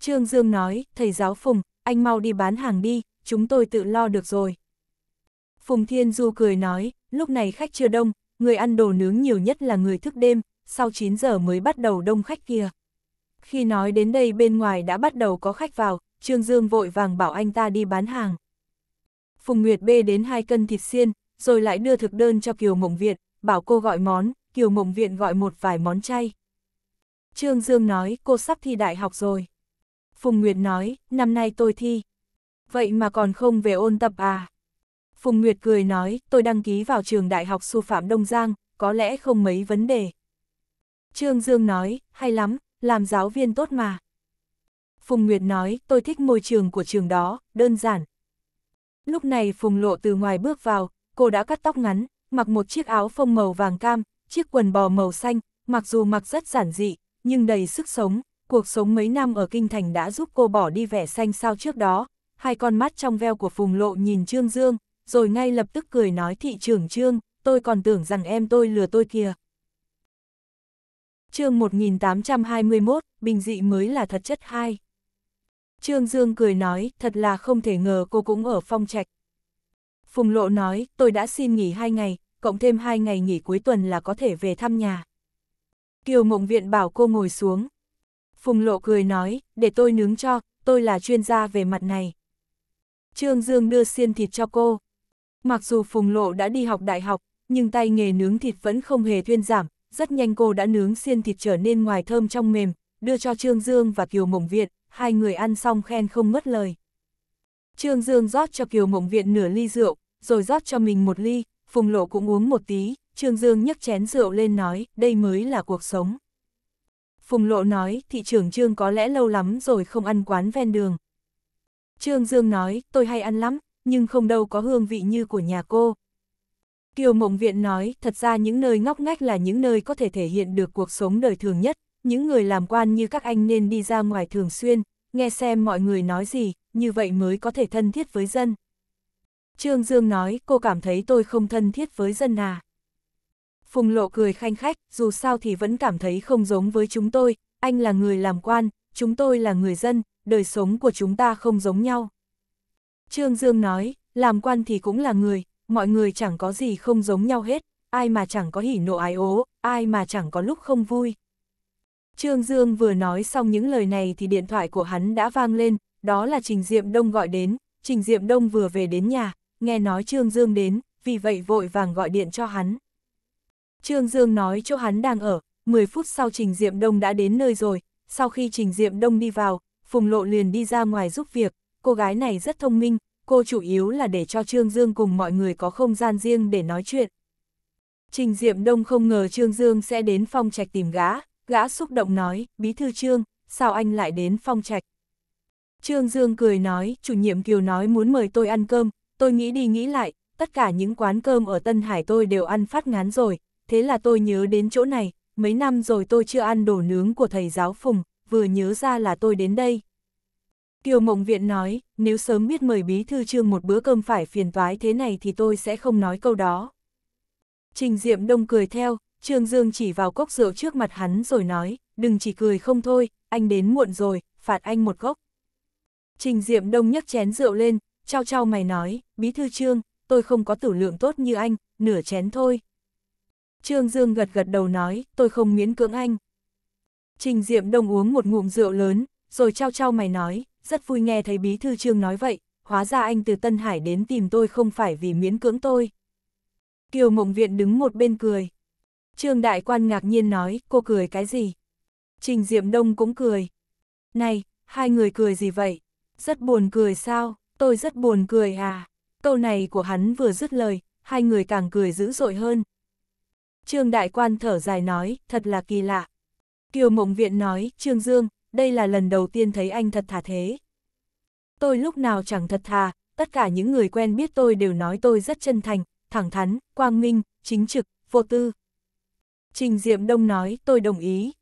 Trương Dương nói, thầy giáo Phùng, anh mau đi bán hàng đi, chúng tôi tự lo được rồi. Phùng Thiên Du cười nói, lúc này khách chưa đông, người ăn đồ nướng nhiều nhất là người thức đêm, sau 9 giờ mới bắt đầu đông khách kia. Khi nói đến đây bên ngoài đã bắt đầu có khách vào, Trương Dương vội vàng bảo anh ta đi bán hàng. Phùng Nguyệt bê đến hai cân thịt xiên, rồi lại đưa thực đơn cho Kiều Mộng Viện, bảo cô gọi món, Kiều Mộng Viện gọi một vài món chay. Trương Dương nói cô sắp thi đại học rồi. Phùng Nguyệt nói, năm nay tôi thi. Vậy mà còn không về ôn tập à? Phùng Nguyệt cười nói, tôi đăng ký vào trường đại học sư phạm Đông Giang, có lẽ không mấy vấn đề. Trương Dương nói, hay lắm, làm giáo viên tốt mà. Phùng Nguyệt nói, tôi thích môi trường của trường đó, đơn giản. Lúc này Phùng Lộ từ ngoài bước vào, cô đã cắt tóc ngắn, mặc một chiếc áo phông màu vàng cam, chiếc quần bò màu xanh, mặc dù mặc rất giản dị, nhưng đầy sức sống, cuộc sống mấy năm ở Kinh Thành đã giúp cô bỏ đi vẻ xanh sao trước đó. Hai con mắt trong veo của Phùng Lộ nhìn Trương Dương, rồi ngay lập tức cười nói thị trưởng Trương, tôi còn tưởng rằng em tôi lừa tôi kìa chương 1821, bình dị mới là thật chất hai. Trương Dương cười nói, thật là không thể ngờ cô cũng ở phong trạch. Phùng Lộ nói, tôi đã xin nghỉ hai ngày, cộng thêm hai ngày nghỉ cuối tuần là có thể về thăm nhà. Kiều Mộng Viện bảo cô ngồi xuống. Phùng Lộ cười nói, để tôi nướng cho, tôi là chuyên gia về mặt này. Trương Dương đưa xiên thịt cho cô. Mặc dù Phùng Lộ đã đi học đại học, nhưng tay nghề nướng thịt vẫn không hề thuyên giảm, rất nhanh cô đã nướng xiên thịt trở nên ngoài thơm trong mềm, đưa cho Trương Dương và Kiều Mộng Viện, hai người ăn xong khen không ngớt lời. Trương Dương rót cho Kiều Mộng Viện nửa ly rượu, rồi rót cho mình một ly, Phùng Lộ cũng uống một tí, Trương Dương nhấc chén rượu lên nói, đây mới là cuộc sống. Phùng Lộ nói, thị trưởng Trương có lẽ lâu lắm rồi không ăn quán ven đường. Trương Dương nói, tôi hay ăn lắm, nhưng không đâu có hương vị như của nhà cô. Kiều Mộng Viện nói, thật ra những nơi ngóc ngách là những nơi có thể thể hiện được cuộc sống đời thường nhất, những người làm quan như các anh nên đi ra ngoài thường xuyên, nghe xem mọi người nói gì, như vậy mới có thể thân thiết với dân. Trương Dương nói, cô cảm thấy tôi không thân thiết với dân à. Phùng Lộ cười khanh khách, dù sao thì vẫn cảm thấy không giống với chúng tôi, anh là người làm quan, chúng tôi là người dân, đời sống của chúng ta không giống nhau. Trương Dương nói, làm quan thì cũng là người, mọi người chẳng có gì không giống nhau hết, ai mà chẳng có hỉ nộ ái ố, ai mà chẳng có lúc không vui. Trương Dương vừa nói xong những lời này thì điện thoại của hắn đã vang lên, đó là Trình Diệm Đông gọi đến, Trình Diệm Đông vừa về đến nhà, nghe nói Trương Dương đến, vì vậy vội vàng gọi điện cho hắn. Trương Dương nói chỗ hắn đang ở, 10 phút sau Trình Diệm Đông đã đến nơi rồi, sau khi Trình Diệm Đông đi vào, Phùng Lộ liền đi ra ngoài giúp việc, cô gái này rất thông minh, cô chủ yếu là để cho Trương Dương cùng mọi người có không gian riêng để nói chuyện. Trình Diệm Đông không ngờ Trương Dương sẽ đến phong trạch tìm gã, gã xúc động nói, bí thư Trương, sao anh lại đến phong trạch? Trương Dương cười nói, chủ nhiệm Kiều nói muốn mời tôi ăn cơm, tôi nghĩ đi nghĩ lại, tất cả những quán cơm ở Tân Hải tôi đều ăn phát ngán rồi, thế là tôi nhớ đến chỗ này, mấy năm rồi tôi chưa ăn đồ nướng của thầy giáo Phùng, vừa nhớ ra là tôi đến đây. Kiều Mộng Viện nói, nếu sớm biết mời Bí Thư Trương một bữa cơm phải phiền toái thế này thì tôi sẽ không nói câu đó. Trình Diệm Đông cười theo, Trương Dương chỉ vào cốc rượu trước mặt hắn rồi nói, đừng chỉ cười không thôi, anh đến muộn rồi, phạt anh một gốc. Trình Diệm Đông nhấc chén rượu lên, trao trao mày nói, Bí Thư Trương, tôi không có tử lượng tốt như anh, nửa chén thôi. Trương Dương gật gật đầu nói, tôi không miễn cưỡng anh. Trình Diệm Đông uống một ngụm rượu lớn, rồi trao trao mày nói, rất vui nghe thấy Bí Thư Trương nói vậy, hóa ra anh từ Tân Hải đến tìm tôi không phải vì miễn cưỡng tôi. Kiều Mộng Viện đứng một bên cười. Trương Đại Quan ngạc nhiên nói, cô cười cái gì? Trình Diệm Đông cũng cười. Này, hai người cười gì vậy? Rất buồn cười sao? Tôi rất buồn cười à? Câu này của hắn vừa dứt lời, hai người càng cười dữ dội hơn. Trương Đại Quan thở dài nói, thật là kỳ lạ. Kiều Mộng Viện nói, Trương Dương, đây là lần đầu tiên thấy anh thật thà thế. Tôi lúc nào chẳng thật thà, tất cả những người quen biết tôi đều nói tôi rất chân thành, thẳng thắn, quang minh, chính trực, vô tư. Trình Diệm Đông nói, tôi đồng ý.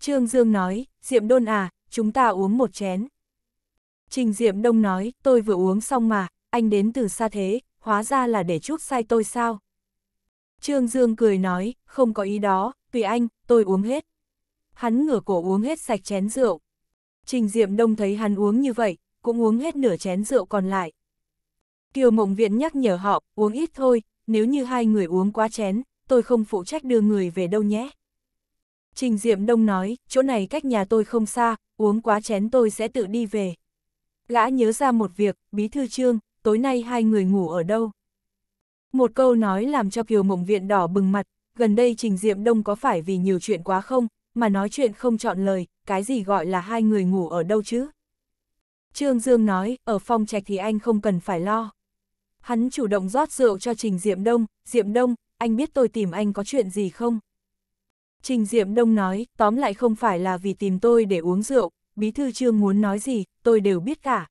Trương Dương nói, Diệm Đôn à, chúng ta uống một chén. Trình Diệm Đông nói, tôi vừa uống xong mà, anh đến từ xa thế, hóa ra là để chúc sai tôi sao. Trương Dương cười nói, không có ý đó, tùy anh, tôi uống hết hắn ngửa cổ uống hết sạch chén rượu. Trình Diệm Đông thấy hắn uống như vậy, cũng uống hết nửa chén rượu còn lại. Kiều Mộng Viện nhắc nhở họ, uống ít thôi, nếu như hai người uống quá chén, tôi không phụ trách đưa người về đâu nhé. Trình Diệm Đông nói, chỗ này cách nhà tôi không xa, uống quá chén tôi sẽ tự đi về. Gã nhớ ra một việc, bí thư trương, tối nay hai người ngủ ở đâu? Một câu nói làm cho Kiều Mộng Viện đỏ bừng mặt, gần đây Trình Diệm Đông có phải vì nhiều chuyện quá không, mà nói chuyện không chọn lời, cái gì gọi là hai người ngủ ở đâu chứ? Trương Dương nói, ở phòng trạch thì anh không cần phải lo. Hắn chủ động rót rượu cho Trình Diệm Đông, Diệm Đông, anh biết tôi tìm anh có chuyện gì không? Trình Diệm Đông nói, tóm lại không phải là vì tìm tôi để uống rượu, bí thư trương muốn nói gì, tôi đều biết cả.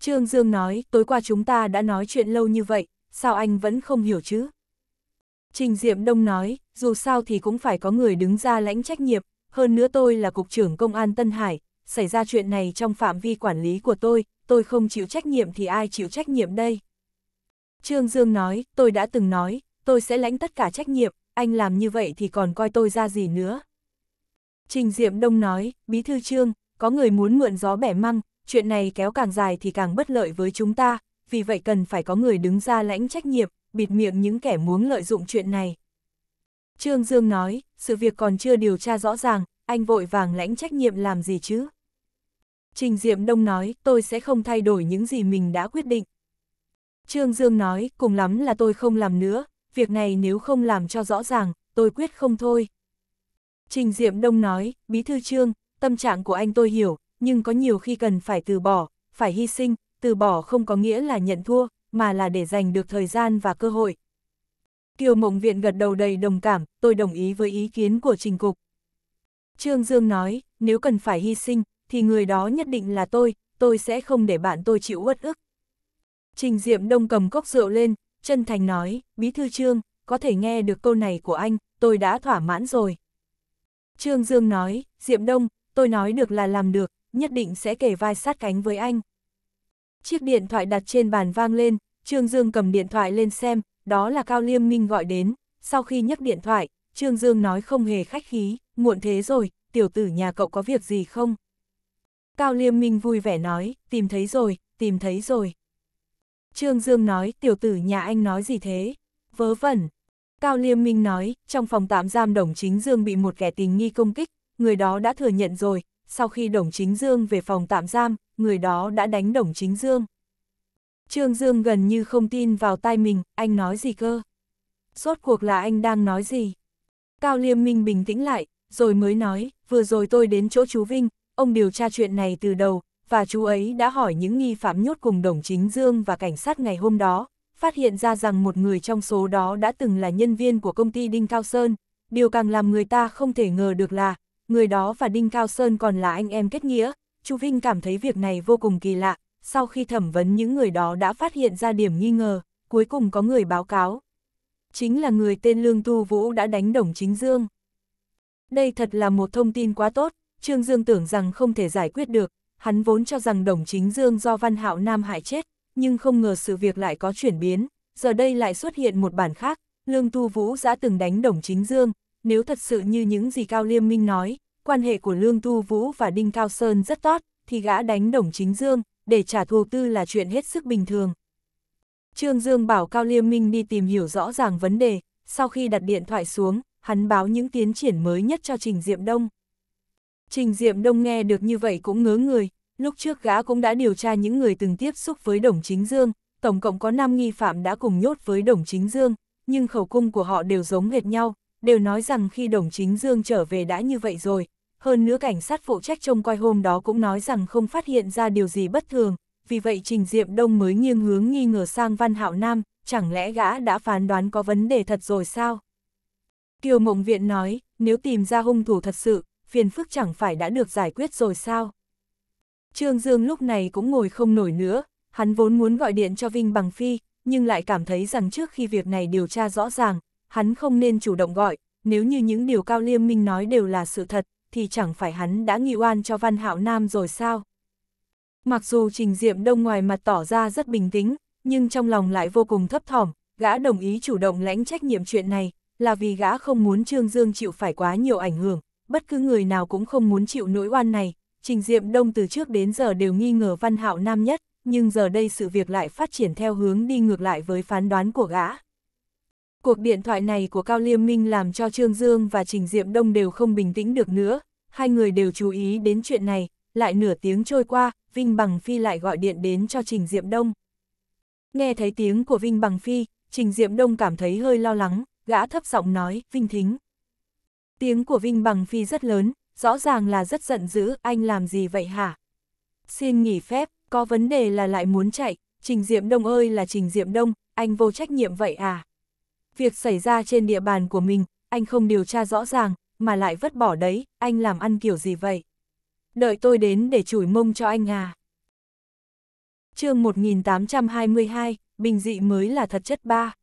Trương Dương nói, tối qua chúng ta đã nói chuyện lâu như vậy, sao anh vẫn không hiểu chứ? Trình Diệm Đông nói, dù sao thì cũng phải có người đứng ra lãnh trách nhiệm, hơn nữa tôi là Cục trưởng Công an Tân Hải, xảy ra chuyện này trong phạm vi quản lý của tôi, tôi không chịu trách nhiệm thì ai chịu trách nhiệm đây? Trương Dương nói, tôi đã từng nói, tôi sẽ lãnh tất cả trách nhiệm, anh làm như vậy thì còn coi tôi ra gì nữa. Trình Diệm Đông nói, Bí Thư Trương, có người muốn mượn gió bẻ măng, chuyện này kéo càng dài thì càng bất lợi với chúng ta, vì vậy cần phải có người đứng ra lãnh trách nhiệm, bịt miệng những kẻ muốn lợi dụng chuyện này. Trương Dương nói, sự việc còn chưa điều tra rõ ràng, anh vội vàng lãnh trách nhiệm làm gì chứ? Trình Diệm Đông nói, tôi sẽ không thay đổi những gì mình đã quyết định. Trương Dương nói, cùng lắm là tôi không làm nữa, việc này nếu không làm cho rõ ràng, tôi quyết không thôi. Trình Diệm Đông nói, Bí Thư Trương, tâm trạng của anh tôi hiểu, nhưng có nhiều khi cần phải từ bỏ, phải hy sinh, từ bỏ không có nghĩa là nhận thua, mà là để giành được thời gian và cơ hội. Kiều Mộng Viện gật đầu đầy đồng cảm, tôi đồng ý với ý kiến của Trình Cục. Trương Dương nói, nếu cần phải hy sinh, thì người đó nhất định là tôi, tôi sẽ không để bạn tôi chịu uất ức. Trình Diệm Đông cầm cốc rượu lên, chân thành nói, Bí Thư Trương, có thể nghe được câu này của anh, tôi đã thỏa mãn rồi. Trương Dương nói, Diệm Đông, tôi nói được là làm được, nhất định sẽ kể vai sát cánh với anh. Chiếc điện thoại đặt trên bàn vang lên, Trương Dương cầm điện thoại lên xem, đó là Cao Liêm Minh gọi đến. Sau khi nhấc điện thoại, Trương Dương nói không hề khách khí, muộn thế rồi, tiểu tử nhà cậu có việc gì không? Cao Liêm Minh vui vẻ nói, tìm thấy rồi, tìm thấy rồi. Trương Dương nói, tiểu tử nhà anh nói gì thế? Vớ vẩn. Cao Liêm Minh nói, trong phòng tạm giam Đồng Chính Dương bị một kẻ tình nghi công kích, người đó đã thừa nhận rồi, sau khi Đồng Chính Dương về phòng tạm giam, người đó đã đánh Đồng Chính Dương. Trương Dương gần như không tin vào tai mình, anh nói gì cơ? Rốt cuộc là anh đang nói gì? Cao Liêm Minh bình tĩnh lại, rồi mới nói, vừa rồi tôi đến chỗ chú Vinh, ông điều tra chuyện này từ đầu, và chú ấy đã hỏi những nghi phạm nhốt cùng Đồng Chính Dương và cảnh sát ngày hôm đó, phát hiện ra rằng một người trong số đó đã từng là nhân viên của công ty Đinh Cao Sơn. Điều càng làm người ta không thể ngờ được là, người đó và Đinh Cao Sơn còn là anh em kết nghĩa, Chu Vinh cảm thấy việc này vô cùng kỳ lạ, sau khi thẩm vấn những người đó đã phát hiện ra điểm nghi ngờ, cuối cùng có người báo cáo. Chính là người tên Lương Tu Vũ đã đánh đồng chính Dương. Đây thật là một thông tin quá tốt, Trương Dương tưởng rằng không thể giải quyết được, hắn vốn cho rằng đồng chính Dương do Văn Hạo Nam hại chết, nhưng không ngờ sự việc lại có chuyển biến, giờ đây lại xuất hiện một bản khác, Lương Tu Vũ đã từng đánh đồng chính Dương, nếu thật sự như những gì Cao Liêm Minh nói, quan hệ của Lương tu Vũ và Đinh Cao Sơn rất tốt, thì gã đánh đồng chính Dương, để trả thù tư là chuyện hết sức bình thường. Trương Dương bảo Cao Liêm Minh đi tìm hiểu rõ ràng vấn đề, sau khi đặt điện thoại xuống, hắn báo những tiến triển mới nhất cho Trình Diệm Đông. Trình Diệm Đông nghe được như vậy cũng ngớ người, lúc trước gã cũng đã điều tra những người từng tiếp xúc với Đồng Chính Dương, tổng cộng có 5 nghi phạm đã cùng nhốt với Đồng Chính Dương, nhưng khẩu cung của họ đều giống hệt nhau, đều nói rằng khi đồng chính Dương trở về đã như vậy rồi, hơn nữa cảnh sát phụ trách trông coi hôm đó cũng nói rằng không phát hiện ra điều gì bất thường, vì vậy Trình Diệm Đông mới nghiêng hướng nghi ngờ sang Văn Hạo Nam, chẳng lẽ gã đã phán đoán có vấn đề thật rồi sao? Kiều Mộng Viện nói, nếu tìm ra hung thủ thật sự, phiền phức chẳng phải đã được giải quyết rồi sao? Trương Dương lúc này cũng ngồi không nổi nữa, hắn vốn muốn gọi điện cho Vinh Bằng Phi, nhưng lại cảm thấy rằng trước khi việc này điều tra rõ ràng, hắn không nên chủ động gọi, nếu như những điều Cao Liêm Minh nói đều là sự thật, thì chẳng phải hắn đã nghi oan cho Văn Hạo Nam rồi sao? Mặc dù Trình Diệm Đông ngoài mặt tỏ ra rất bình tĩnh, nhưng trong lòng lại vô cùng thấp thỏm, gã đồng ý chủ động lãnh trách nhiệm chuyện này, là vì gã không muốn Trương Dương chịu phải quá nhiều ảnh hưởng, bất cứ người nào cũng không muốn chịu nỗi oan này. Trình Diệm Đông từ trước đến giờ đều nghi ngờ Văn Hạo Nam nhất, nhưng giờ đây sự việc lại phát triển theo hướng đi ngược lại với phán đoán của gã. Cuộc điện thoại này của Cao Liêm Minh làm cho Trương Dương và Trình Diệm Đông đều không bình tĩnh được nữa, hai người đều chú ý đến chuyện này, lại nửa tiếng trôi qua, Vinh Bằng Phi lại gọi điện đến cho Trình Diệm Đông. Nghe thấy tiếng của Vinh Bằng Phi, Trình Diệm Đông cảm thấy hơi lo lắng, gã thấp giọng nói, Vinh Thính. Tiếng của Vinh Bằng Phi rất lớn, rõ ràng là rất giận dữ, anh làm gì vậy hả? Xin nghỉ phép, có vấn đề là lại muốn chạy, Trình Diệm Đông ơi là Trình Diệm Đông, anh vô trách nhiệm vậy à? việc xảy ra trên địa bàn của mình, anh không điều tra rõ ràng, mà lại vứt bỏ đấy, anh làm ăn kiểu gì vậy? Đợi tôi đến để chủi mông cho anh à. chương 1822, Bình dị mới là thật chất ba.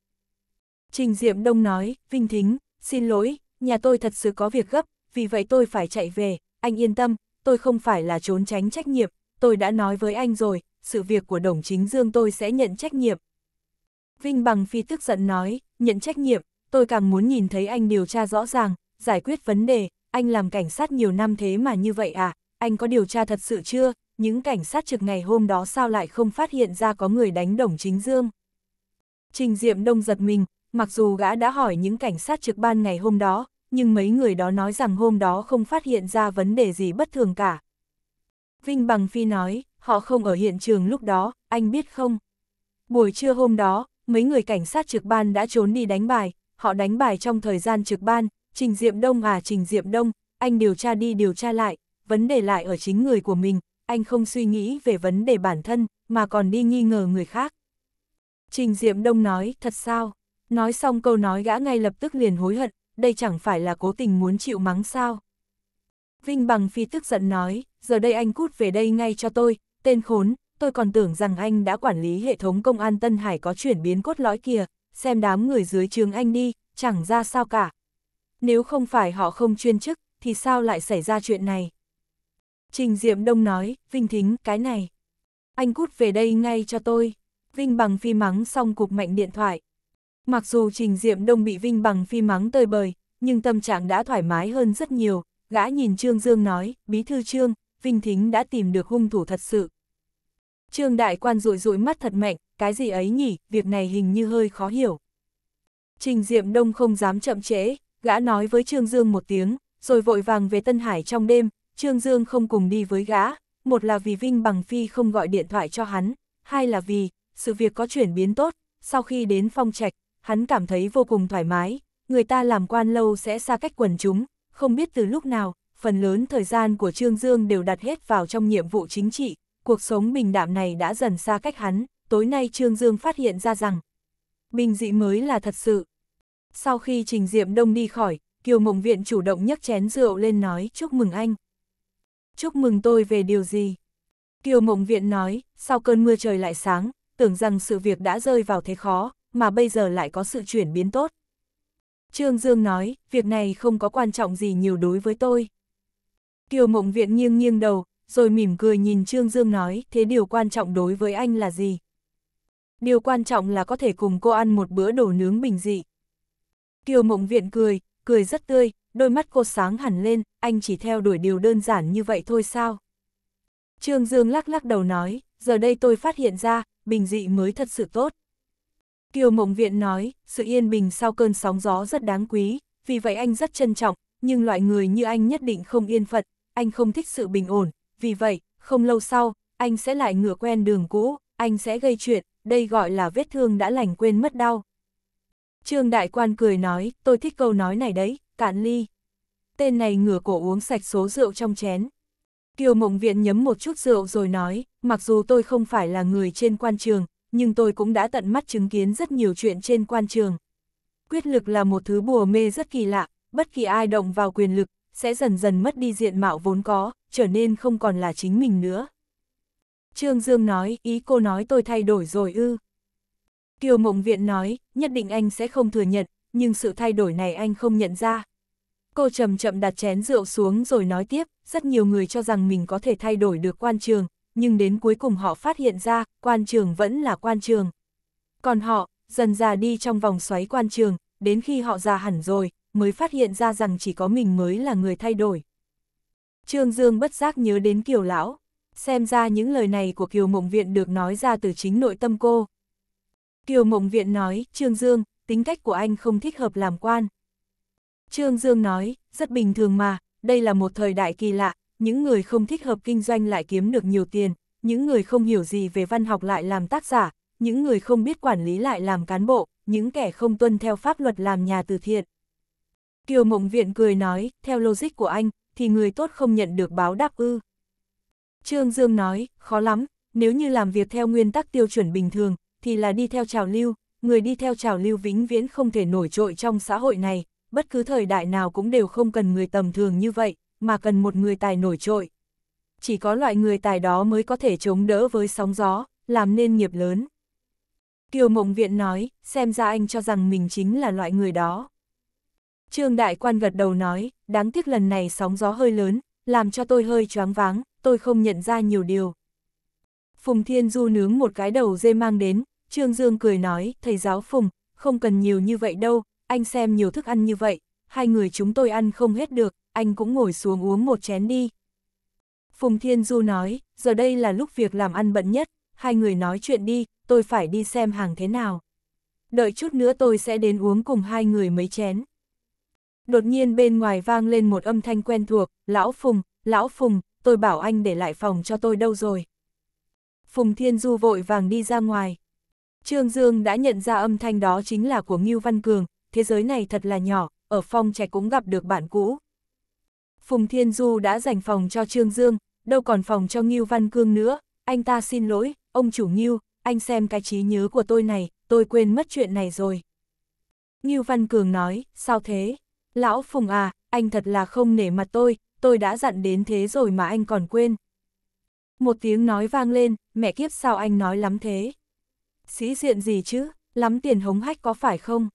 Trình Diệm Đông nói, Vinh Thính, xin lỗi, nhà tôi thật sự có việc gấp, vì vậy tôi phải chạy về, anh yên tâm, tôi không phải là trốn tránh trách nhiệm, tôi đã nói với anh rồi, sự việc của đồng chính Dương tôi sẽ nhận trách nhiệm. Vinh Bằng Phi tức giận nói, nhận trách nhiệm, tôi càng muốn nhìn thấy anh điều tra rõ ràng, giải quyết vấn đề, anh làm cảnh sát nhiều năm thế mà như vậy à, anh có điều tra thật sự chưa, những cảnh sát trực ngày hôm đó sao lại không phát hiện ra có người đánh đồng chính dương. Trình Diệm Đông giật mình, mặc dù gã đã hỏi những cảnh sát trực ban ngày hôm đó, nhưng mấy người đó nói rằng hôm đó không phát hiện ra vấn đề gì bất thường cả. Vinh Bằng Phi nói, họ không ở hiện trường lúc đó, anh biết không? Buổi trưa hôm đó, mấy người cảnh sát trực ban đã trốn đi đánh bài, họ đánh bài trong thời gian trực ban, Trình Diệm Đông à Trình Diệm Đông, anh điều tra đi điều tra lại, vấn đề lại ở chính người của mình, anh không suy nghĩ về vấn đề bản thân, mà còn đi nghi ngờ người khác. Trình Diệm Đông nói, thật sao? Nói xong câu nói gã ngay lập tức liền hối hận, đây chẳng phải là cố tình muốn chịu mắng sao? Vinh Bằng Phi tức giận nói, giờ đây anh cút về đây ngay cho tôi, tên khốn, tôi còn tưởng rằng anh đã quản lý hệ thống công an Tân Hải có chuyển biến cốt lõi kia, xem đám người dưới trường anh đi, chẳng ra sao cả. Nếu không phải họ không chuyên chức, thì sao lại xảy ra chuyện này? Trình Diệm Đông nói, Vinh Thính, cái này. Anh cút về đây ngay cho tôi. Vinh bằng phi mắng xong cục mạnh điện thoại. Mặc dù Trình Diệm Đông bị Vinh bằng phi mắng tơi bời, nhưng tâm trạng đã thoải mái hơn rất nhiều. Gã nhìn Trương Dương nói, Bí thư Trương, Vinh Thính đã tìm được hung thủ thật sự. Trương đại quan rủi rủi mắt thật mạnh, cái gì ấy nhỉ, việc này hình như hơi khó hiểu. Trình Diệm Đông không dám chậm trễ, gã nói với Trương Dương một tiếng, rồi vội vàng về Tân Hải trong đêm, Trương Dương không cùng đi với gã, một là vì Vinh Bằng Phi không gọi điện thoại cho hắn, hai là vì, sự việc có chuyển biến tốt, sau khi đến phong trạch, hắn cảm thấy vô cùng thoải mái, người ta làm quan lâu sẽ xa cách quần chúng, không biết từ lúc nào, phần lớn thời gian của Trương Dương đều đặt hết vào trong nhiệm vụ chính trị, cuộc sống bình đạm này đã dần xa cách hắn, tối nay Trương Dương phát hiện ra rằng, bình dị mới là thật sự. Sau khi Trình Diệm Đông đi khỏi, Kiều Mộng Viện chủ động nhấc chén rượu lên nói chúc mừng anh. Chúc mừng tôi về điều gì? Kiều Mộng Viện nói, sau cơn mưa trời lại sáng, tưởng rằng sự việc đã rơi vào thế khó, mà bây giờ lại có sự chuyển biến tốt. Trương Dương nói, việc này không có quan trọng gì nhiều đối với tôi. Kiều Mộng Viện nghiêng nghiêng đầu, rồi mỉm cười nhìn Trương Dương nói, thế điều quan trọng đối với anh là gì? Điều quan trọng là có thể cùng cô ăn một bữa đồ nướng bình dị. Kiều Mộng Viện cười, cười rất tươi, đôi mắt cô sáng hẳn lên, anh chỉ theo đuổi điều đơn giản như vậy thôi sao? Trương Dương lắc lắc đầu nói, giờ đây tôi phát hiện ra, bình dị mới thật sự tốt. Kiều Mộng Viện nói, sự yên bình sau cơn sóng gió rất đáng quý, vì vậy anh rất trân trọng, nhưng loại người như anh nhất định không yên phận, anh không thích sự bình ổn, vì vậy, không lâu sau, anh sẽ lại ngửa quen đường cũ, anh sẽ gây chuyện, đây gọi là vết thương đã lành quên mất đau. Trương Đại Quan cười nói, tôi thích câu nói này đấy, cạn ly. Tên này ngửa cổ uống sạch số rượu trong chén. Kiều Mộng Viện nhấm một chút rượu rồi nói, mặc dù tôi không phải là người trên quan trường, nhưng tôi cũng đã tận mắt chứng kiến rất nhiều chuyện trên quan trường. Quyết lực là một thứ bùa mê rất kỳ lạ, bất kỳ ai động vào quyền lực sẽ dần dần mất đi diện mạo vốn có, trở nên không còn là chính mình nữa. Trương Dương nói, ý cô nói tôi thay đổi rồi ư. Kiều Mộng Viện nói, nhất định anh sẽ không thừa nhận, nhưng sự thay đổi này anh không nhận ra. Cô chậm chậm đặt chén rượu xuống rồi nói tiếp, rất nhiều người cho rằng mình có thể thay đổi được quan trường, nhưng đến cuối cùng họ phát hiện ra, quan trường vẫn là quan trường. Còn họ, dần già đi trong vòng xoáy quan trường, đến khi họ già hẳn rồi, mới phát hiện ra rằng chỉ có mình mới là người thay đổi. Trương Dương bất giác nhớ đến Kiều Lão, xem ra những lời này của Kiều Mộng Viện được nói ra từ chính nội tâm cô. Kiều Mộng Viện nói, Trương Dương, tính cách của anh không thích hợp làm quan. Trương Dương nói, rất bình thường mà, đây là một thời đại kỳ lạ, những người không thích hợp kinh doanh lại kiếm được nhiều tiền, những người không hiểu gì về văn học lại làm tác giả, những người không biết quản lý lại làm cán bộ, những kẻ không tuân theo pháp luật làm nhà từ thiện, Kiều Mộng Viện cười nói, theo logic của anh, thì người tốt không nhận được báo đáp ư. Trương Dương nói, khó lắm, nếu như làm việc theo nguyên tắc tiêu chuẩn bình thường, thì là đi theo trào lưu, người đi theo trào lưu vĩnh viễn không thể nổi trội trong xã hội này, bất cứ thời đại nào cũng đều không cần người tầm thường như vậy, mà cần một người tài nổi trội. Chỉ có loại người tài đó mới có thể chống đỡ với sóng gió, làm nên nghiệp lớn. Kiều Mộng Viện nói, xem ra anh cho rằng mình chính là loại người đó. Trương Đại Quan gật đầu nói, đáng tiếc lần này sóng gió hơi lớn, làm cho tôi hơi choáng váng, tôi không nhận ra nhiều điều. Phùng Thiên Du nướng một cái đầu dê mang đến, Trương Dương cười nói, thầy giáo Phùng, không cần nhiều như vậy đâu, anh xem nhiều thức ăn như vậy, hai người chúng tôi ăn không hết được, anh cũng ngồi xuống uống một chén đi. Phùng Thiên Du nói, giờ đây là lúc việc làm ăn bận nhất, hai người nói chuyện đi, tôi phải đi xem hàng thế nào. Đợi chút nữa tôi sẽ đến uống cùng hai người mấy chén đột nhiên bên ngoài vang lên một âm thanh quen thuộc, lão Phùng, lão Phùng, tôi bảo anh để lại phòng cho tôi đâu rồi. Phùng Thiên Du vội vàng đi ra ngoài. Trương Dương đã nhận ra âm thanh đó chính là của Ngưu Văn Cường, thế giới này thật là nhỏ, ở phong trẻ cũng gặp được bạn cũ. Phùng Thiên Du đã dành phòng cho Trương Dương, đâu còn phòng cho Ngưu Văn Cương nữa, anh ta xin lỗi, ông chủ Ngưu, anh xem cái trí nhớ của tôi này, tôi quên mất chuyện này rồi. Ngưu Văn Cường nói, sao thế? Lão Phùng à, anh thật là không nể mặt tôi, tôi đã dặn đến thế rồi mà anh còn quên. Một tiếng nói vang lên, mẹ kiếp sao anh nói lắm thế? Sĩ diện gì chứ, lắm tiền hống hách có phải không?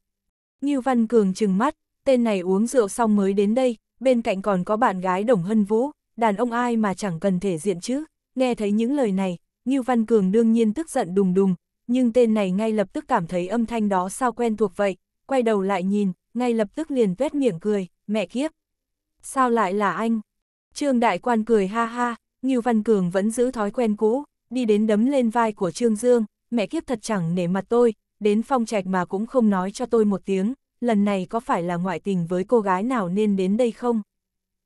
như Văn Cường trừng mắt, tên này uống rượu xong mới đến đây, bên cạnh còn có bạn gái Đồng Hân Vũ, đàn ông ai mà chẳng cần thể diện chứ. Nghe thấy những lời này, như Văn Cường đương nhiên tức giận đùng đùng, nhưng tên này ngay lập tức cảm thấy âm thanh đó sao quen thuộc vậy, quay đầu lại nhìn, ngay lập tức liền tuét miệng cười, mẹ kiếp. Sao lại là anh? Trương Đại Quan cười ha ha, Ngưu Văn Cường vẫn giữ thói quen cũ, đi đến đấm lên vai của Trương Dương, mẹ kiếp thật chẳng nể mặt tôi, đến phong trạch mà cũng không nói cho tôi một tiếng, lần này có phải là ngoại tình với cô gái nào nên đến đây không?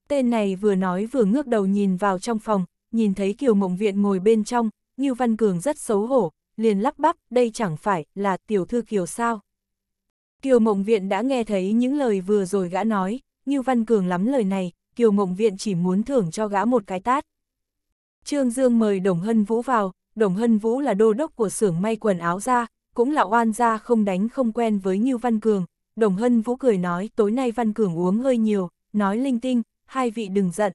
Tên này vừa nói vừa ngước đầu nhìn vào trong phòng, nhìn thấy Kiều Mộng Viện ngồi bên trong, Ngưu Văn Cường rất xấu hổ, liền lắp bắp, đây chẳng phải là tiểu thư Kiều sao? Kiều Mộng Viện đã nghe thấy những lời vừa rồi gã nói, như Văn Cường lắm lời này, Kiều Mộng Viện chỉ muốn thưởng cho gã một cái tát. Trương Dương mời Đồng Hân Vũ vào, Đồng Hân Vũ là đô đốc của xưởng may quần áo ra, cũng là oan ra không đánh không quen với Như Văn Cường. Đồng Hân Vũ cười nói tối nay Văn Cường uống hơi nhiều, nói linh tinh, hai vị đừng giận.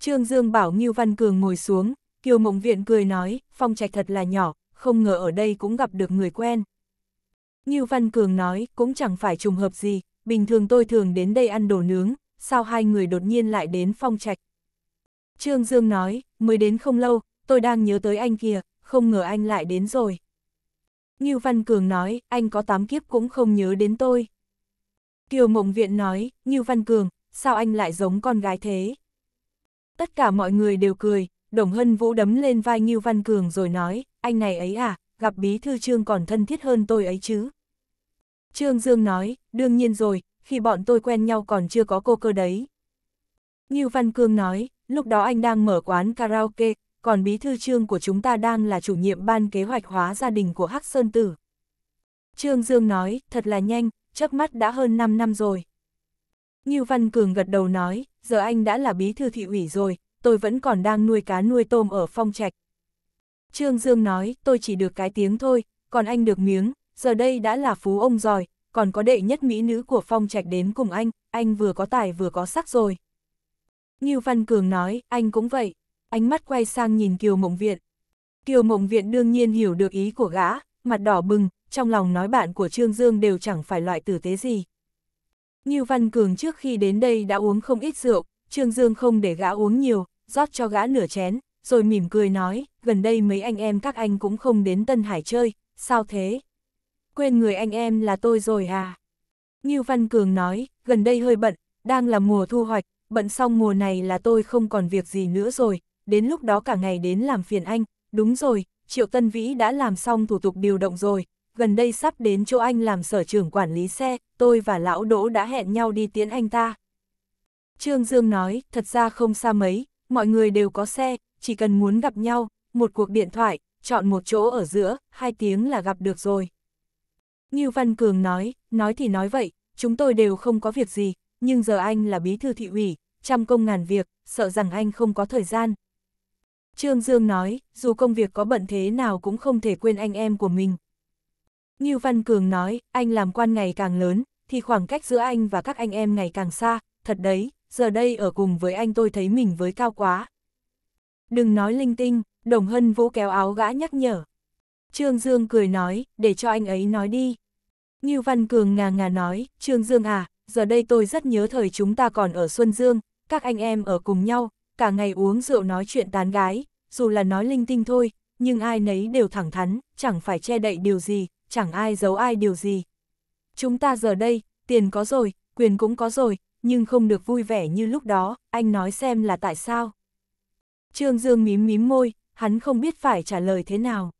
Trương Dương bảo Như Văn Cường ngồi xuống, Kiều Mộng Viện cười nói, phong trạch thật là nhỏ, không ngờ ở đây cũng gặp được người quen. Như Văn Cường nói, cũng chẳng phải trùng hợp gì, bình thường tôi thường đến đây ăn đồ nướng, sao hai người đột nhiên lại đến phong trạch. Trương Dương nói, mới đến không lâu, tôi đang nhớ tới anh kia, không ngờ anh lại đến rồi. Như Văn Cường nói, anh có tám kiếp cũng không nhớ đến tôi. Kiều Mộng Viện nói, Như Văn Cường, sao anh lại giống con gái thế? Tất cả mọi người đều cười, Đồng Hân Vũ đấm lên vai Ngưu Văn Cường rồi nói, anh này ấy à, gặp bí thư trương còn thân thiết hơn tôi ấy chứ. Trương Dương nói, đương nhiên rồi, khi bọn tôi quen nhau còn chưa có cô cơ đấy. như Văn Cương nói, lúc đó anh đang mở quán karaoke, còn bí thư trương của chúng ta đang là chủ nhiệm ban kế hoạch hóa gia đình của Hắc Sơn Tử. Trương Dương nói, thật là nhanh, chớp mắt đã hơn 5 năm rồi. như Văn Cường gật đầu nói, giờ anh đã là bí thư thị ủy rồi, tôi vẫn còn đang nuôi cá nuôi tôm ở phong trạch. Trương Dương nói, tôi chỉ được cái tiếng thôi, còn anh được miếng, giờ đây đã là phú ông rồi, còn có đệ nhất mỹ nữ của phong trạch đến cùng anh, anh vừa có tài vừa có sắc rồi. Như Văn Cường nói, anh cũng vậy, ánh mắt quay sang nhìn Kiều Mộng Viện. Kiều Mộng Viện đương nhiên hiểu được ý của gã, mặt đỏ bừng, trong lòng nói bạn của Trương Dương đều chẳng phải loại tử tế gì. Như Văn Cường trước khi đến đây đã uống không ít rượu, Trương Dương không để gã uống nhiều, rót cho gã nửa chén, rồi mỉm cười nói, gần đây mấy anh em các anh cũng không đến Tân Hải chơi, sao thế? Quên người anh em là tôi rồi à? Ngưu Văn Cường nói, gần đây hơi bận, đang là mùa thu hoạch, bận xong mùa này là tôi không còn việc gì nữa rồi, đến lúc đó cả ngày đến làm phiền anh, đúng rồi, Triệu Tân Vĩ đã làm xong thủ tục điều động rồi, gần đây sắp đến chỗ anh làm sở trưởng quản lý xe, tôi và lão Đỗ đã hẹn nhau đi tiễn anh ta. Trương Dương nói, thật ra không xa mấy, mọi người đều có xe, chỉ cần muốn gặp nhau, một cuộc điện thoại, chọn một chỗ ở giữa, hai tiếng là gặp được rồi. Ngưu Văn Cường nói, nói thì nói vậy, chúng tôi đều không có việc gì, nhưng giờ anh là bí thư thị ủy, trăm công ngàn việc, sợ rằng anh không có thời gian. Trương Dương nói, dù công việc có bận thế nào cũng không thể quên anh em của mình. Ngưu Văn Cường nói, anh làm quan ngày càng lớn, thì khoảng cách giữa anh và các anh em ngày càng xa, thật đấy, giờ đây ở cùng với anh tôi thấy mình với cao quá, đừng nói linh tinh, đồng hân vũ kéo áo gã nhắc nhở. Trương Dương cười nói, để cho anh ấy nói đi. như Văn Cường ngà ngà nói, Trương Dương à, giờ đây tôi rất nhớ thời chúng ta còn ở Xuân Dương, các anh em ở cùng nhau, cả ngày uống rượu nói chuyện tán gái, dù là nói linh tinh thôi, nhưng ai nấy đều thẳng thắn, chẳng phải che đậy điều gì, chẳng ai giấu ai điều gì. Chúng ta giờ đây, tiền có rồi, quyền cũng có rồi, nhưng không được vui vẻ như lúc đó, anh nói xem là tại sao. Trương Dương mím mím môi, hắn không biết phải trả lời thế nào.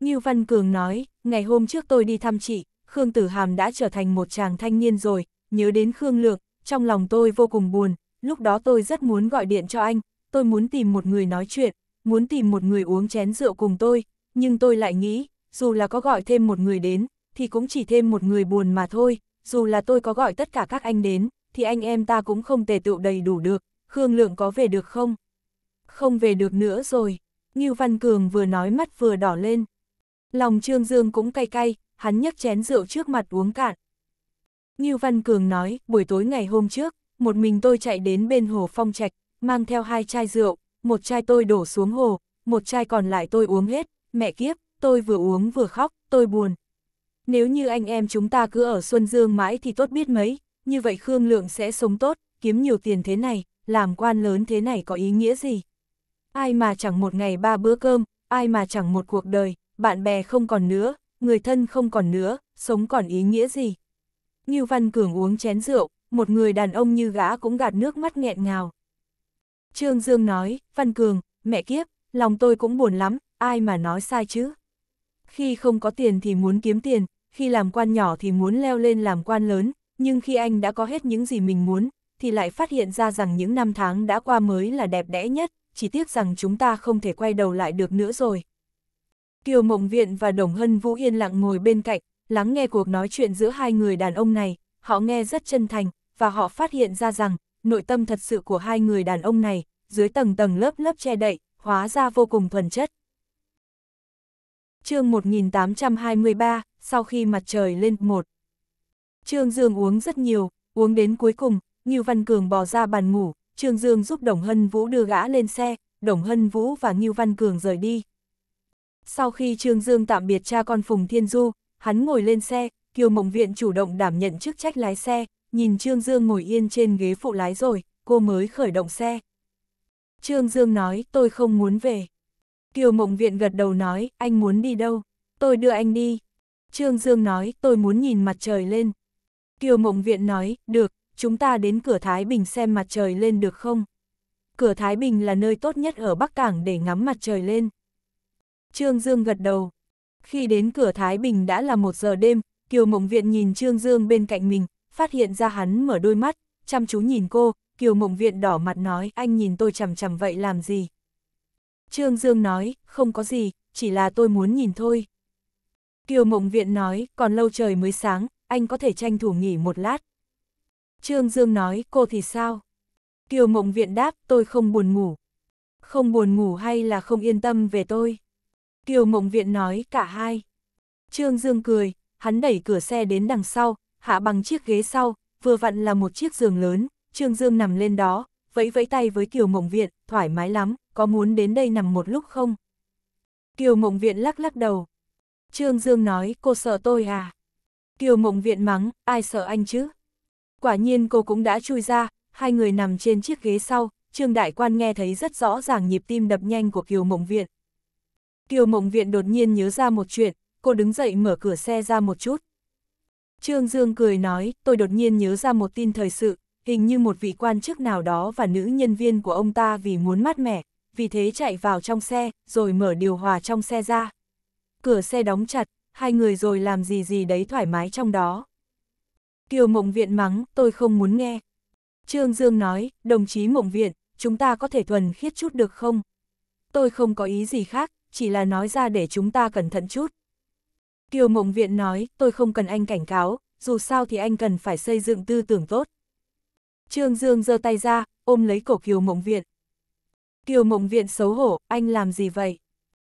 Như Văn Cường nói, ngày hôm trước tôi đi thăm chị, Khương Tử Hàm đã trở thành một chàng thanh niên rồi, nhớ đến Khương Lược, trong lòng tôi vô cùng buồn, lúc đó tôi rất muốn gọi điện cho anh, tôi muốn tìm một người nói chuyện, muốn tìm một người uống chén rượu cùng tôi, nhưng tôi lại nghĩ, dù là có gọi thêm một người đến, thì cũng chỉ thêm một người buồn mà thôi, dù là tôi có gọi tất cả các anh đến, thì anh em ta cũng không tề tựu đầy đủ được, Khương Lượng có về được không? không về được nữa rồi. Ngưu Văn Cường vừa nói mắt vừa đỏ lên. Lòng Trương Dương cũng cay cay, hắn nhấc chén rượu trước mặt uống cạn. Ngưu Văn Cường nói, buổi tối ngày hôm trước, một mình tôi chạy đến bên hồ phong trạch, mang theo hai chai rượu, một chai tôi đổ xuống hồ, một chai còn lại tôi uống hết, mẹ kiếp, tôi vừa uống vừa khóc, tôi buồn. Nếu như anh em chúng ta cứ ở Xuân Dương mãi thì tốt biết mấy, như vậy Khương Lượng sẽ sống tốt, kiếm nhiều tiền thế này, làm quan lớn thế này có ý nghĩa gì? Ai mà chẳng một ngày ba bữa cơm, ai mà chẳng một cuộc đời, bạn bè không còn nữa, người thân không còn nữa, sống còn ý nghĩa gì. Như Văn Cường uống chén rượu, một người đàn ông như gã cũng gạt nước mắt nghẹn ngào. Trương Dương nói, Văn Cường, mẹ kiếp, lòng tôi cũng buồn lắm, ai mà nói sai chứ. Khi không có tiền thì muốn kiếm tiền, khi làm quan nhỏ thì muốn leo lên làm quan lớn, nhưng khi anh đã có hết những gì mình muốn, thì lại phát hiện ra rằng những năm tháng đã qua mới là đẹp đẽ nhất chỉ tiếc rằng chúng ta không thể quay đầu lại được nữa rồi. Kiều Mộng Viện và Đồng Hân Vũ yên lặng ngồi bên cạnh, lắng nghe cuộc nói chuyện giữa hai người đàn ông này, họ nghe rất chân thành, và họ phát hiện ra rằng, nội tâm thật sự của hai người đàn ông này, dưới tầng tầng lớp lớp che đậy, hóa ra vô cùng thuần chất. chương 1823, sau khi mặt trời lên một. Trương Dương uống rất nhiều, uống đến cuối cùng, Ngưu Văn Cường bò ra bàn ngủ, Trương Dương giúp Đồng Hân Vũ đưa gã lên xe, Đồng Hân Vũ và Ngưu Văn Cường rời đi. Sau khi Trương Dương tạm biệt cha con Phùng Thiên Du, hắn ngồi lên xe, Kiều Mộng Viện chủ động đảm nhận chức trách lái xe, nhìn Trương Dương ngồi yên trên ghế phụ lái rồi, cô mới khởi động xe. Trương Dương nói, tôi không muốn về. Kiều Mộng Viện gật đầu nói, anh muốn đi đâu? Tôi đưa anh đi. Trương Dương nói, tôi muốn nhìn mặt trời lên. Kiều Mộng Viện nói, được, chúng ta đến cửa Thái Bình xem mặt trời lên được không? Cửa Thái Bình là nơi tốt nhất ở Bắc Cảng để ngắm mặt trời lên. Trương Dương gật đầu. Khi đến cửa Thái Bình đã là một giờ đêm, Kiều Mộng Viện nhìn Trương Dương bên cạnh mình, phát hiện ra hắn mở đôi mắt, chăm chú nhìn cô, Kiều Mộng Viện đỏ mặt nói anh nhìn tôi chằm chằm vậy làm gì? Trương Dương nói, không có gì, chỉ là tôi muốn nhìn thôi. Kiều Mộng Viện nói, còn lâu trời mới sáng, anh có thể tranh thủ nghỉ một lát, Trương Dương nói, cô thì sao? Kiều Mộng Viện đáp, tôi không buồn ngủ. Không buồn ngủ hay là không yên tâm về tôi? Kiều Mộng Viện nói, cả hai. Trương Dương cười, hắn đẩy cửa xe đến đằng sau, hạ bằng chiếc ghế sau, vừa vặn là một chiếc giường lớn, Trương Dương nằm lên đó, vẫy vẫy tay với Kiều Mộng Viện, thoải mái lắm, có muốn đến đây nằm một lúc không? Kiều Mộng Viện lắc lắc đầu. Trương Dương nói, cô sợ tôi à? Kiều Mộng Viện mắng, ai sợ anh chứ? Quả nhiên cô cũng đã chui ra, hai người nằm trên chiếc ghế sau, Trương Đại Quan nghe thấy rất rõ ràng nhịp tim đập nhanh của Kiều Mộng Viện. Kiều Mộng Viện đột nhiên nhớ ra một chuyện, cô đứng dậy mở cửa xe ra một chút. Trương Dương cười nói, tôi đột nhiên nhớ ra một tin thời sự, hình như một vị quan chức nào đó và nữ nhân viên của ông ta vì muốn mát mẻ, vì thế chạy vào trong xe, rồi mở điều hòa trong xe ra. Cửa xe đóng chặt, hai người rồi làm gì gì đấy thoải mái trong đó. Kiều Mộng Viện mắng, tôi không muốn nghe. Trương Dương nói, đồng chí Mộng Viện, chúng ta có thể thuần khiết chút được không? Tôi không có ý gì khác, chỉ là nói ra để chúng ta cẩn thận chút. Kiều Mộng Viện nói, tôi không cần anh cảnh cáo, dù sao thì anh cần phải xây dựng tư tưởng tốt. Trương Dương giơ tay ra, ôm lấy cổ Kiều Mộng Viện. Kiều Mộng Viện xấu hổ, anh làm gì vậy?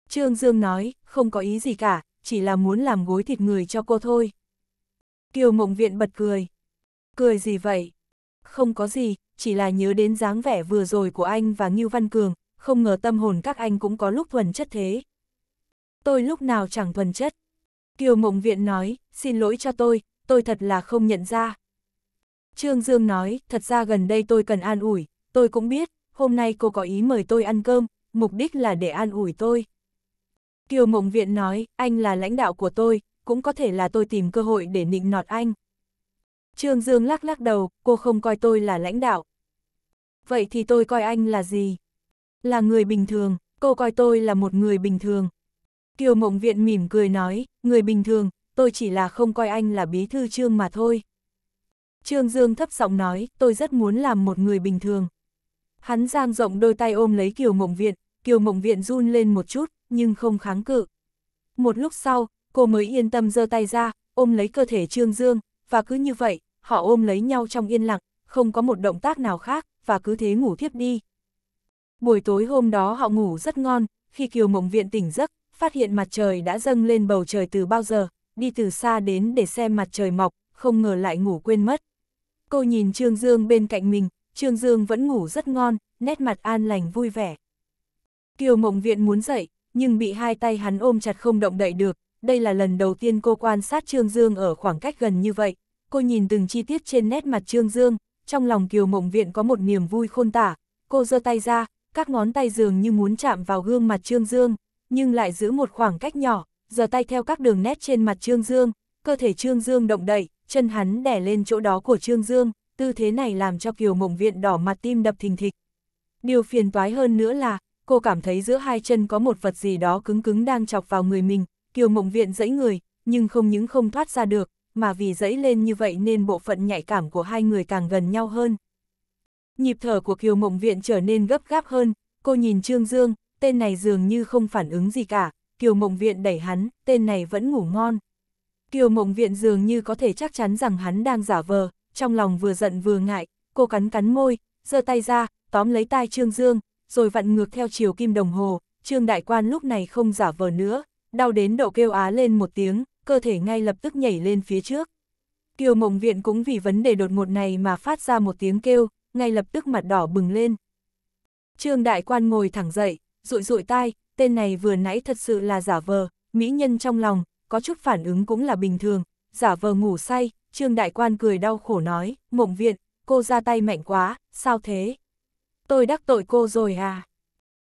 Trương Dương nói, không có ý gì cả, chỉ là muốn làm gối thịt người cho cô thôi. Kiều Mộng Viện bật cười. Cười gì vậy? Không có gì, chỉ là nhớ đến dáng vẻ vừa rồi của anh và Ngưu Văn Cường, không ngờ tâm hồn các anh cũng có lúc thuần chất thế. Tôi lúc nào chẳng thuần chất. Kiều Mộng Viện nói, xin lỗi cho tôi, tôi thật là không nhận ra. Trương Dương nói, thật ra gần đây tôi cần an ủi, tôi cũng biết, hôm nay cô có ý mời tôi ăn cơm, mục đích là để an ủi tôi. Kiều Mộng Viện nói, anh là lãnh đạo của tôi, cũng có thể là tôi tìm cơ hội để nịnh nọt anh. Trương Dương lắc lắc đầu, cô không coi tôi là lãnh đạo. Vậy thì tôi coi anh là gì? Là người bình thường, cô coi tôi là một người bình thường. Kiều Mộng Viện mỉm cười nói, người bình thường, tôi chỉ là không coi anh là bí thư trương mà thôi. Trương Dương thấp giọng nói, tôi rất muốn làm một người bình thường. Hắn giang rộng đôi tay ôm lấy Kiều Mộng Viện, Kiều Mộng Viện run lên một chút, nhưng không kháng cự. Một lúc sau, cô mới yên tâm giơ tay ra, ôm lấy cơ thể Trương Dương, và cứ như vậy, họ ôm lấy nhau trong yên lặng, không có một động tác nào khác, và cứ thế ngủ thiếp đi. Buổi tối hôm đó họ ngủ rất ngon, khi Kiều Mộng Viện tỉnh giấc, phát hiện mặt trời đã dâng lên bầu trời từ bao giờ, đi từ xa đến để xem mặt trời mọc, không ngờ lại ngủ quên mất. Cô nhìn Trương Dương bên cạnh mình, Trương Dương vẫn ngủ rất ngon, nét mặt an lành vui vẻ. Kiều Mộng Viện muốn dậy, nhưng bị hai tay hắn ôm chặt không động đậy được, đây là lần đầu tiên cô quan sát Trương Dương ở khoảng cách gần như vậy, cô nhìn từng chi tiết trên nét mặt Trương Dương, trong lòng Kiều Mộng Viện có một niềm vui khôn tả, cô giơ tay ra, các ngón tay dường như muốn chạm vào gương mặt Trương Dương, nhưng lại giữ một khoảng cách nhỏ, giơ tay theo các đường nét trên mặt Trương Dương, cơ thể Trương Dương động đậy, chân hắn đè lên chỗ đó của Trương Dương, tư thế này làm cho Kiều Mộng Viện đỏ mặt tim đập thình thịch. Điều phiền toái hơn nữa là, cô cảm thấy giữa hai chân có một vật gì đó cứng cứng đang chọc vào người mình, Kiều Mộng Viện dẫy người, nhưng không những không thoát ra được, mà vì dẫy lên như vậy nên bộ phận nhạy cảm của hai người càng gần nhau hơn. Nhịp thở của Kiều Mộng Viện trở nên gấp gáp hơn, cô nhìn Trương Dương, tên này dường như không phản ứng gì cả, Kiều Mộng Viện đẩy hắn, tên này vẫn ngủ ngon. Kiều Mộng Viện dường như có thể chắc chắn rằng hắn đang giả vờ, trong lòng vừa giận vừa ngại, cô cắn cắn môi, giơ tay ra, tóm lấy tai Trương Dương, rồi vặn ngược theo chiều kim đồng hồ, Trương Đại Quan lúc này không giả vờ nữa, đau đến độ kêu á lên một tiếng, cơ thể ngay lập tức nhảy lên phía trước. Kiều Mộng Viện cũng vì vấn đề đột ngột này mà phát ra một tiếng kêu, ngay lập tức mặt đỏ bừng lên. Trương Đại Quan ngồi thẳng dậy, rụi rụi tai, tên này vừa nãy thật sự là giả vờ, mỹ nhân trong lòng, có chút phản ứng cũng là bình thường, giả vờ ngủ say, Trương Đại Quan cười đau khổ nói, Mộng Viện, cô ra tay mạnh quá, sao thế? Tôi đắc tội cô rồi à?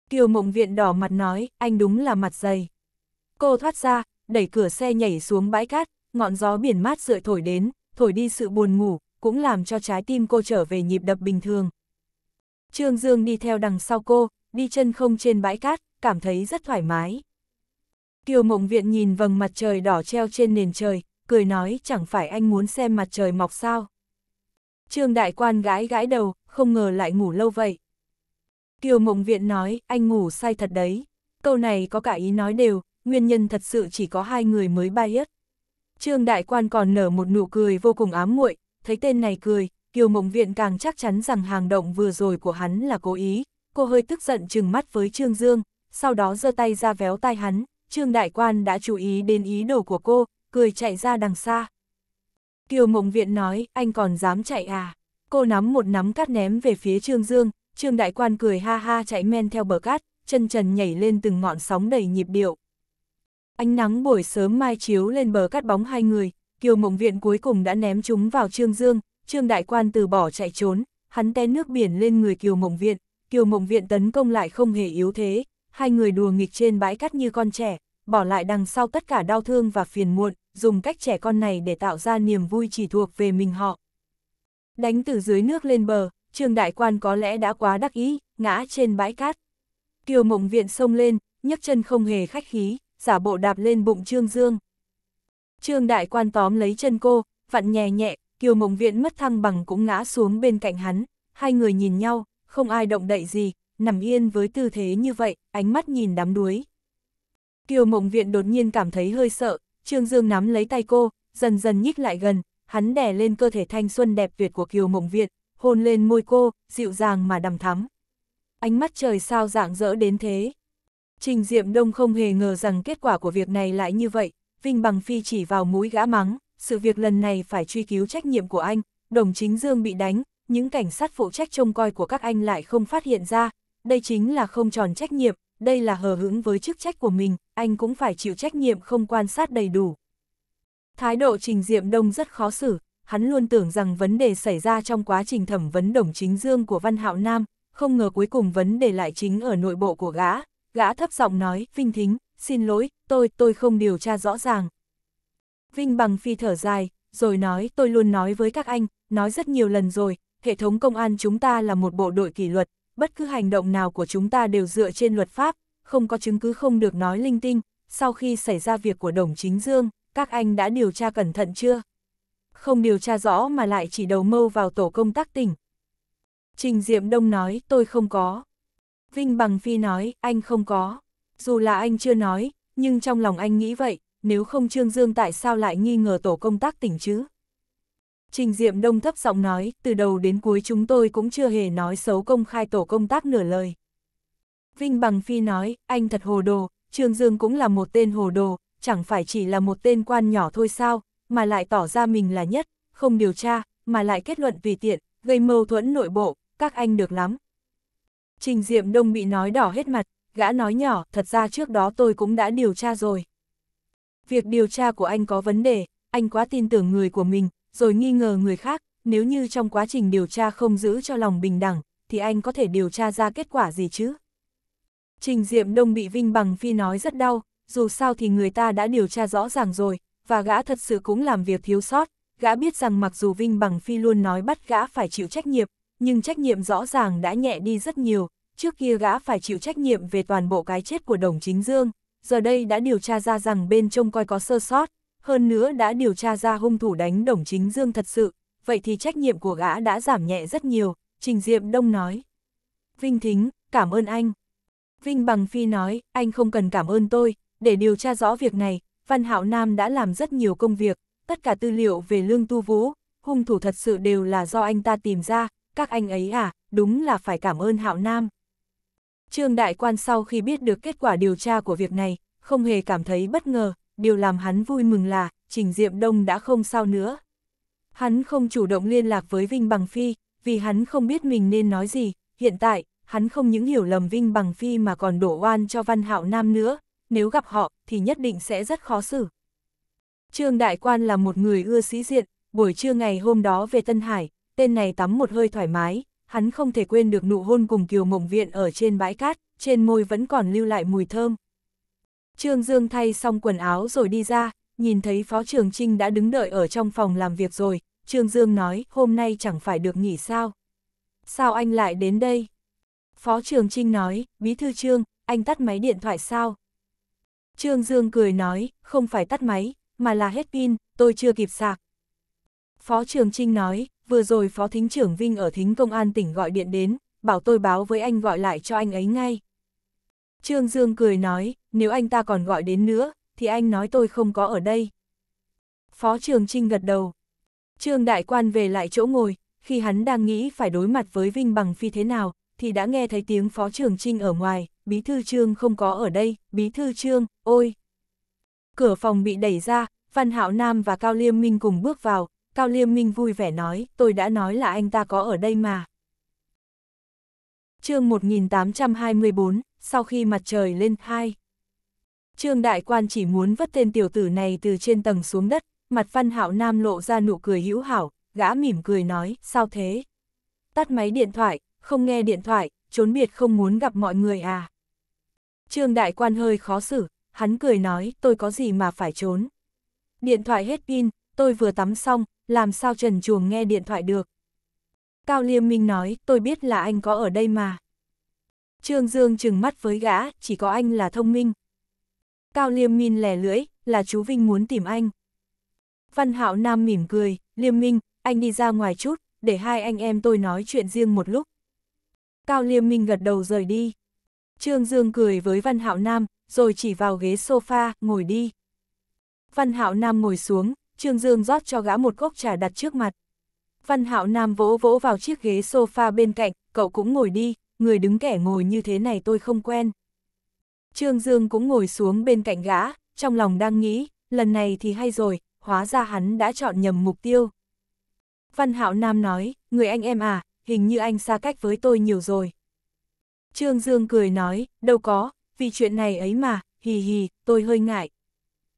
Kiều Mộng Viện đỏ mặt nói, anh đúng là mặt dày. Cô thoát ra, đẩy cửa xe nhảy xuống bãi cát, ngọn gió biển mát rượi thổi đến, thổi đi sự buồn ngủ, cũng làm cho trái tim cô trở về nhịp đập bình thường. Trương Dương đi theo đằng sau cô, đi chân không trên bãi cát, cảm thấy rất thoải mái. Kiều Mộng Viện nhìn vầng mặt trời đỏ treo trên nền trời, cười nói chẳng phải anh muốn xem mặt trời mọc sao. Trương Đại Quan gãi gãi đầu, không ngờ lại ngủ lâu vậy. Kiều Mộng Viện nói, anh ngủ sai thật đấy. Câu này có cả ý nói đều, nguyên nhân thật sự chỉ có hai người mới bias. Trương Đại Quan còn nở một nụ cười vô cùng ám muội, thấy tên này cười, Kiều Mộng Viện càng chắc chắn rằng hàng động vừa rồi của hắn là cố ý, cô hơi tức giận trừng mắt với Trương Dương, sau đó giơ tay ra véo tai hắn, Trương Đại Quan đã chú ý đến ý đồ của cô, cười chạy ra đằng xa. Kiều Mộng Viện nói, anh còn dám chạy à? Cô nắm một nắm cát ném về phía Trương Dương, Trương Đại Quan cười ha ha chạy men theo bờ cát, chân trần nhảy lên từng ngọn sóng đầy nhịp điệu. Ánh nắng buổi sớm mai chiếu lên bờ cắt bóng hai người, Kiều Mộng Viện cuối cùng đã ném chúng vào Trương Dương, Trương Đại Quan từ bỏ chạy trốn, hắn té nước biển lên người Kiều Mộng Viện, Kiều Mộng Viện tấn công lại không hề yếu thế, hai người đùa nghịch trên bãi cát như con trẻ, bỏ lại đằng sau tất cả đau thương và phiền muộn, dùng cách trẻ con này để tạo ra niềm vui chỉ thuộc về mình họ. Đánh từ dưới nước lên bờ, Trương Đại Quan có lẽ đã quá đắc ý, ngã trên bãi cát. Kiều Mộng Viện xông lên, nhấc chân không hề khách khí, giả bộ đạp lên bụng Trương Dương. Trương Đại Quan tóm lấy chân cô, vặn nhẹ nhẹ, Kiều Mộng Viễn mất thăng bằng cũng ngã xuống bên cạnh hắn, hai người nhìn nhau, không ai động đậy gì, nằm yên với tư thế như vậy, ánh mắt nhìn đám đuối. Kiều Mộng Viện đột nhiên cảm thấy hơi sợ, Trương Dương nắm lấy tay cô, dần dần nhích lại gần, hắn đè lên cơ thể thanh xuân đẹp tuyệt của Kiều Mộng Viện, hôn lên môi cô, dịu dàng mà đầm thắm. Ánh mắt trời sao dạng dỡ đến thế. Trình Diệm Đông không hề ngờ rằng kết quả của việc này lại như vậy, Vinh Bằng Phi chỉ vào mũi gã mắng, sự việc lần này phải truy cứu trách nhiệm của anh, đồng chính Dương bị đánh, những cảnh sát phụ trách trông coi của các anh lại không phát hiện ra, đây chính là không tròn trách nhiệm, đây là hờ hững với chức trách của mình, anh cũng phải chịu trách nhiệm không quan sát đầy đủ. Thái độ Trình Diệm Đông rất khó xử, hắn luôn tưởng rằng vấn đề xảy ra trong quá trình thẩm vấn đồng chính Dương của Văn Hạo Nam, không ngờ cuối cùng vấn đề lại chính ở nội bộ của gã, gã thấp giọng nói, Vinh Thính, xin lỗi, tôi, tôi không điều tra rõ ràng. Vinh Bằng Phi thở dài, rồi nói tôi luôn nói với các anh, nói rất nhiều lần rồi, hệ thống công an chúng ta là một bộ đội kỷ luật, bất cứ hành động nào của chúng ta đều dựa trên luật pháp, không có chứng cứ không được nói linh tinh, sau khi xảy ra việc của Đồng Chính Dương, các anh đã điều tra cẩn thận chưa? Không điều tra rõ mà lại chỉ đầu mâu vào tổ công tác tỉnh. Trình Diệm Đông nói tôi không có. Vinh Bằng Phi nói, anh không có. Dù là anh chưa nói, nhưng trong lòng anh nghĩ vậy, nếu không Trương Dương tại sao lại nghi ngờ tổ công tác tỉnh chứ? Trình Diệm Đông thấp giọng nói, từ đầu đến cuối chúng tôi cũng chưa hề nói xấu công khai tổ công tác nửa lời. Vinh Bằng Phi nói, anh thật hồ đồ, Trương Dương cũng là một tên hồ đồ, chẳng phải chỉ là một tên quan nhỏ thôi sao, mà lại tỏ ra mình là nhất, không điều tra, mà lại kết luận vì tiện, gây mâu thuẫn nội bộ, các anh được lắm. Trình Diệm Đông bị nói đỏ hết mặt, gã nói nhỏ, thật ra trước đó tôi cũng đã điều tra rồi. Việc điều tra của anh có vấn đề, anh quá tin tưởng người của mình, rồi nghi ngờ người khác, nếu như trong quá trình điều tra không giữ cho lòng bình đẳng, thì anh có thể điều tra ra kết quả gì chứ? Trình Diệm Đông bị Vinh Bằng Phi nói rất đau, dù sao thì người ta đã điều tra rõ ràng rồi, và gã thật sự cũng làm việc thiếu sót, gã biết rằng mặc dù Vinh Bằng Phi luôn nói bắt gã phải chịu trách nhiệm, nhưng trách nhiệm rõ ràng đã nhẹ đi rất nhiều, trước kia gã phải chịu trách nhiệm về toàn bộ cái chết của đồng chính dương, giờ đây đã điều tra ra rằng bên trông coi có sơ sót, hơn nữa đã điều tra ra hung thủ đánh đồng chính dương thật sự, vậy thì trách nhiệm của gã đã giảm nhẹ rất nhiều, Trình diệm Đông nói. Vinh Thính, cảm ơn anh. Vinh Bằng Phi nói, anh không cần cảm ơn tôi, để điều tra rõ việc này, Văn Hạo Nam đã làm rất nhiều công việc, tất cả tư liệu về Lương Tu Vũ, hung thủ thật sự đều là do anh ta tìm ra, các anh ấy à, đúng là phải cảm ơn Hạo Nam. Trương Đại Quan sau khi biết được kết quả điều tra của việc này, không hề cảm thấy bất ngờ, điều làm hắn vui mừng là, Trình Diệm Đông đã không sao nữa. Hắn không chủ động liên lạc với Vinh Bằng Phi, vì hắn không biết mình nên nói gì, hiện tại, hắn không những hiểu lầm Vinh Bằng Phi mà còn đổ oan cho Văn Hạo Nam nữa, nếu gặp họ, thì nhất định sẽ rất khó xử. Trương Đại Quan là một người ưa sĩ diện, buổi trưa ngày hôm đó về Tân Hải, tên này tắm một hơi thoải mái, hắn không thể quên được nụ hôn cùng Kiều Mộng Viện ở trên bãi cát, trên môi vẫn còn lưu lại mùi thơm. Trương Dương thay xong quần áo rồi đi ra, nhìn thấy Phó Trường Trinh đã đứng đợi ở trong phòng làm việc rồi, Trương Dương nói, hôm nay chẳng phải được nghỉ sao? Sao anh lại đến đây? Phó Trường Trinh nói, Bí Thư Trương, anh tắt máy điện thoại sao? Trương Dương cười nói, không phải tắt máy, mà là hết pin, tôi chưa kịp sạc. Phó Trường Trinh nói, vừa rồi Phó Thính trưởng Vinh ở Thính Công an tỉnh gọi điện đến, bảo tôi báo với anh gọi lại cho anh ấy ngay. Trương Dương cười nói, nếu anh ta còn gọi đến nữa, thì anh nói tôi không có ở đây. Phó Trường Trinh gật đầu. Trương Đại Quan về lại chỗ ngồi, khi hắn đang nghĩ phải đối mặt với Vinh bằng phi thế nào, thì đã nghe thấy tiếng Phó Trường Trinh ở ngoài, Bí Thư Trương không có ở đây, Bí Thư Trương, ôi! Cửa phòng bị đẩy ra, Văn Hạo Nam và Cao Liêm Minh cùng bước vào, Cao Liêm Minh vui vẻ nói, tôi đã nói là anh ta có ở đây mà. chương 1824, sau khi mặt trời lên hai. Trương Đại Quan chỉ muốn vất tên tiểu tử này từ trên tầng xuống đất, mặt văn hạo nam lộ ra nụ cười hữu hảo, gã mỉm cười nói, sao thế? Tắt máy điện thoại, không nghe điện thoại, trốn biệt không muốn gặp mọi người à? Trương Đại Quan hơi khó xử, hắn cười nói, tôi có gì mà phải trốn. Điện thoại hết pin, tôi vừa tắm xong, làm sao Trần Chuồng nghe điện thoại được. Cao Liêm Minh nói, tôi biết là anh có ở đây mà. Trương Dương trừng mắt với gã, chỉ có anh là thông minh. Cao Liêm Minh lẻ lưỡi, là chú Vinh muốn tìm anh. Văn Hạo Nam mỉm cười, Liêm Minh, anh đi ra ngoài chút, để hai anh em tôi nói chuyện riêng một lúc. Cao Liêm Minh gật đầu rời đi. Trương Dương cười với Văn Hạo Nam, rồi chỉ vào ghế sofa, ngồi đi. Văn Hạo Nam ngồi xuống, Trương Dương rót cho gã một cốc trà đặt trước mặt. Văn Hạo Nam vỗ vỗ vào chiếc ghế sofa bên cạnh, cậu cũng ngồi đi, người đứng kẻ ngồi như thế này tôi không quen. Trương Dương cũng ngồi xuống bên cạnh gã, trong lòng đang nghĩ, lần này thì hay rồi, hóa ra hắn đã chọn nhầm mục tiêu. Văn Hạo Nam nói, người anh em à, hình như anh xa cách với tôi nhiều rồi. Trương Dương cười nói, đâu có, vì chuyện này ấy mà, hì hì, tôi hơi ngại.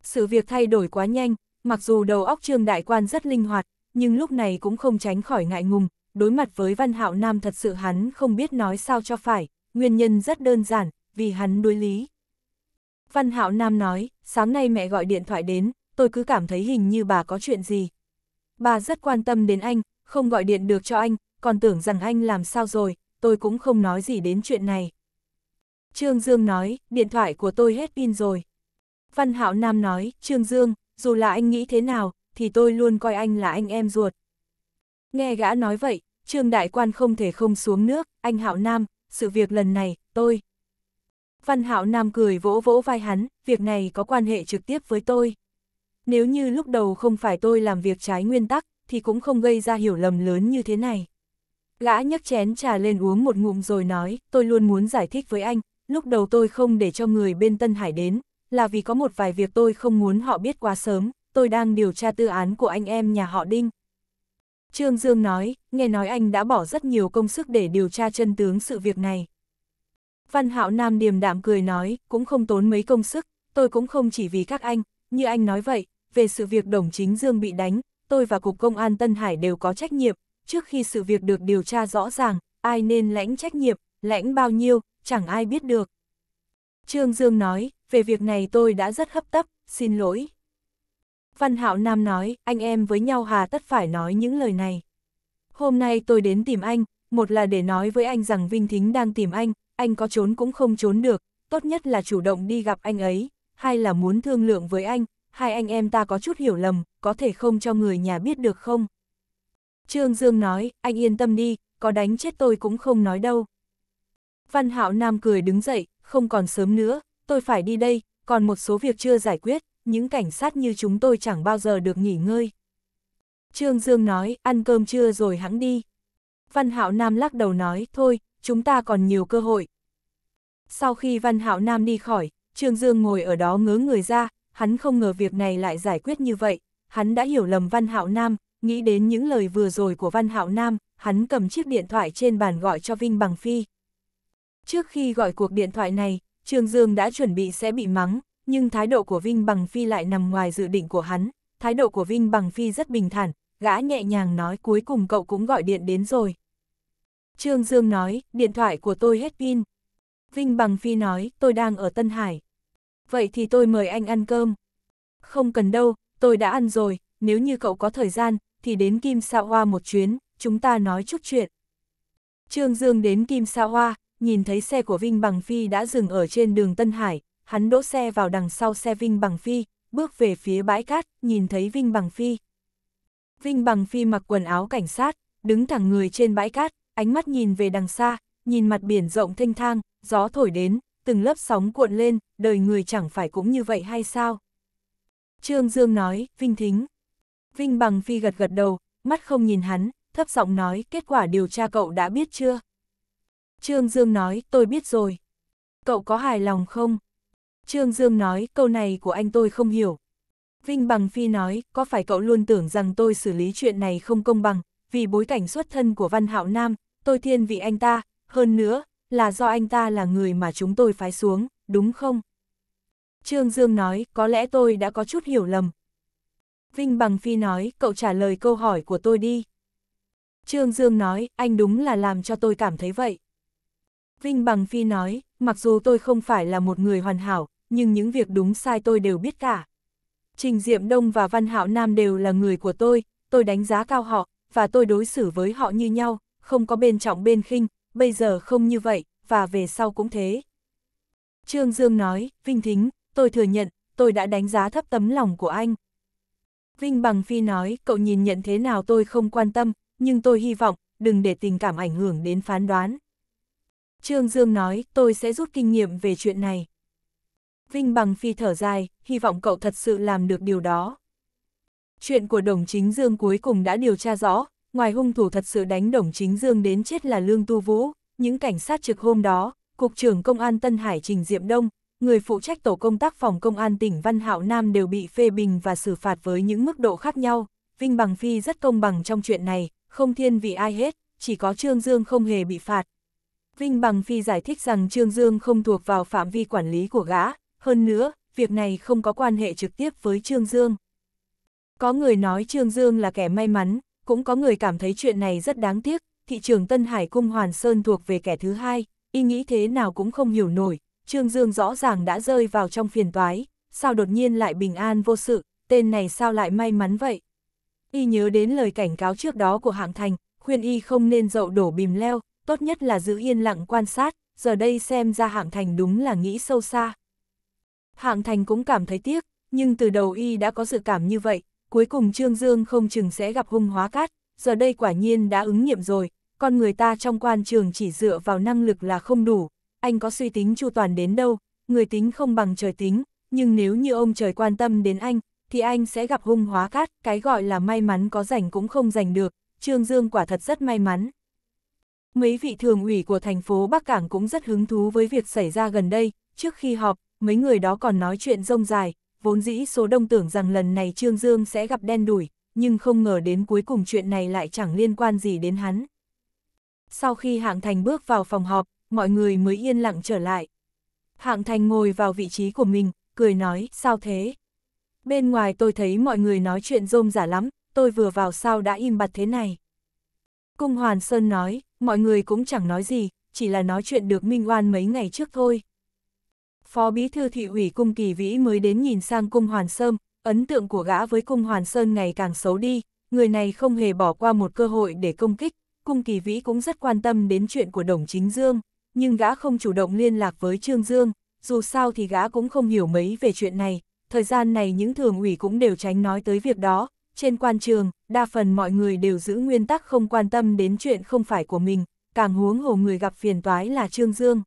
Sự việc thay đổi quá nhanh, Mặc dù đầu óc trương đại quan rất linh hoạt, nhưng lúc này cũng không tránh khỏi ngại ngùng, đối mặt với văn hạo nam thật sự hắn không biết nói sao cho phải, nguyên nhân rất đơn giản, vì hắn đối lý. Văn hạo nam nói, sáng nay mẹ gọi điện thoại đến, tôi cứ cảm thấy hình như bà có chuyện gì. Bà rất quan tâm đến anh, không gọi điện được cho anh, còn tưởng rằng anh làm sao rồi, tôi cũng không nói gì đến chuyện này. Trương Dương nói, điện thoại của tôi hết pin rồi. Văn Hạo Nam nói, Trương Dương, dù là anh nghĩ thế nào, thì tôi luôn coi anh là anh em ruột. Nghe gã nói vậy, Trương Đại Quan không thể không xuống nước, anh Hạo Nam, sự việc lần này, tôi. Văn Hạo Nam cười vỗ vỗ vai hắn, việc này có quan hệ trực tiếp với tôi. Nếu như lúc đầu không phải tôi làm việc trái nguyên tắc, thì cũng không gây ra hiểu lầm lớn như thế này. Gã nhấc chén trà lên uống một ngụm rồi nói, tôi luôn muốn giải thích với anh, lúc đầu tôi không để cho người bên Tân Hải đến, là vì có một vài việc tôi không muốn họ biết quá sớm, tôi đang điều tra tư án của anh em nhà họ Đinh. Trương Dương nói, nghe nói anh đã bỏ rất nhiều công sức để điều tra chân tướng sự việc này. Văn Hạo Nam điềm đạm cười nói, cũng không tốn mấy công sức, tôi cũng không chỉ vì các anh, như anh nói vậy, về sự việc đồng chính Dương bị đánh, tôi và Cục Công an Tân Hải đều có trách nhiệm, trước khi sự việc được điều tra rõ ràng, ai nên lãnh trách nhiệm, lãnh bao nhiêu, chẳng ai biết được. Trương Dương nói, về việc này tôi đã rất hấp tấp, xin lỗi. Văn Hạo Nam nói, anh em với nhau hà tất phải nói những lời này. Hôm nay tôi đến tìm anh, một là để nói với anh rằng Vinh Thính đang tìm anh, anh có trốn cũng không trốn được, tốt nhất là chủ động đi gặp anh ấy, hay là muốn thương lượng với anh, hai anh em ta có chút hiểu lầm, có thể không cho người nhà biết được không? Trương Dương nói, anh yên tâm đi, có đánh chết tôi cũng không nói đâu. Văn Hạo Nam cười đứng dậy, không còn sớm nữa, tôi phải đi đây, còn một số việc chưa giải quyết, những cảnh sát như chúng tôi chẳng bao giờ được nghỉ ngơi. Trương Dương nói, ăn cơm trưa rồi hãng đi. Văn Hạo Nam lắc đầu nói, thôi, chúng ta còn nhiều cơ hội. Sau khi Văn Hạo Nam đi khỏi, Trương Dương ngồi ở đó ngớ người ra, hắn không ngờ việc này lại giải quyết như vậy, hắn đã hiểu lầm Văn Hạo Nam, nghĩ đến những lời vừa rồi của Văn Hạo Nam, hắn cầm chiếc điện thoại trên bàn gọi cho Vinh Bằng Phi. Trước khi gọi cuộc điện thoại này, Trường Dương đã chuẩn bị sẽ bị mắng, nhưng thái độ của Vinh Bằng Phi lại nằm ngoài dự định của hắn. Thái độ của Vinh Bằng Phi rất bình thản, gã nhẹ nhàng nói cuối cùng cậu cũng gọi điện đến rồi. Trương Dương nói, điện thoại của tôi hết pin. Vinh Bằng Phi nói, tôi đang ở Tân Hải. Vậy thì tôi mời anh ăn cơm. Không cần đâu, tôi đã ăn rồi, nếu như cậu có thời gian, thì đến Kim Sa Hoa một chuyến, chúng ta nói chút chuyện. Trương Dương đến Kim Sa Hoa, nhìn thấy xe của Vinh Bằng Phi đã dừng ở trên đường Tân Hải, hắn đỗ xe vào đằng sau xe Vinh Bằng Phi, bước về phía bãi cát, nhìn thấy Vinh Bằng Phi. Vinh Bằng Phi mặc quần áo cảnh sát, đứng thẳng người trên bãi cát, ánh mắt nhìn về đằng xa, nhìn mặt biển rộng thênh thang, gió thổi đến, từng lớp sóng cuộn lên, đời người chẳng phải cũng như vậy hay sao? Trương Dương nói, Vinh Thính. Vinh Bằng Phi gật gật đầu, mắt không nhìn hắn, thấp giọng nói, kết quả điều tra cậu đã biết chưa? Trương Dương nói, tôi biết rồi. Cậu có hài lòng không? Trương Dương nói, câu này của anh tôi không hiểu. Vinh Bằng Phi nói, có phải cậu luôn tưởng rằng tôi xử lý chuyện này không công bằng, vì bối cảnh xuất thân của Văn Hạo Nam, tôi thiên vị anh ta, hơn nữa, là do anh ta là người mà chúng tôi phái xuống, đúng không? Trương Dương nói, có lẽ tôi đã có chút hiểu lầm. Vinh Bằng Phi nói, cậu trả lời câu hỏi của tôi đi. Trương Dương nói, anh đúng là làm cho tôi cảm thấy vậy. Vinh Bằng Phi nói, mặc dù tôi không phải là một người hoàn hảo, nhưng những việc đúng sai tôi đều biết cả. Trình Diệm Đông và Văn Hạo Nam đều là người của tôi, tôi đánh giá cao họ, và tôi đối xử với họ như nhau, không có bên trọng bên khinh, bây giờ không như vậy, và về sau cũng thế. Trương Dương nói, Vinh Thính, tôi thừa nhận, tôi đã đánh giá thấp tấm lòng của anh. Vinh Bằng Phi nói, cậu nhìn nhận thế nào tôi không quan tâm, nhưng tôi hy vọng, đừng để tình cảm ảnh hưởng đến phán đoán. Trương Dương nói, tôi sẽ rút kinh nghiệm về chuyện này. Vinh Bằng Phi thở dài, hy vọng cậu thật sự làm được điều đó. Chuyện của Đồng Chính Dương cuối cùng đã điều tra rõ, ngoài hung thủ thật sự đánh Đồng Chính Dương đến chết là Lương Tu Vũ, những cảnh sát trực hôm đó, Cục trưởng Công an Tân Hải Trình Diệm Đông, người phụ trách tổ công tác phòng công an tỉnh Văn Hạo Nam đều bị phê bình và xử phạt với những mức độ khác nhau. Vinh Bằng Phi rất công bằng trong chuyện này, không thiên vị ai hết, chỉ có Trương Dương không hề bị phạt, Vinh Bằng Phi giải thích rằng Trương Dương không thuộc vào phạm vi quản lý của gã, hơn nữa, việc này không có quan hệ trực tiếp với Trương Dương. Có người nói Trương Dương là kẻ may mắn, cũng có người cảm thấy chuyện này rất đáng tiếc, thị trường Tân Hải Cung Hoàn Sơn thuộc về kẻ thứ hai, ý nghĩ thế nào cũng không hiểu nổi, Trương Dương rõ ràng đã rơi vào trong phiền toái, sao đột nhiên lại bình an vô sự, tên này sao lại may mắn vậy. Y nhớ đến lời cảnh cáo trước đó của hạng thành, khuyên Y không nên dậu đổ bìm leo, tốt nhất là giữ yên lặng quan sát, giờ đây xem ra hạng thành đúng là nghĩ sâu xa. Hạng thành cũng cảm thấy tiếc, nhưng từ đầu y đã có dự cảm như vậy, cuối cùng Trương Dương không chừng sẽ gặp hung hóa cát, giờ đây quả nhiên đã ứng nghiệm rồi, con người ta trong quan trường chỉ dựa vào năng lực là không đủ, anh có suy tính chu toàn đến đâu, người tính không bằng trời tính, nhưng nếu như ông trời quan tâm đến anh, thì anh sẽ gặp hung hóa cát, cái gọi là may mắn có rảnh cũng không giành được, Trương Dương quả thật rất may mắn. Mấy vị thường ủy của thành phố Bắc Cảng cũng rất hứng thú với việc xảy ra gần đây, trước khi họp, mấy người đó còn nói chuyện rông dài, vốn dĩ số đông tưởng rằng lần này Trương Dương sẽ gặp đen đủi, nhưng không ngờ đến cuối cùng chuyện này lại chẳng liên quan gì đến hắn. Sau khi Hạng Thành bước vào phòng họp, mọi người mới yên lặng trở lại. Hạng Thành ngồi vào vị trí của mình, cười nói, sao thế? Bên ngoài tôi thấy mọi người nói chuyện rôm giả lắm, tôi vừa vào sao đã im bặt thế này. Cung Hoàn Sơn nói, mọi người cũng chẳng nói gì, chỉ là nói chuyện được minh oan mấy ngày trước thôi. Phó Bí Thư Thị ủy Cung Kỳ Vĩ mới đến nhìn sang Cung Hoàn Sơn, ấn tượng của gã với Cung Hoàn Sơn ngày càng xấu đi, người này không hề bỏ qua một cơ hội để công kích, Cung Kỳ Vĩ cũng rất quan tâm đến chuyện của Đồng Chính Dương, nhưng gã không chủ động liên lạc với Trương Dương, dù sao thì gã cũng không hiểu mấy về chuyện này, thời gian này những thường ủy cũng đều tránh nói tới việc đó, trên quan trường, đa phần mọi người đều giữ nguyên tắc không quan tâm đến chuyện không phải của mình, càng huống hồ người gặp phiền toái là Trương Dương.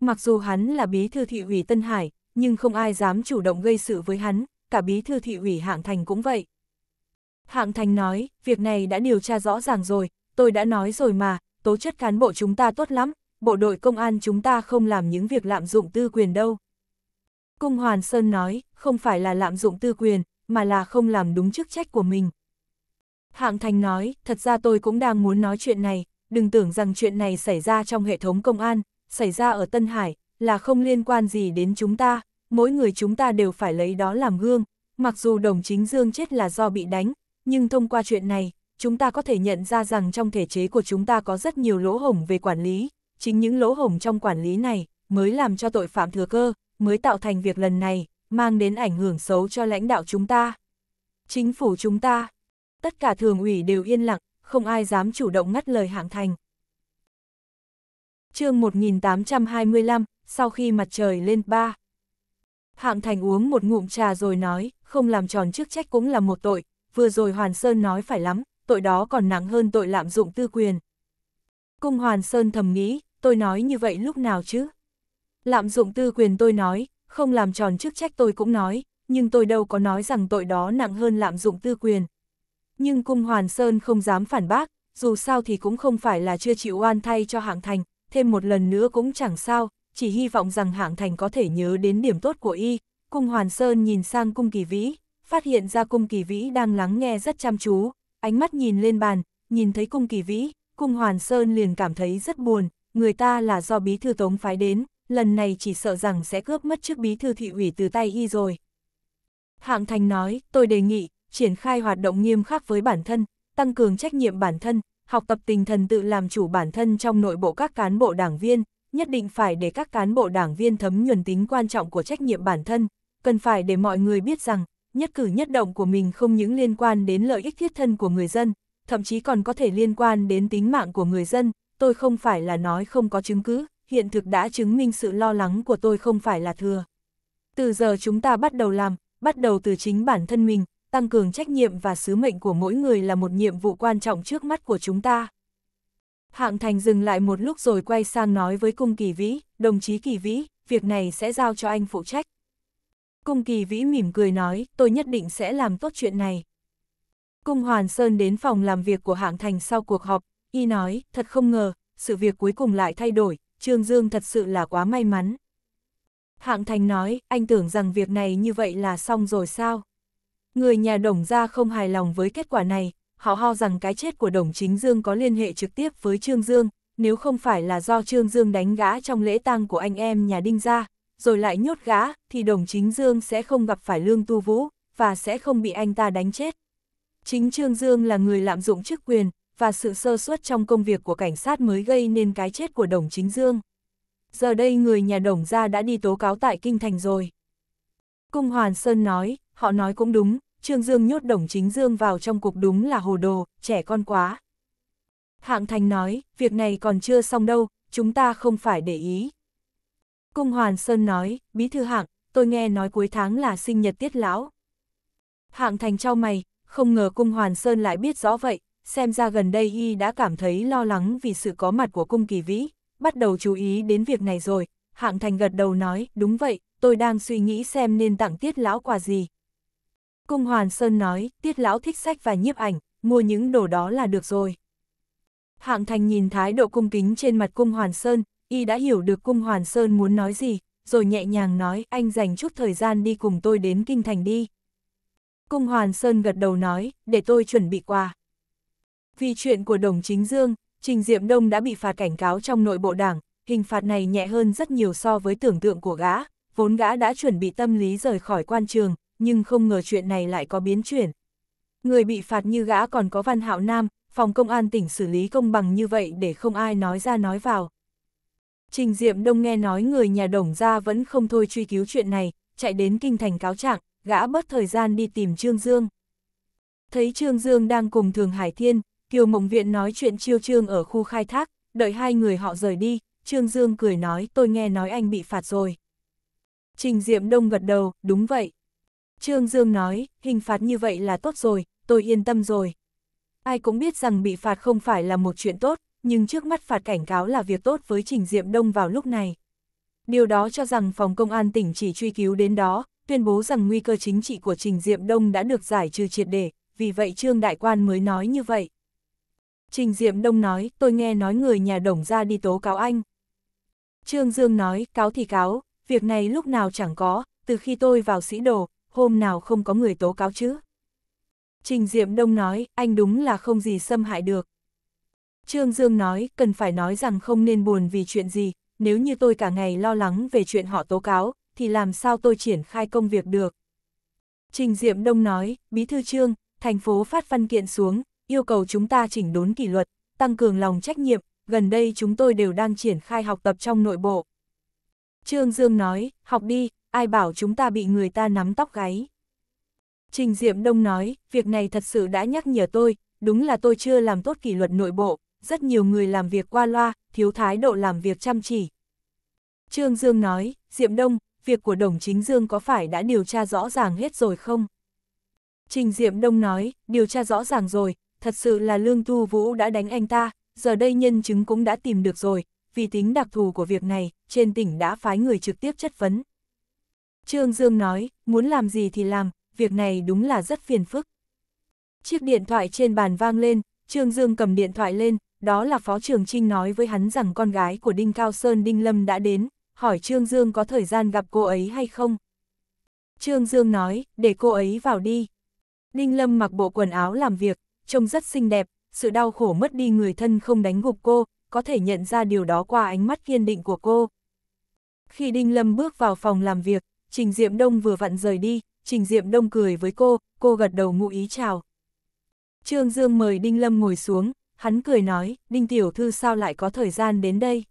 Mặc dù hắn là bí thư thị ủy Tân Hải, nhưng không ai dám chủ động gây sự với hắn, cả bí thư thị ủy Hạng Thành cũng vậy. Hạng Thành nói, việc này đã điều tra rõ ràng rồi, tôi đã nói rồi mà, tố chất cán bộ chúng ta tốt lắm, bộ đội công an chúng ta không làm những việc lạm dụng tư quyền đâu. Cung Hoàn Sơn nói, không phải là lạm dụng tư quyền, mà là không làm đúng chức trách của mình. Hạng Thành nói, thật ra tôi cũng đang muốn nói chuyện này, đừng tưởng rằng chuyện này xảy ra trong hệ thống công an, xảy ra ở Tân Hải, là không liên quan gì đến chúng ta, mỗi người chúng ta đều phải lấy đó làm gương, mặc dù đồng chính Dương chết là do bị đánh, nhưng thông qua chuyện này, chúng ta có thể nhận ra rằng trong thể chế của chúng ta có rất nhiều lỗ hổng về quản lý, chính những lỗ hổng trong quản lý này mới làm cho tội phạm thừa cơ, mới tạo thành việc lần này, mang đến ảnh hưởng xấu cho lãnh đạo chúng ta. Chính phủ chúng ta, tất cả thường ủy đều yên lặng, không ai dám chủ động ngắt lời hạng thành. chương 1825, sau khi mặt trời lên ba. Hạng thành uống một ngụm trà rồi nói, không làm tròn chức trách cũng là một tội, vừa rồi Hoàn Sơn nói phải lắm, tội đó còn nặng hơn tội lạm dụng tư quyền. Cung Hoàn Sơn thầm nghĩ, tôi nói như vậy lúc nào chứ? Lạm dụng tư quyền tôi nói, không làm tròn chức trách tôi cũng nói, nhưng tôi đâu có nói rằng tội đó nặng hơn lạm dụng tư quyền. Nhưng cung Hoàn Sơn không dám phản bác, dù sao thì cũng không phải là chưa chịu oan thay cho hạng thành, thêm một lần nữa cũng chẳng sao, chỉ hy vọng rằng hạng thành có thể nhớ đến điểm tốt của y. Cung Hoàn Sơn nhìn sang cung kỳ vĩ, phát hiện ra cung kỳ vĩ đang lắng nghe rất chăm chú, ánh mắt nhìn lên bàn, nhìn thấy cung kỳ vĩ, cung Hoàn Sơn liền cảm thấy rất buồn, người ta là do bí thư tống phái đến, lần này chỉ sợ rằng sẽ cướp mất chức bí thư thị ủy từ tay y rồi. Hạng Thành nói, tôi đề nghị, triển khai hoạt động nghiêm khắc với bản thân, tăng cường trách nhiệm bản thân, học tập tinh thần tự làm chủ bản thân trong nội bộ các cán bộ đảng viên, nhất định phải để các cán bộ đảng viên thấm nhuần tính quan trọng của trách nhiệm bản thân, cần phải để mọi người biết rằng, nhất cử nhất động của mình không những liên quan đến lợi ích thiết thân của người dân, thậm chí còn có thể liên quan đến tính mạng của người dân, tôi không phải là nói không có chứng cứ, hiện thực đã chứng minh sự lo lắng của tôi không phải là thừa. Từ giờ chúng ta bắt đầu làm, bắt đầu từ chính bản thân mình, tăng cường trách nhiệm và sứ mệnh của mỗi người là một nhiệm vụ quan trọng trước mắt của chúng ta. Hạng Thành dừng lại một lúc rồi quay sang nói với Cung Kỳ Vĩ, đồng chí Kỳ Vĩ, việc này sẽ giao cho anh phụ trách. Cung Kỳ Vĩ mỉm cười nói, tôi nhất định sẽ làm tốt chuyện này. Cung Hoàn Sơn đến phòng làm việc của Hạng Thành sau cuộc họp, y nói, thật không ngờ, sự việc cuối cùng lại thay đổi, Trương Dương thật sự là quá may mắn. Hạng Thành nói, anh tưởng rằng việc này như vậy là xong rồi sao? Người nhà đồng gia không hài lòng với kết quả này, họ ho rằng cái chết của đồng chính Dương có liên hệ trực tiếp với Trương Dương, nếu không phải là do Trương Dương đánh gã trong lễ tang của anh em nhà Đinh Gia, rồi lại nhốt gã, thì đồng chính Dương sẽ không gặp phải Lương Tu Vũ, và sẽ không bị anh ta đánh chết. Chính Trương Dương là người lạm dụng chức quyền, và sự sơ suất trong công việc của cảnh sát mới gây nên cái chết của Đồng Chính Dương. Giờ đây người nhà Đồng gia đã đi tố cáo tại Kinh Thành rồi. Cung Hoàn Sơn nói, họ nói cũng đúng, Trương Dương nhốt Đồng Chính Dương vào trong cục đúng là hồ đồ, trẻ con quá. Hạng Thành nói, việc này còn chưa xong đâu, chúng ta không phải để ý. Cung Hoàn Sơn nói, bí thư hạng, tôi nghe nói cuối tháng là sinh nhật tiết lão. Hạng Thành trao mày, không ngờ Cung Hoàn Sơn lại biết rõ vậy, xem ra gần đây y đã cảm thấy lo lắng vì sự có mặt của cung kỳ vĩ, bắt đầu chú ý đến việc này rồi, hạng thành gật đầu nói, đúng vậy, tôi đang suy nghĩ xem nên tặng tiết lão quà gì. Cung Hoàn Sơn nói, tiết lão thích sách và nhiếp ảnh, mua những đồ đó là được rồi. Hạng thành nhìn thái độ cung kính trên mặt cung Hoàn Sơn, y đã hiểu được cung Hoàn Sơn muốn nói gì, rồi nhẹ nhàng nói, anh dành chút thời gian đi cùng tôi đến Kinh Thành đi. Cung Hoàn Sơn gật đầu nói, để tôi chuẩn bị quà. Vì chuyện của Đồng Chính Dương, Trình Diệm Đông đã bị phạt cảnh cáo trong nội bộ đảng, hình phạt này nhẹ hơn rất nhiều so với tưởng tượng của gã, vốn gã đã chuẩn bị tâm lý rời khỏi quan trường, nhưng không ngờ chuyện này lại có biến chuyển. Người bị phạt như gã còn có Văn Hạo Nam, phòng công an tỉnh xử lý công bằng như vậy để không ai nói ra nói vào. Trình Diệm Đông nghe nói người nhà đồng ra vẫn không thôi truy cứu chuyện này, chạy đến kinh thành cáo trạng, gã bớt thời gian đi tìm Trương Dương. Thấy Trương Dương đang cùng Thường Hải Thiên, Kiều Mộng Viện nói chuyện chiêu trương ở khu khai thác, đợi hai người họ rời đi, Trương Dương cười nói tôi nghe nói anh bị phạt rồi. Trình Diệm Đông gật đầu, đúng vậy. Trương Dương nói, hình phạt như vậy là tốt rồi, tôi yên tâm rồi. Ai cũng biết rằng bị phạt không phải là một chuyện tốt, nhưng trước mắt phạt cảnh cáo là việc tốt với Trình Diệm Đông vào lúc này. Điều đó cho rằng phòng công an tỉnh chỉ truy cứu đến đó, tuyên bố rằng nguy cơ chính trị của Trình Diệm Đông đã được giải trừ triệt để, vì vậy Trương Đại Quan mới nói như vậy. Trình Diệm Đông nói, tôi nghe nói người nhà đồng ra đi tố cáo anh. Trương Dương nói, cáo thì cáo, việc này lúc nào chẳng có, từ khi tôi vào sĩ đồ, hôm nào không có người tố cáo chứ. Trình Diệm Đông nói, anh đúng là không gì xâm hại được. Trương Dương nói, cần phải nói rằng không nên buồn vì chuyện gì, nếu như tôi cả ngày lo lắng về chuyện họ tố cáo, thì làm sao tôi triển khai công việc được. Trình Diệm Đông nói, Bí Thư Trương, thành phố phát văn kiện xuống, yêu cầu chúng ta chỉnh đốn kỷ luật, tăng cường lòng trách nhiệm, gần đây chúng tôi đều đang triển khai học tập trong nội bộ. Trương Dương nói, học đi, ai bảo chúng ta bị người ta nắm tóc gáy. Trình Diệm Đông nói, việc này thật sự đã nhắc nhở tôi, đúng là tôi chưa làm tốt kỷ luật nội bộ, rất nhiều người làm việc qua loa, thiếu thái độ làm việc chăm chỉ. Trương Dương nói, Diệm Đông, việc của đồng chính Dương có phải đã điều tra rõ ràng hết rồi không? Trình Diệm Đông nói, điều tra rõ ràng rồi, thật sự là Lương Tu Vũ đã đánh anh ta, giờ đây nhân chứng cũng đã tìm được rồi, vì tính đặc thù của việc này, trên tỉnh đã phái người trực tiếp chất vấn. Trương Dương nói, muốn làm gì thì làm, việc này đúng là rất phiền phức. Chiếc điện thoại trên bàn vang lên, Trương Dương cầm điện thoại lên, đó là Phó Trường Trinh nói với hắn rằng con gái của Đinh Cao Sơn Đinh Lâm đã đến, hỏi Trương Dương có thời gian gặp cô ấy hay không. Trương Dương nói, để cô ấy vào đi. Đinh Lâm mặc bộ quần áo làm việc, trông rất xinh đẹp, sự đau khổ mất đi người thân không đánh gục cô, có thể nhận ra điều đó qua ánh mắt kiên định của cô. Khi Đinh Lâm bước vào phòng làm việc, Trình Diệm Đông vừa vặn rời đi, Trình Diệm Đông cười với cô, cô gật đầu ngụ ý chào. Trương Dương mời Đinh Lâm ngồi xuống, hắn cười nói, Đinh Tiểu Thư sao lại có thời gian đến đây?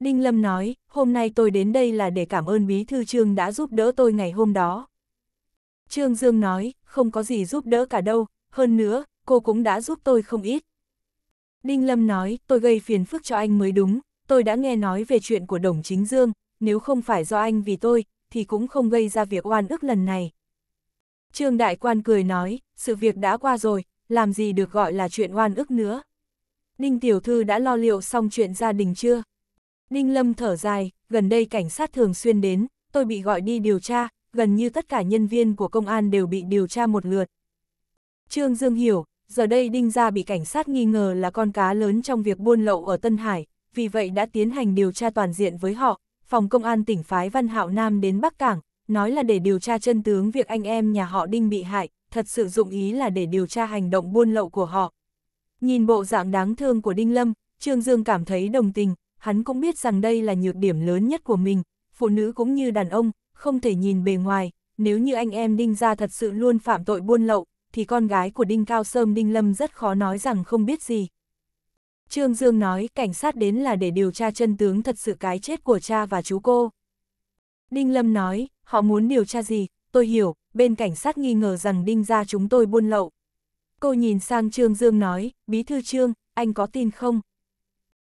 Đinh Lâm nói, hôm nay tôi đến đây là để cảm ơn Bí Thư Trương đã giúp đỡ tôi ngày hôm đó. Trương Dương nói, không có gì giúp đỡ cả đâu, hơn nữa, cô cũng đã giúp tôi không ít. Đinh Lâm nói, tôi gây phiền phức cho anh mới đúng, tôi đã nghe nói về chuyện của Đồng Chính Dương, nếu không phải do anh vì tôi, thì cũng không gây ra việc oan ức lần này. Trương Đại Quan cười nói, sự việc đã qua rồi, làm gì được gọi là chuyện oan ức nữa. Đinh Tiểu Thư đã lo liệu xong chuyện gia đình chưa? Đinh Lâm thở dài, gần đây cảnh sát thường xuyên đến, tôi bị gọi đi điều tra, gần như tất cả nhân viên của công an đều bị điều tra một lượt. Trương Dương hiểu, giờ đây Đinh Gia bị cảnh sát nghi ngờ là con cá lớn trong việc buôn lậu ở Tân Hải, vì vậy đã tiến hành điều tra toàn diện với họ, phòng công an tỉnh phái Văn Hạo Nam đến Bắc Cảng, nói là để điều tra chân tướng việc anh em nhà họ Đinh bị hại, thật sự dụng ý là để điều tra hành động buôn lậu của họ. Nhìn bộ dạng đáng thương của Đinh Lâm, Trương Dương cảm thấy đồng tình, hắn cũng biết rằng đây là nhược điểm lớn nhất của mình, phụ nữ cũng như đàn ông, không thể nhìn bề ngoài, nếu như anh em Đinh gia thật sự luôn phạm tội buôn lậu, thì con gái của Đinh Cao Sơm Đinh Lâm rất khó nói rằng không biết gì. Trương Dương nói cảnh sát đến là để điều tra chân tướng thật sự cái chết của cha và chú cô. Đinh Lâm nói, họ muốn điều tra gì, tôi hiểu, bên cảnh sát nghi ngờ rằng Đinh ra chúng tôi buôn lậu. Cô nhìn sang Trương Dương nói, bí thư Trương, anh có tin không?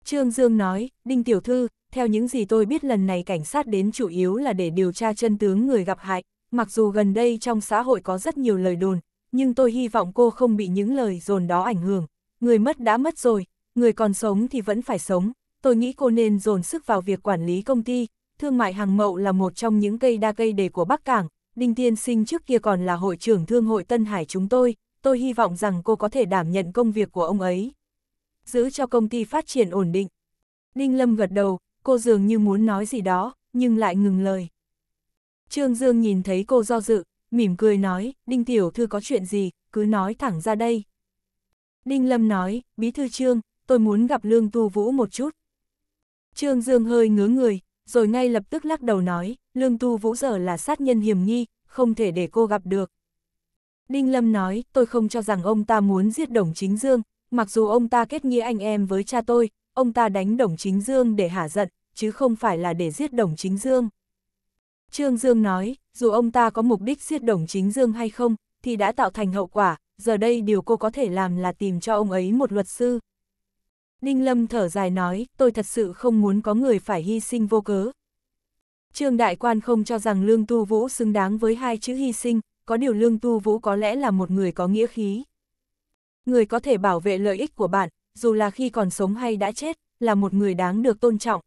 Trương Dương nói, Đinh Tiểu Thư, theo những gì tôi biết lần này cảnh sát đến chủ yếu là để điều tra chân tướng người gặp hại, mặc dù gần đây trong xã hội có rất nhiều lời đồn, nhưng tôi hy vọng cô không bị những lời dồn đó ảnh hưởng. Người mất đã mất rồi, người còn sống thì vẫn phải sống. Tôi nghĩ cô nên dồn sức vào việc quản lý công ty. Thương mại hàng mậu là một trong những cây đa cây đề của Bắc Cảng. Đinh Tiên Sinh trước kia còn là hội trưởng thương hội Tân Hải chúng tôi. Tôi hy vọng rằng cô có thể đảm nhận công việc của ông ấy. Giữ cho công ty phát triển ổn định. Đinh Lâm gật đầu, cô dường như muốn nói gì đó, nhưng lại ngừng lời. Trương Dương nhìn thấy cô do dự, mỉm cười nói, Đinh Tiểu Thư có chuyện gì, cứ nói thẳng ra đây. Đinh Lâm nói, Bí Thư Trương, tôi muốn gặp Lương Tu Vũ một chút. Trương Dương hơi ngứa người, rồi ngay lập tức lắc đầu nói, Lương Tu Vũ giờ là sát nhân hiểm nghi, không thể để cô gặp được. Đinh Lâm nói, tôi không cho rằng ông ta muốn giết Đồng Chính Dương, mặc dù ông ta kết nghĩa anh em với cha tôi, ông ta đánh Đồng Chính Dương để hả giận, chứ không phải là để giết Đồng Chính Dương. Trương Dương nói, dù ông ta có mục đích siết đồng chính dương hay không, thì đã tạo thành hậu quả, giờ đây điều cô có thể làm là tìm cho ông ấy một luật sư. Ninh Lâm thở dài nói, tôi thật sự không muốn có người phải hy sinh vô cớ. Trương Đại Quan không cho rằng Lương Tu Vũ xứng đáng với hai chữ hy sinh, có điều Lương Tu Vũ có lẽ là một người có nghĩa khí. Người có thể bảo vệ lợi ích của bạn, dù là khi còn sống hay đã chết, là một người đáng được tôn trọng.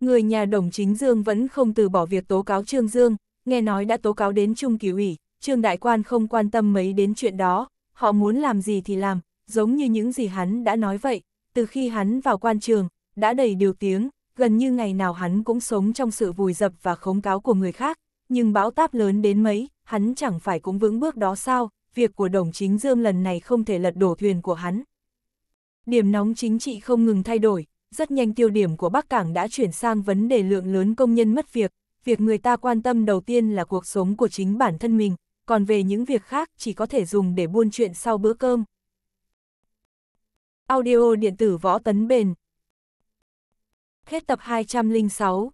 Người nhà đồng chính Dương vẫn không từ bỏ việc tố cáo Trương Dương, nghe nói đã tố cáo đến Trung Kỳ ủy, Trương Đại Quan không quan tâm mấy đến chuyện đó, họ muốn làm gì thì làm, giống như những gì hắn đã nói vậy, từ khi hắn vào quan trường, đã đầy điều tiếng, gần như ngày nào hắn cũng sống trong sự vùi dập và khống cáo của người khác, nhưng bão táp lớn đến mấy, hắn chẳng phải cũng vững bước đó sao, việc của đồng chính Dương lần này không thể lật đổ thuyền của hắn. Điểm nóng chính trị không ngừng thay đổi, rất nhanh tiêu điểm của Bắc Cảng đã chuyển sang vấn đề lượng lớn công nhân mất việc, việc người ta quan tâm đầu tiên là cuộc sống của chính bản thân mình, còn về những việc khác chỉ có thể dùng để buôn chuyện sau bữa cơm. Audio điện tử võ tấn bền Hết tập 206